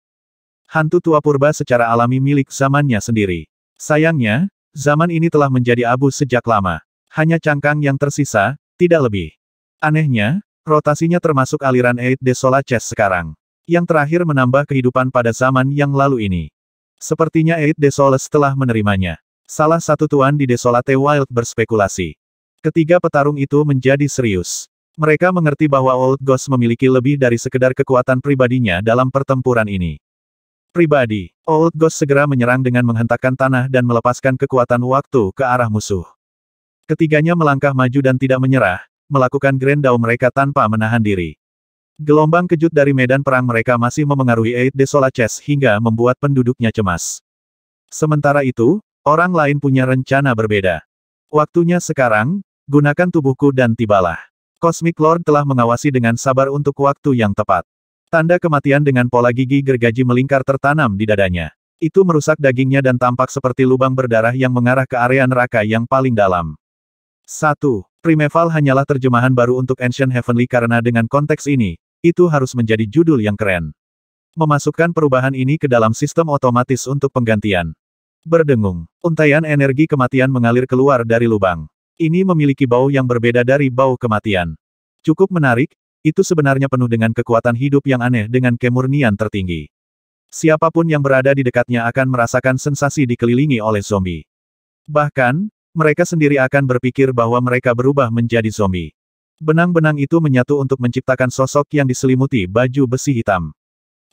Hantu tua purba secara alami milik zamannya sendiri. Sayangnya, zaman ini telah menjadi abu sejak lama. Hanya cangkang yang tersisa, tidak lebih. Anehnya, rotasinya termasuk aliran Eid de Desolaces sekarang. Yang terakhir menambah kehidupan pada zaman yang lalu ini. Sepertinya Eid Desoles telah menerimanya. Salah satu tuan di Desolate Wild berspekulasi. Ketiga petarung itu menjadi serius. Mereka mengerti bahwa Old Ghost memiliki lebih dari sekedar kekuatan pribadinya dalam pertempuran ini. Pribadi, Old Ghost segera menyerang dengan menghentakkan tanah dan melepaskan kekuatan waktu ke arah musuh. Ketiganya melangkah maju dan tidak menyerah, melakukan grendau mereka tanpa menahan diri. Gelombang kejut dari medan perang mereka masih memengaruhi Eight Desolaces hingga membuat penduduknya cemas. Sementara itu, orang lain punya rencana berbeda. Waktunya sekarang, gunakan tubuhku dan tibalah. Cosmic Lord telah mengawasi dengan sabar untuk waktu yang tepat. Tanda kematian dengan pola gigi gergaji melingkar tertanam di dadanya. Itu merusak dagingnya dan tampak seperti lubang berdarah yang mengarah ke area neraka yang paling dalam. 1. Primeval hanyalah terjemahan baru untuk Ancient Heavenly karena dengan konteks ini, itu harus menjadi judul yang keren. Memasukkan perubahan ini ke dalam sistem otomatis untuk penggantian. Berdengung, untaian energi kematian mengalir keluar dari lubang. Ini memiliki bau yang berbeda dari bau kematian. Cukup menarik, itu sebenarnya penuh dengan kekuatan hidup yang aneh dengan kemurnian tertinggi. Siapapun yang berada di dekatnya akan merasakan sensasi dikelilingi oleh zombie. Bahkan, mereka sendiri akan berpikir bahwa mereka berubah menjadi zombie. Benang-benang itu menyatu untuk menciptakan sosok yang diselimuti baju besi hitam.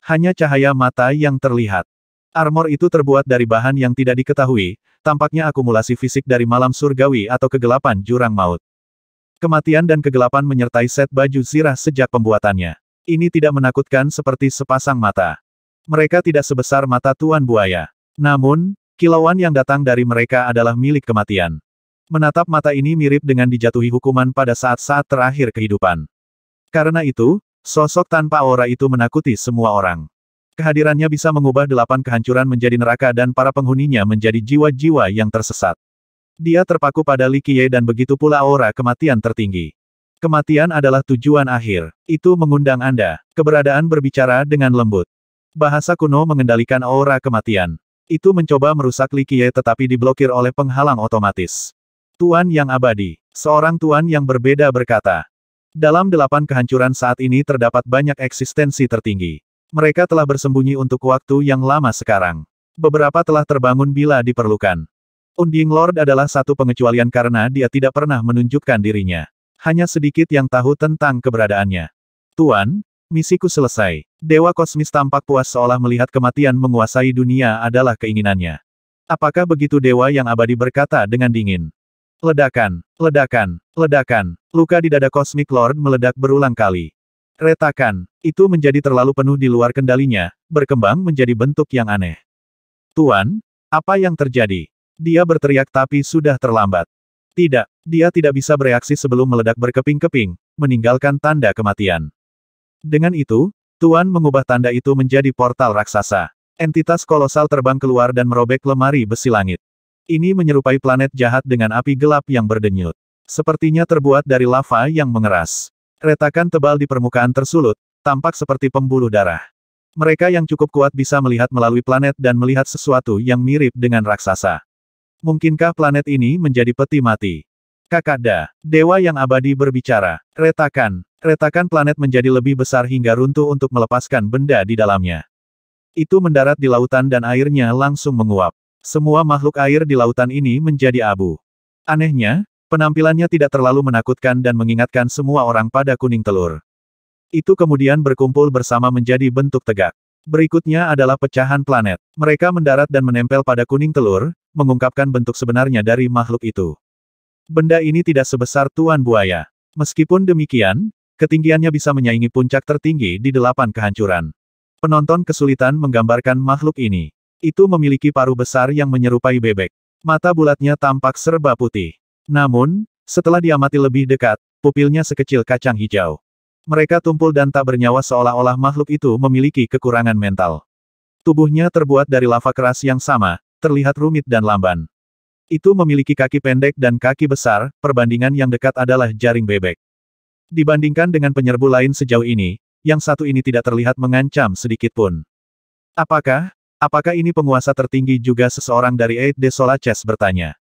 Hanya cahaya mata yang terlihat. Armor itu terbuat dari bahan yang tidak diketahui, tampaknya akumulasi fisik dari malam surgawi atau kegelapan jurang maut. Kematian dan kegelapan menyertai set baju zirah sejak pembuatannya. Ini tidak menakutkan seperti sepasang mata. Mereka tidak sebesar mata Tuan Buaya. Namun, Kilauan yang datang dari mereka adalah milik kematian. Menatap mata ini mirip dengan dijatuhi hukuman pada saat-saat terakhir kehidupan. Karena itu, sosok tanpa aura itu menakuti semua orang. Kehadirannya bisa mengubah delapan kehancuran menjadi neraka dan para penghuninya menjadi jiwa-jiwa yang tersesat. Dia terpaku pada Li dan begitu pula aura kematian tertinggi. Kematian adalah tujuan akhir. Itu mengundang Anda. Keberadaan berbicara dengan lembut. Bahasa kuno mengendalikan aura kematian. Itu mencoba merusak Li Qiye tetapi diblokir oleh penghalang otomatis. Tuan yang abadi. Seorang tuan yang berbeda berkata. Dalam delapan kehancuran saat ini terdapat banyak eksistensi tertinggi. Mereka telah bersembunyi untuk waktu yang lama sekarang. Beberapa telah terbangun bila diperlukan. Unding Lord adalah satu pengecualian karena dia tidak pernah menunjukkan dirinya. Hanya sedikit yang tahu tentang keberadaannya. Tuan, Misiku selesai. Dewa kosmis tampak puas seolah melihat kematian menguasai dunia adalah keinginannya. Apakah begitu dewa yang abadi berkata dengan dingin? Ledakan, ledakan, ledakan. Luka di dada kosmik lord meledak berulang kali. Retakan, itu menjadi terlalu penuh di luar kendalinya, berkembang menjadi bentuk yang aneh. Tuan, apa yang terjadi? Dia berteriak tapi sudah terlambat. Tidak, dia tidak bisa bereaksi sebelum meledak berkeping-keping, meninggalkan tanda kematian. Dengan itu, Tuan mengubah tanda itu menjadi portal raksasa. Entitas kolosal terbang keluar dan merobek lemari besi langit. Ini menyerupai planet jahat dengan api gelap yang berdenyut. Sepertinya terbuat dari lava yang mengeras. Retakan tebal di permukaan tersulut, tampak seperti pembuluh darah. Mereka yang cukup kuat bisa melihat melalui planet dan melihat sesuatu yang mirip dengan raksasa. Mungkinkah planet ini menjadi peti mati? Kakada, dewa yang abadi berbicara. Retakan, Retakan planet menjadi lebih besar hingga runtuh untuk melepaskan benda di dalamnya. Itu mendarat di lautan dan airnya langsung menguap. Semua makhluk air di lautan ini menjadi abu. Anehnya, penampilannya tidak terlalu menakutkan dan mengingatkan semua orang pada kuning telur. Itu kemudian berkumpul bersama menjadi bentuk tegak. Berikutnya adalah pecahan planet. Mereka mendarat dan menempel pada kuning telur, mengungkapkan bentuk sebenarnya dari makhluk itu. Benda ini tidak sebesar tuan buaya. Meskipun demikian, Ketinggiannya bisa menyaingi puncak tertinggi di delapan kehancuran. Penonton kesulitan menggambarkan makhluk ini. Itu memiliki paru besar yang menyerupai bebek. Mata bulatnya tampak serba putih. Namun, setelah diamati lebih dekat, pupilnya sekecil kacang hijau. Mereka tumpul dan tak bernyawa seolah-olah makhluk itu memiliki kekurangan mental. Tubuhnya terbuat dari lava keras yang sama, terlihat rumit dan lamban. Itu memiliki kaki pendek dan kaki besar, perbandingan yang dekat adalah jaring bebek. Dibandingkan dengan penyerbu lain sejauh ini, yang satu ini tidak terlihat mengancam sedikit pun. Apakah, apakah ini penguasa tertinggi juga seseorang dari Eight Desolaces bertanya.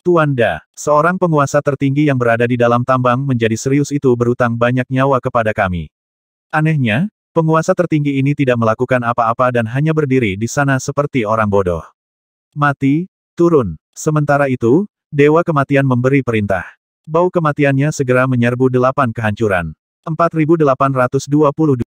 Tuan Da, seorang penguasa tertinggi yang berada di dalam tambang menjadi serius itu berutang banyak nyawa kepada kami. Anehnya, penguasa tertinggi ini tidak melakukan apa-apa dan hanya berdiri di sana seperti orang bodoh. Mati, turun. Sementara itu, Dewa Kematian memberi perintah. Bau kematiannya segera menyerbu delapan kehancuran. 4822